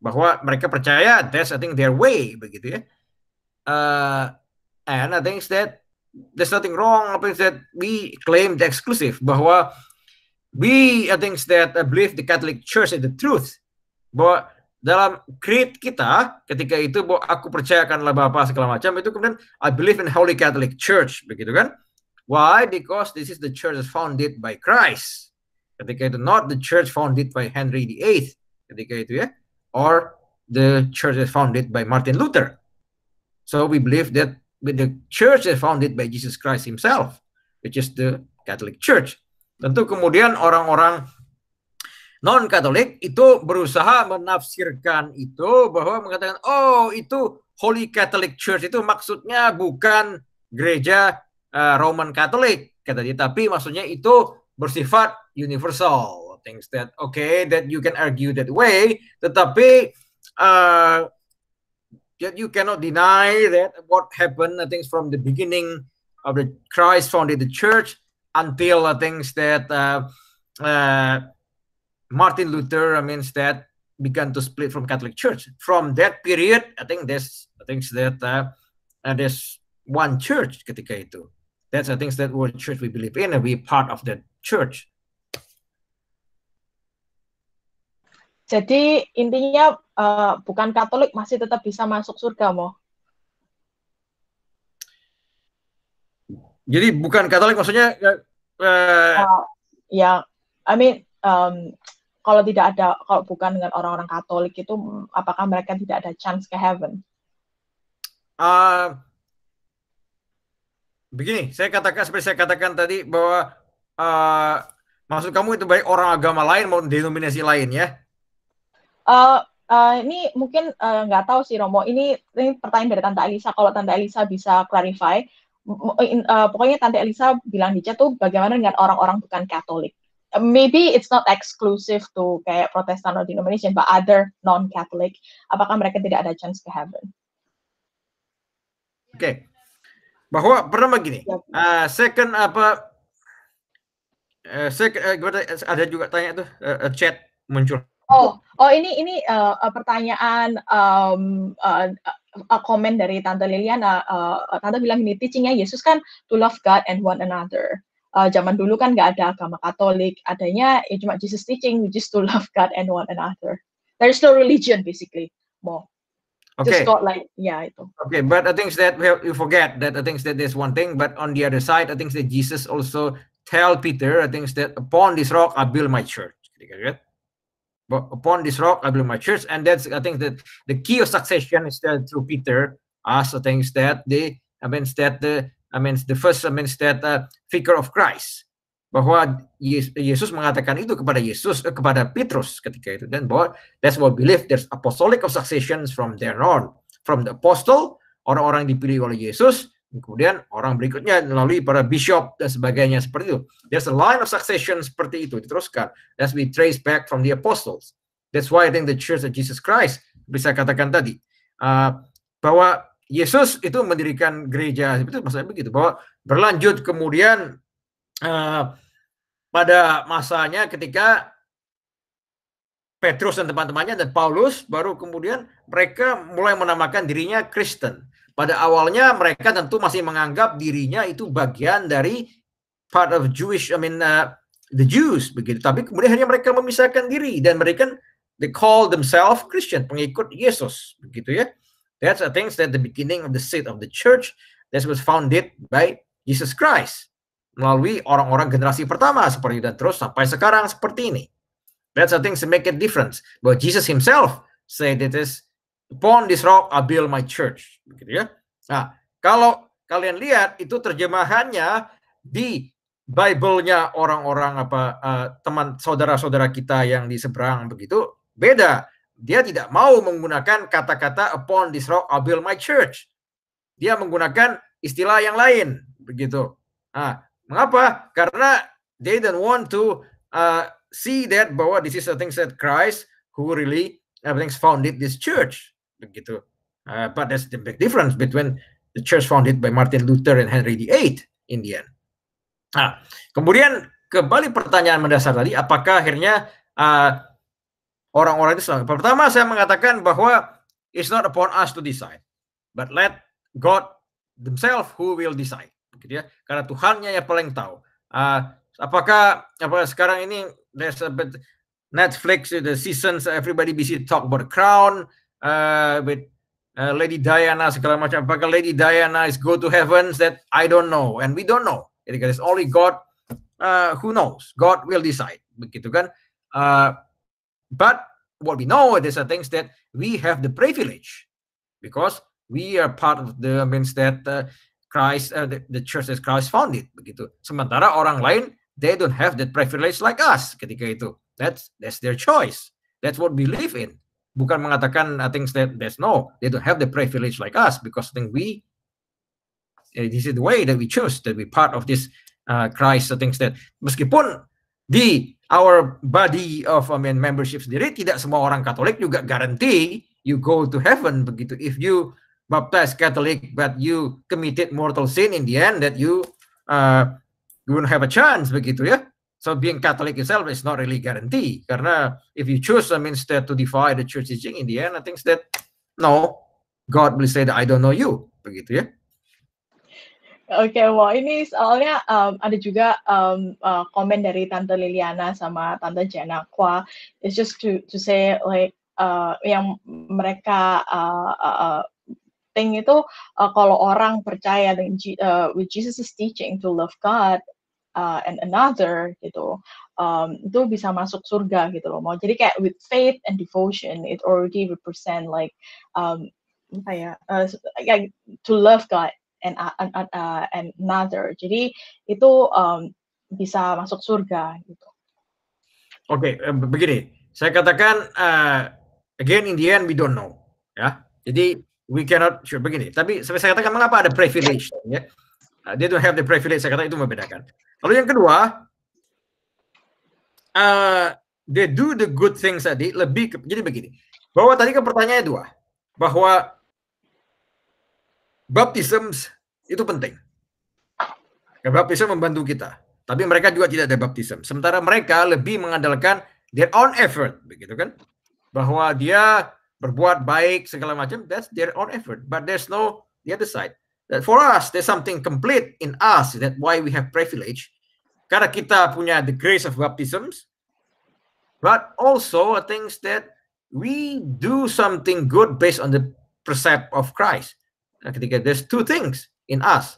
Bahwa mereka percaya that's I think their way begitu ya. Uh, and I think that there's nothing wrong. I think that we claim the exclusive bahwa we I think that I uh, believe the Catholic Church is the truth. but dalam creed kita ketika itu bahwa aku percayakanlah Bapa segala macam itu kemudian I believe in Holy Catholic Church begitu kan? Why? Because this is the church founded by Christ. Ketika itu not the church founded by Henry VIII ketika itu ya or the church is founded by Martin Luther. So we believe that the church is founded by Jesus Christ himself which is the Catholic Church. Tentu kemudian orang-orang non Katolik itu berusaha menafsirkan itu bahwa mengatakan oh itu Holy Catholic Church itu maksudnya bukan gereja uh, Roman Katolik kata dia tapi maksudnya itu bersifat universal things that okay that you can argue that way tetapi uh, that you cannot deny that what happened I think from the beginning of the Christ founded the church until uh, things that uh, uh, Martin Luther I mean that began to split from Catholic Church. From that period, I think there's I think that uh, uh, there's one church ketika itu. That's I think that what church we believe in and we part of that church. Jadi intinya uh, bukan Katolik masih tetap bisa masuk surga, Mo? Jadi bukan Katolik maksudnya? Uh, uh, uh ya, yeah. I mean, um, kalau tidak ada kalau bukan dengan orang-orang Katolik itu apakah mereka tidak ada chance ke heaven? Uh, begini, saya katakan seperti saya katakan tadi bahwa uh, maksud kamu itu baik orang agama lain maupun denominasi lain ya? Uh, uh, ini mungkin nggak uh, tahu sih Romo. Ini ini pertanyaan dari Tante Elisa. Kalau Tante Elisa bisa clarify, uh, pokoknya Tante Elisa bilang di chat tuh bagaimana dengan orang-orang bukan Katolik maybe it's not exclusive to kayak Protestant or denomination, but other non-Catholic, apakah mereka tidak ada chance ke heaven? Oke, okay. bahwa pertama gini, uh, second apa, uh, second, uh, ada juga tanya tuh uh, chat muncul. Oh, oh ini ini uh, pertanyaan um, uh, a comment dari Tante Liliana. Uh, Tante bilang ini teachingnya Yesus kan to love God and one another. uh, zaman dulu kan nggak ada agama Katolik, adanya ya eh, cuma Jesus teaching, which is to love God and one another. There is no religion basically more. Okay. Just got like yeah itu. Okay, but I think that we have, you forget that I think that there's one thing, but on the other side, I think that Jesus also tell Peter, I think that upon this rock I build my church. But upon this rock I build my church, and that's I think that the key of succession is that through Peter. As I think that they I mean that the I mean the first I mean that uh, figure of Christ bahwa Yesus mengatakan itu kepada Yesus eh, kepada Petrus ketika itu dan bahwa that's what believe there's apostolic of successions from there on from the apostle orang-orang dipilih oleh Yesus kemudian orang berikutnya melalui para bishop dan sebagainya seperti itu there's a line of succession seperti itu diteruskan that's we trace back from the apostles that's why I think the church of Jesus Christ bisa katakan tadi uh, bahwa Yesus itu mendirikan gereja, itu maksudnya begitu bahwa berlanjut kemudian uh, pada masanya ketika Petrus dan teman-temannya dan Paulus baru kemudian mereka mulai menamakan dirinya Kristen. Pada awalnya mereka tentu masih menganggap dirinya itu bagian dari part of Jewish, I mean uh, the Jews begitu. Tapi kemudian hanya mereka memisahkan diri dan mereka they call themselves Christian, pengikut Yesus begitu ya. That's the things that the beginning of the seed of the church that was founded by Jesus Christ melalui orang-orang generasi pertama seperti dan terus sampai sekarang seperti ini. That's the things that make a difference. But Jesus himself said it is upon this rock I build my church. Begitu ya. Nah, kalau kalian lihat itu terjemahannya di Bible-nya orang-orang apa uh, teman saudara-saudara kita yang di seberang begitu beda dia tidak mau menggunakan kata-kata upon this rock I build my church. Dia menggunakan istilah yang lain begitu. Nah, mengapa? Karena they don't want to uh, see that bahwa this is the things that Christ who really everything's founded this church begitu. Uh, but that's the big difference between the church founded by Martin Luther and Henry VIII in the end. Nah, kemudian kembali pertanyaan mendasar tadi, apakah akhirnya uh, orang-orang Islam. Pertama saya mengatakan bahwa it's not upon us to decide, but let God Himself who will decide. Gitu ya. Karena Tuhannya yang paling tahu. Uh, apakah apa sekarang ini there's a bit Netflix the seasons everybody busy talk about Crown uh, with uh, Lady Diana segala macam. Apakah Lady Diana is go to heavens that I don't know and we don't know. It gitu kan, is only God uh, who knows. God will decide. Begitu kan? Uh, But what we know, these are things that we have the privilege because we are part of the means that uh, Christ, uh, the, the church that Christ founded. Begitu. Sementara orang lain, they don't have that privilege like us ketika itu. That's that's their choice. That's what we live in. Bukan mengatakan uh, things that there's no, they don't have the privilege like us because then we, uh, this is the way that we choose, that we part of this uh, Christ, the uh, things that meskipun di our body of I mean, membership sendiri tidak semua orang Katolik juga guarantee you go to heaven begitu if you baptized Catholic but you committed mortal sin in the end that you uh, you won't have a chance begitu ya so being Catholic itself is not really guarantee karena if you choose I mean instead to defy the church teaching in the end I think that no God will say that I don't know you begitu ya Oke, okay, wow. Ini soalnya um, ada juga um, uh, komen dari Tante Liliana sama Tante Jenna. Kwa. It's just to to say like uh, yang mereka uh, uh, uh think itu uh, kalau orang percaya dengan uh, with Jesus' teaching to love God uh, and another gitu um, itu bisa masuk surga gitu loh mau jadi kayak with faith and devotion it already represent like um, apa ya uh, to love God Uh, and, uh, uh, another. Jadi itu um, bisa masuk surga gitu. Oke, okay, begini. Saya katakan uh, again in the end we don't know, ya. Jadi we cannot sure begini. Tapi saya katakan mengapa ada privilege, ya? Uh, they don't have the privilege. Saya katakan itu membedakan. Lalu yang kedua, uh, they do the good things tadi lebih ke, jadi begini. Bahwa tadi kan pertanyaannya dua, bahwa Baptisms itu penting. Ya, baptism membantu kita. Tapi mereka juga tidak ada baptism. Sementara mereka lebih mengandalkan their own effort, begitu kan? Bahwa dia berbuat baik segala macam, that's their own effort. But there's no the other side. That for us, there's something complete in us. That why we have privilege. Karena kita punya the grace of baptisms, but also things that we do something good based on the precept of Christ ketika there's two things in us.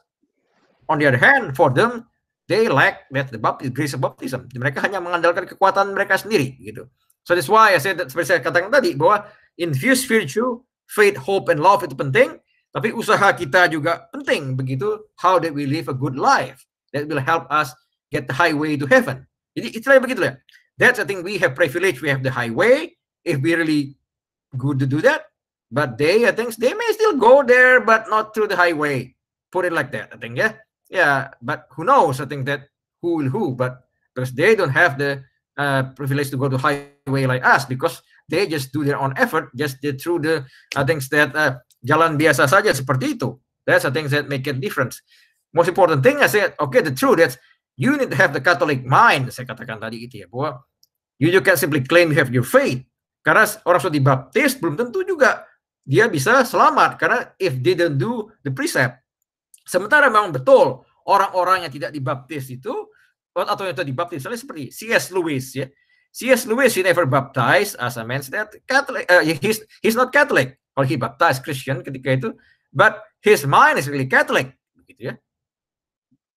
On the other hand, for them, they lack that the baptism, grace of baptism. Mereka hanya mengandalkan kekuatan mereka sendiri gitu. So that's why I said that, seperti saya katakan tadi bahwa infuse virtue, faith, hope, and love itu penting. Tapi usaha kita juga penting begitu. How that we live a good life that will help us get the highway to heaven. Jadi istilahnya begitu ya. That's I think we have privilege, we have the highway. If we really good to do that, But they, I think, they may still go there, but not through the highway. Put it like that, I think, yeah? Yeah, but who knows? I think that who will who, but because they don't have the uh, privilege to go to highway like us because they just do their own effort, just through the I uh, think that uh, jalan biasa saja seperti itu. That's the things that make a difference. Most important thing I said, okay, the truth that you need to have the Catholic mind. Saya katakan tadi itu ya bahwa you, you can simply claim you have your faith. Karena orang sudah dibaptis belum tentu juga dia bisa selamat karena if they do the precept. Sementara memang betul orang-orang yang tidak dibaptis itu atau yang tidak dibaptis misalnya seperti C.S. Lewis ya. C.S. Lewis he never baptized as a man that Catholic uh, he's he's not Catholic. Kalau he baptized Christian ketika itu but his mind is really Catholic gitu ya.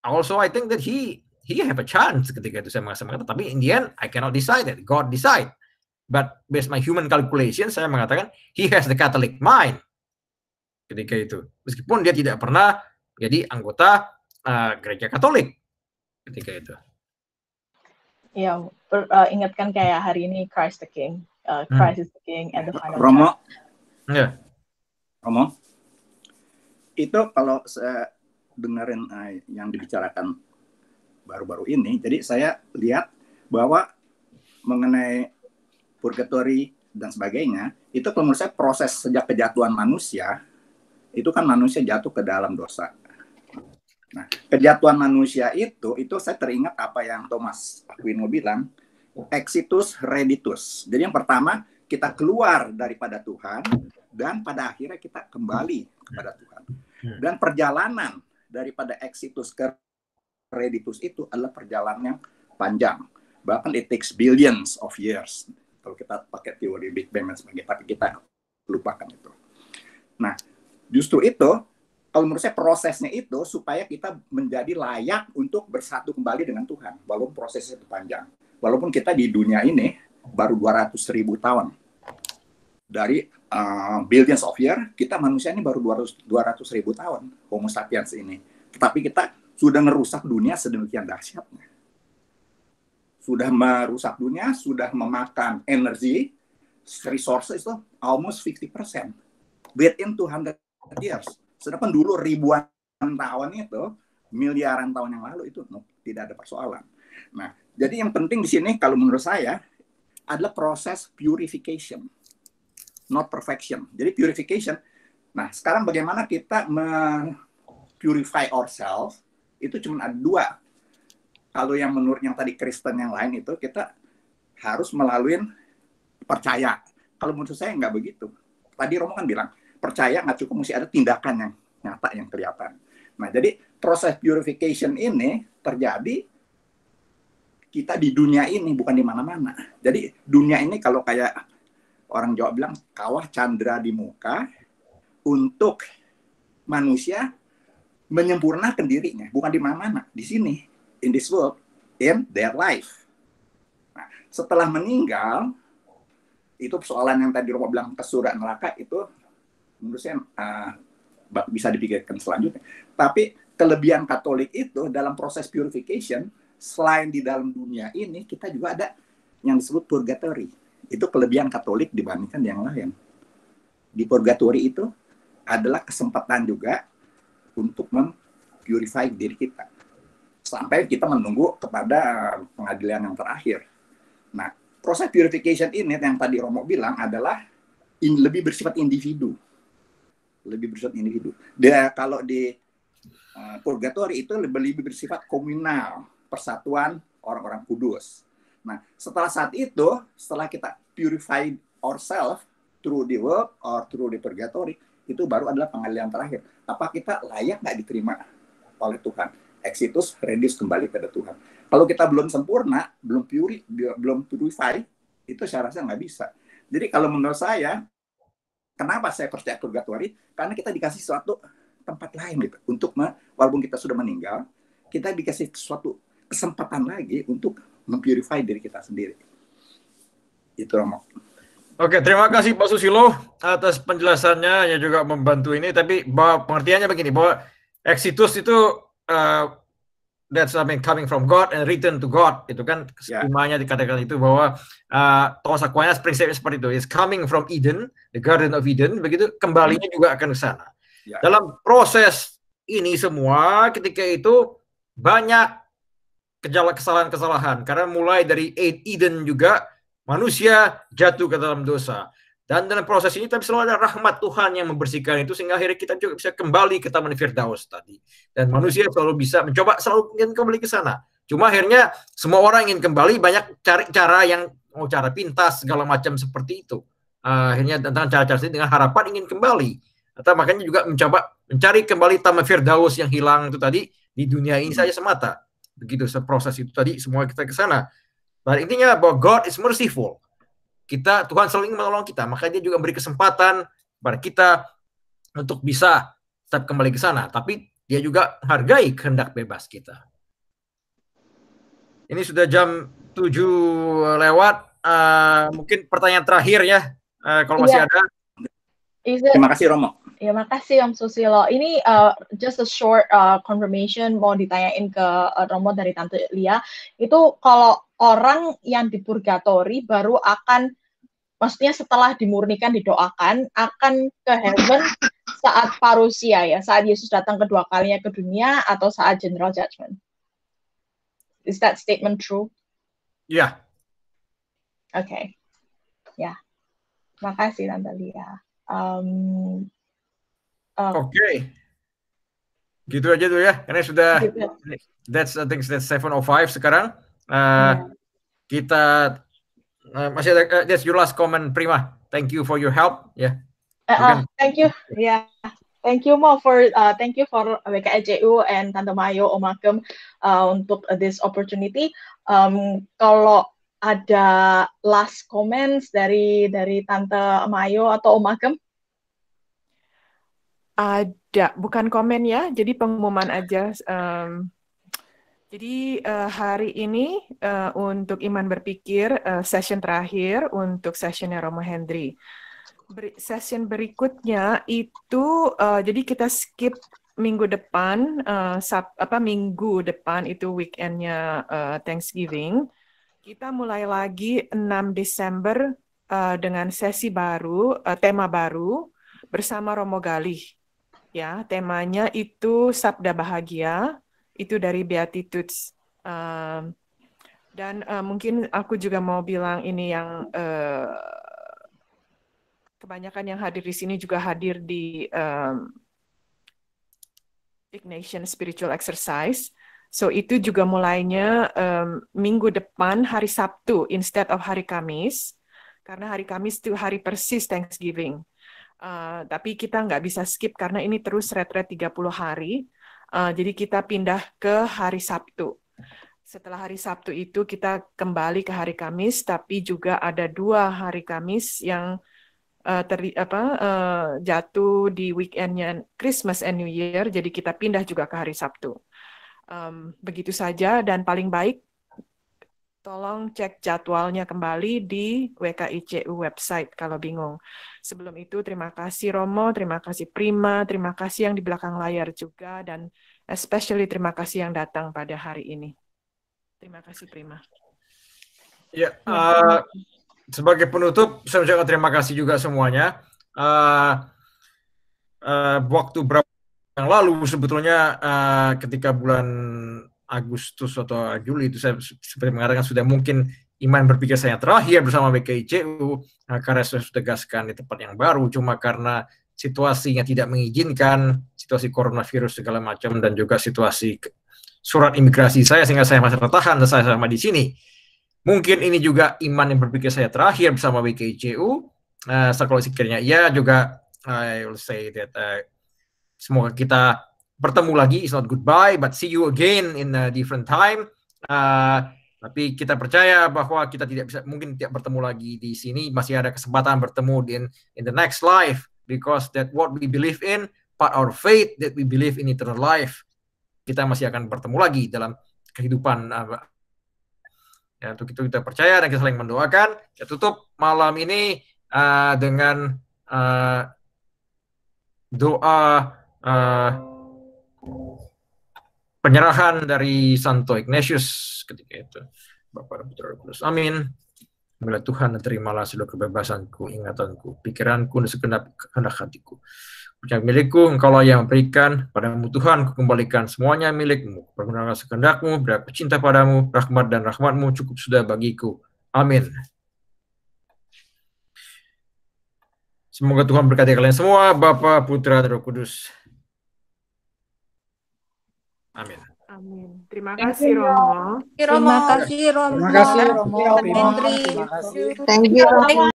Also I think that he he have a chance ketika itu saya mengatakan tapi in the end I cannot decide that God decide But based my human calculation, saya mengatakan he has the Catholic mind ketika itu. Meskipun dia tidak pernah jadi anggota uh, gereja Katolik ketika itu. Ya, per, uh, ingatkan kayak hari ini Christ the King, uh, Christ hmm. is the King and the final. Romo. Ya. Yeah. Romo. Itu kalau saya dengerin uh, yang dibicarakan baru-baru ini, jadi saya lihat bahwa mengenai purgatory dan sebagainya, itu kalau menurut saya proses sejak kejatuhan manusia itu kan manusia jatuh ke dalam dosa. Nah, kejatuhan manusia itu itu saya teringat apa yang Thomas Aquino bilang, exitus reditus. Jadi yang pertama kita keluar daripada Tuhan dan pada akhirnya kita kembali kepada Tuhan. Hmm. Dan perjalanan daripada exitus ke reditus itu adalah perjalanan yang panjang. Bahkan it takes billions of years kalau kita pakai teori Big Bang dan sebagainya tapi kita lupakan itu nah justru itu kalau menurut saya prosesnya itu supaya kita menjadi layak untuk bersatu kembali dengan Tuhan walaupun prosesnya itu panjang walaupun kita di dunia ini baru 200 ribu tahun dari uh, billions of year kita manusia ini baru 200 200 ribu tahun Homo sapiens ini tetapi kita sudah merusak dunia sedemikian dahsyatnya sudah merusak dunia, sudah memakan energi, resources itu almost 50%. Within 200 years. Sedangkan dulu ribuan tahun itu, miliaran tahun yang lalu itu no, tidak ada persoalan. Nah, jadi yang penting di sini kalau menurut saya adalah proses purification, not perfection. Jadi purification. Nah, sekarang bagaimana kita purify ourselves itu cuma ada dua kalau yang menurut yang tadi Kristen yang lain itu kita harus melalui percaya. Kalau menurut saya nggak begitu. Tadi Romo kan bilang percaya nggak cukup mesti ada tindakan yang nyata yang kelihatan. Nah jadi proses purification ini terjadi kita di dunia ini bukan di mana-mana. Jadi dunia ini kalau kayak orang Jawa bilang kawah candra di muka untuk manusia menyempurnakan dirinya bukan di mana-mana di sini in this world in their life. Nah, setelah meninggal, itu persoalan yang tadi Romo bilang ke surga neraka itu menurut saya uh, bisa dipikirkan selanjutnya. Tapi kelebihan Katolik itu dalam proses purification selain di dalam dunia ini kita juga ada yang disebut purgatory. Itu kelebihan Katolik dibandingkan yang lain. Di purgatory itu adalah kesempatan juga untuk mempurify diri kita sampai kita menunggu kepada eh, pengadilan yang terakhir. Nah, proses purification ini yang tadi Romo bilang adalah in, lebih bersifat individu. Lebih bersifat individu. Dia kalau di uh, purgatory itu lebih, lebih bersifat komunal, persatuan orang-orang kudus. Nah, setelah saat itu, setelah kita purify ourselves through the work or through the purgatory, itu baru adalah pengadilan terakhir. Apa kita layak nggak diterima oleh Tuhan? exitus reduce kembali pada Tuhan. Kalau kita belum sempurna, belum puri, belum purify, itu saya rasa nggak bisa. Jadi kalau menurut saya, kenapa saya percaya purgatory? Karena kita dikasih suatu tempat lain gitu untuk walaupun kita sudah meninggal, kita dikasih suatu kesempatan lagi untuk mempurify diri kita sendiri. Itu Romo. Oke, terima kasih Pak Susilo atas penjelasannya yang juga membantu ini. Tapi bahwa pengertiannya begini, bahwa exitus itu uh, that's something coming from God and return to God itu kan yeah. dikatakan itu bahwa uh, Thomas Aquinas prinsipnya seperti itu is coming from Eden the Garden of Eden begitu kembalinya hmm. juga akan ke sana yeah. dalam proses ini semua ketika itu banyak kesalahan-kesalahan karena mulai dari Eden juga manusia jatuh ke dalam dosa dan dalam proses ini tapi selalu ada rahmat Tuhan yang membersihkan itu sehingga akhirnya kita juga bisa kembali ke Taman Firdaus tadi. Dan manusia selalu bisa mencoba selalu ingin kembali ke sana. Cuma akhirnya semua orang ingin kembali banyak cari cara yang oh, cara pintas segala macam seperti itu. Uh, akhirnya tentang cara-cara ini dengan harapan ingin kembali. Atau makanya juga mencoba mencari kembali Taman Firdaus yang hilang itu tadi di dunia ini saja semata. Begitu seproses itu tadi semua kita ke sana. Dan intinya bahwa God is merciful kita Tuhan selalu ingin menolong kita, maka dia juga beri kesempatan kepada kita untuk bisa tetap kembali ke sana. Tapi dia juga hargai kehendak bebas kita. Ini sudah jam 7 lewat. Uh, mungkin pertanyaan terakhir ya, uh, kalau masih yeah. ada. Terima kasih Romo. Ya makasih Om Susilo. Ini uh, just a short uh, confirmation mau ditanyain ke uh, Romo dari Tante Lia. Itu kalau orang yang di purgatori baru akan maksudnya setelah dimurnikan didoakan akan ke heaven saat parusia ya, saat Yesus datang kedua kalinya ke dunia atau saat general judgment. Is that statement true? Yeah. Okay. Ya. Yeah. Makasih Natalia. Um, um, Oke. Okay. Gitu aja tuh ya, karena sudah gitu. that's I think that's seven oh sekarang. Uh, yeah. Kita Uh, masih ada uh, eh, that's your last comment Prima. Thank you for your help. Yeah. Uh, uh, thank you. Yeah. Thank you more for uh, thank you for uh, WKJU and Tante Mayo Omakem uh, untuk uh, this opportunity. Um, kalau ada last comments dari dari Tante Mayo atau Omakem? Ada, bukan komen ya, jadi pengumuman aja. Um, jadi uh, hari ini uh, untuk Iman berpikir uh, session terakhir untuk sessionnya Romo Hendri. Ber session berikutnya itu uh, jadi kita skip minggu depan uh, sab apa minggu depan itu weekendnya uh, Thanksgiving. Kita mulai lagi 6 Desember uh, dengan sesi baru uh, tema baru bersama Romo Galih. Ya, temanya itu Sabda Bahagia itu dari Beatitudes. uh, dan uh, mungkin aku juga mau bilang ini yang uh, kebanyakan yang hadir di sini juga hadir di um, Ignatian Spiritual Exercise. So itu juga mulainya um, minggu depan hari Sabtu instead of hari Kamis karena hari Kamis itu hari persis Thanksgiving. Uh, tapi kita nggak bisa skip karena ini terus retret 30 hari Eh, jadi kita pindah ke hari Sabtu. Setelah hari Sabtu itu kita kembali ke hari Kamis, tapi juga ada dua hari Kamis yang uh, eh, ter, apa, uh, jatuh di weekendnya Christmas and New Year, jadi kita pindah juga ke hari Sabtu. Um, begitu saja dan paling baik tolong cek jadwalnya kembali di WKICU website kalau bingung. Sebelum itu, terima kasih Romo, terima kasih Prima, terima kasih yang di belakang layar juga, dan especially terima kasih yang datang pada hari ini. Terima kasih Prima. Ya, uh, sebagai penutup, saya ucapkan terima kasih juga semuanya. Uh, uh, waktu berapa yang lalu sebetulnya uh, ketika bulan Agustus atau Juli itu saya seperti mengatakan sudah mungkin iman berpikir saya terakhir bersama BKICU nah, karena saya sudah tegaskan di tempat yang baru cuma karena situasinya tidak mengizinkan situasi coronavirus segala macam dan juga situasi surat imigrasi saya sehingga saya masih tertahan dan saya sama di sini mungkin ini juga iman yang berpikir saya terakhir bersama BKICU nah, saya kalau sekiranya ya juga I will say that uh, semoga kita bertemu lagi is not goodbye but see you again in a different time uh, tapi kita percaya bahwa kita tidak bisa mungkin tidak bertemu lagi di sini masih ada kesempatan bertemu di in, in the next life because that what we believe in part our faith that we believe in eternal life kita masih akan bertemu lagi dalam kehidupan uh, ya untuk itu kita percaya dan kita saling mendoakan kita tutup malam ini uh, dengan uh, doa uh, penyerahan dari Santo Ignatius ketika itu. Bapak dan Putra Kudus. Amin. Bila Tuhan, terimalah seluruh kebebasanku, ingatanku, pikiranku, dan segenap kehendak hatiku. Punya milikku, engkaulah yang memberikan padamu Tuhan, kembalikan semuanya milikmu. Pergunakan sekendakmu, berapa cinta padamu, rahmat dan rahmatmu cukup sudah bagiku. Amin. Semoga Tuhan berkati kalian semua, Bapak Putra, dan Roh Kudus. Amin. Amin. Terima kasih Romo. Terima kasih Romo. Terima kasih Romo. Terima kasih Romo. Terima kasih. Thank you.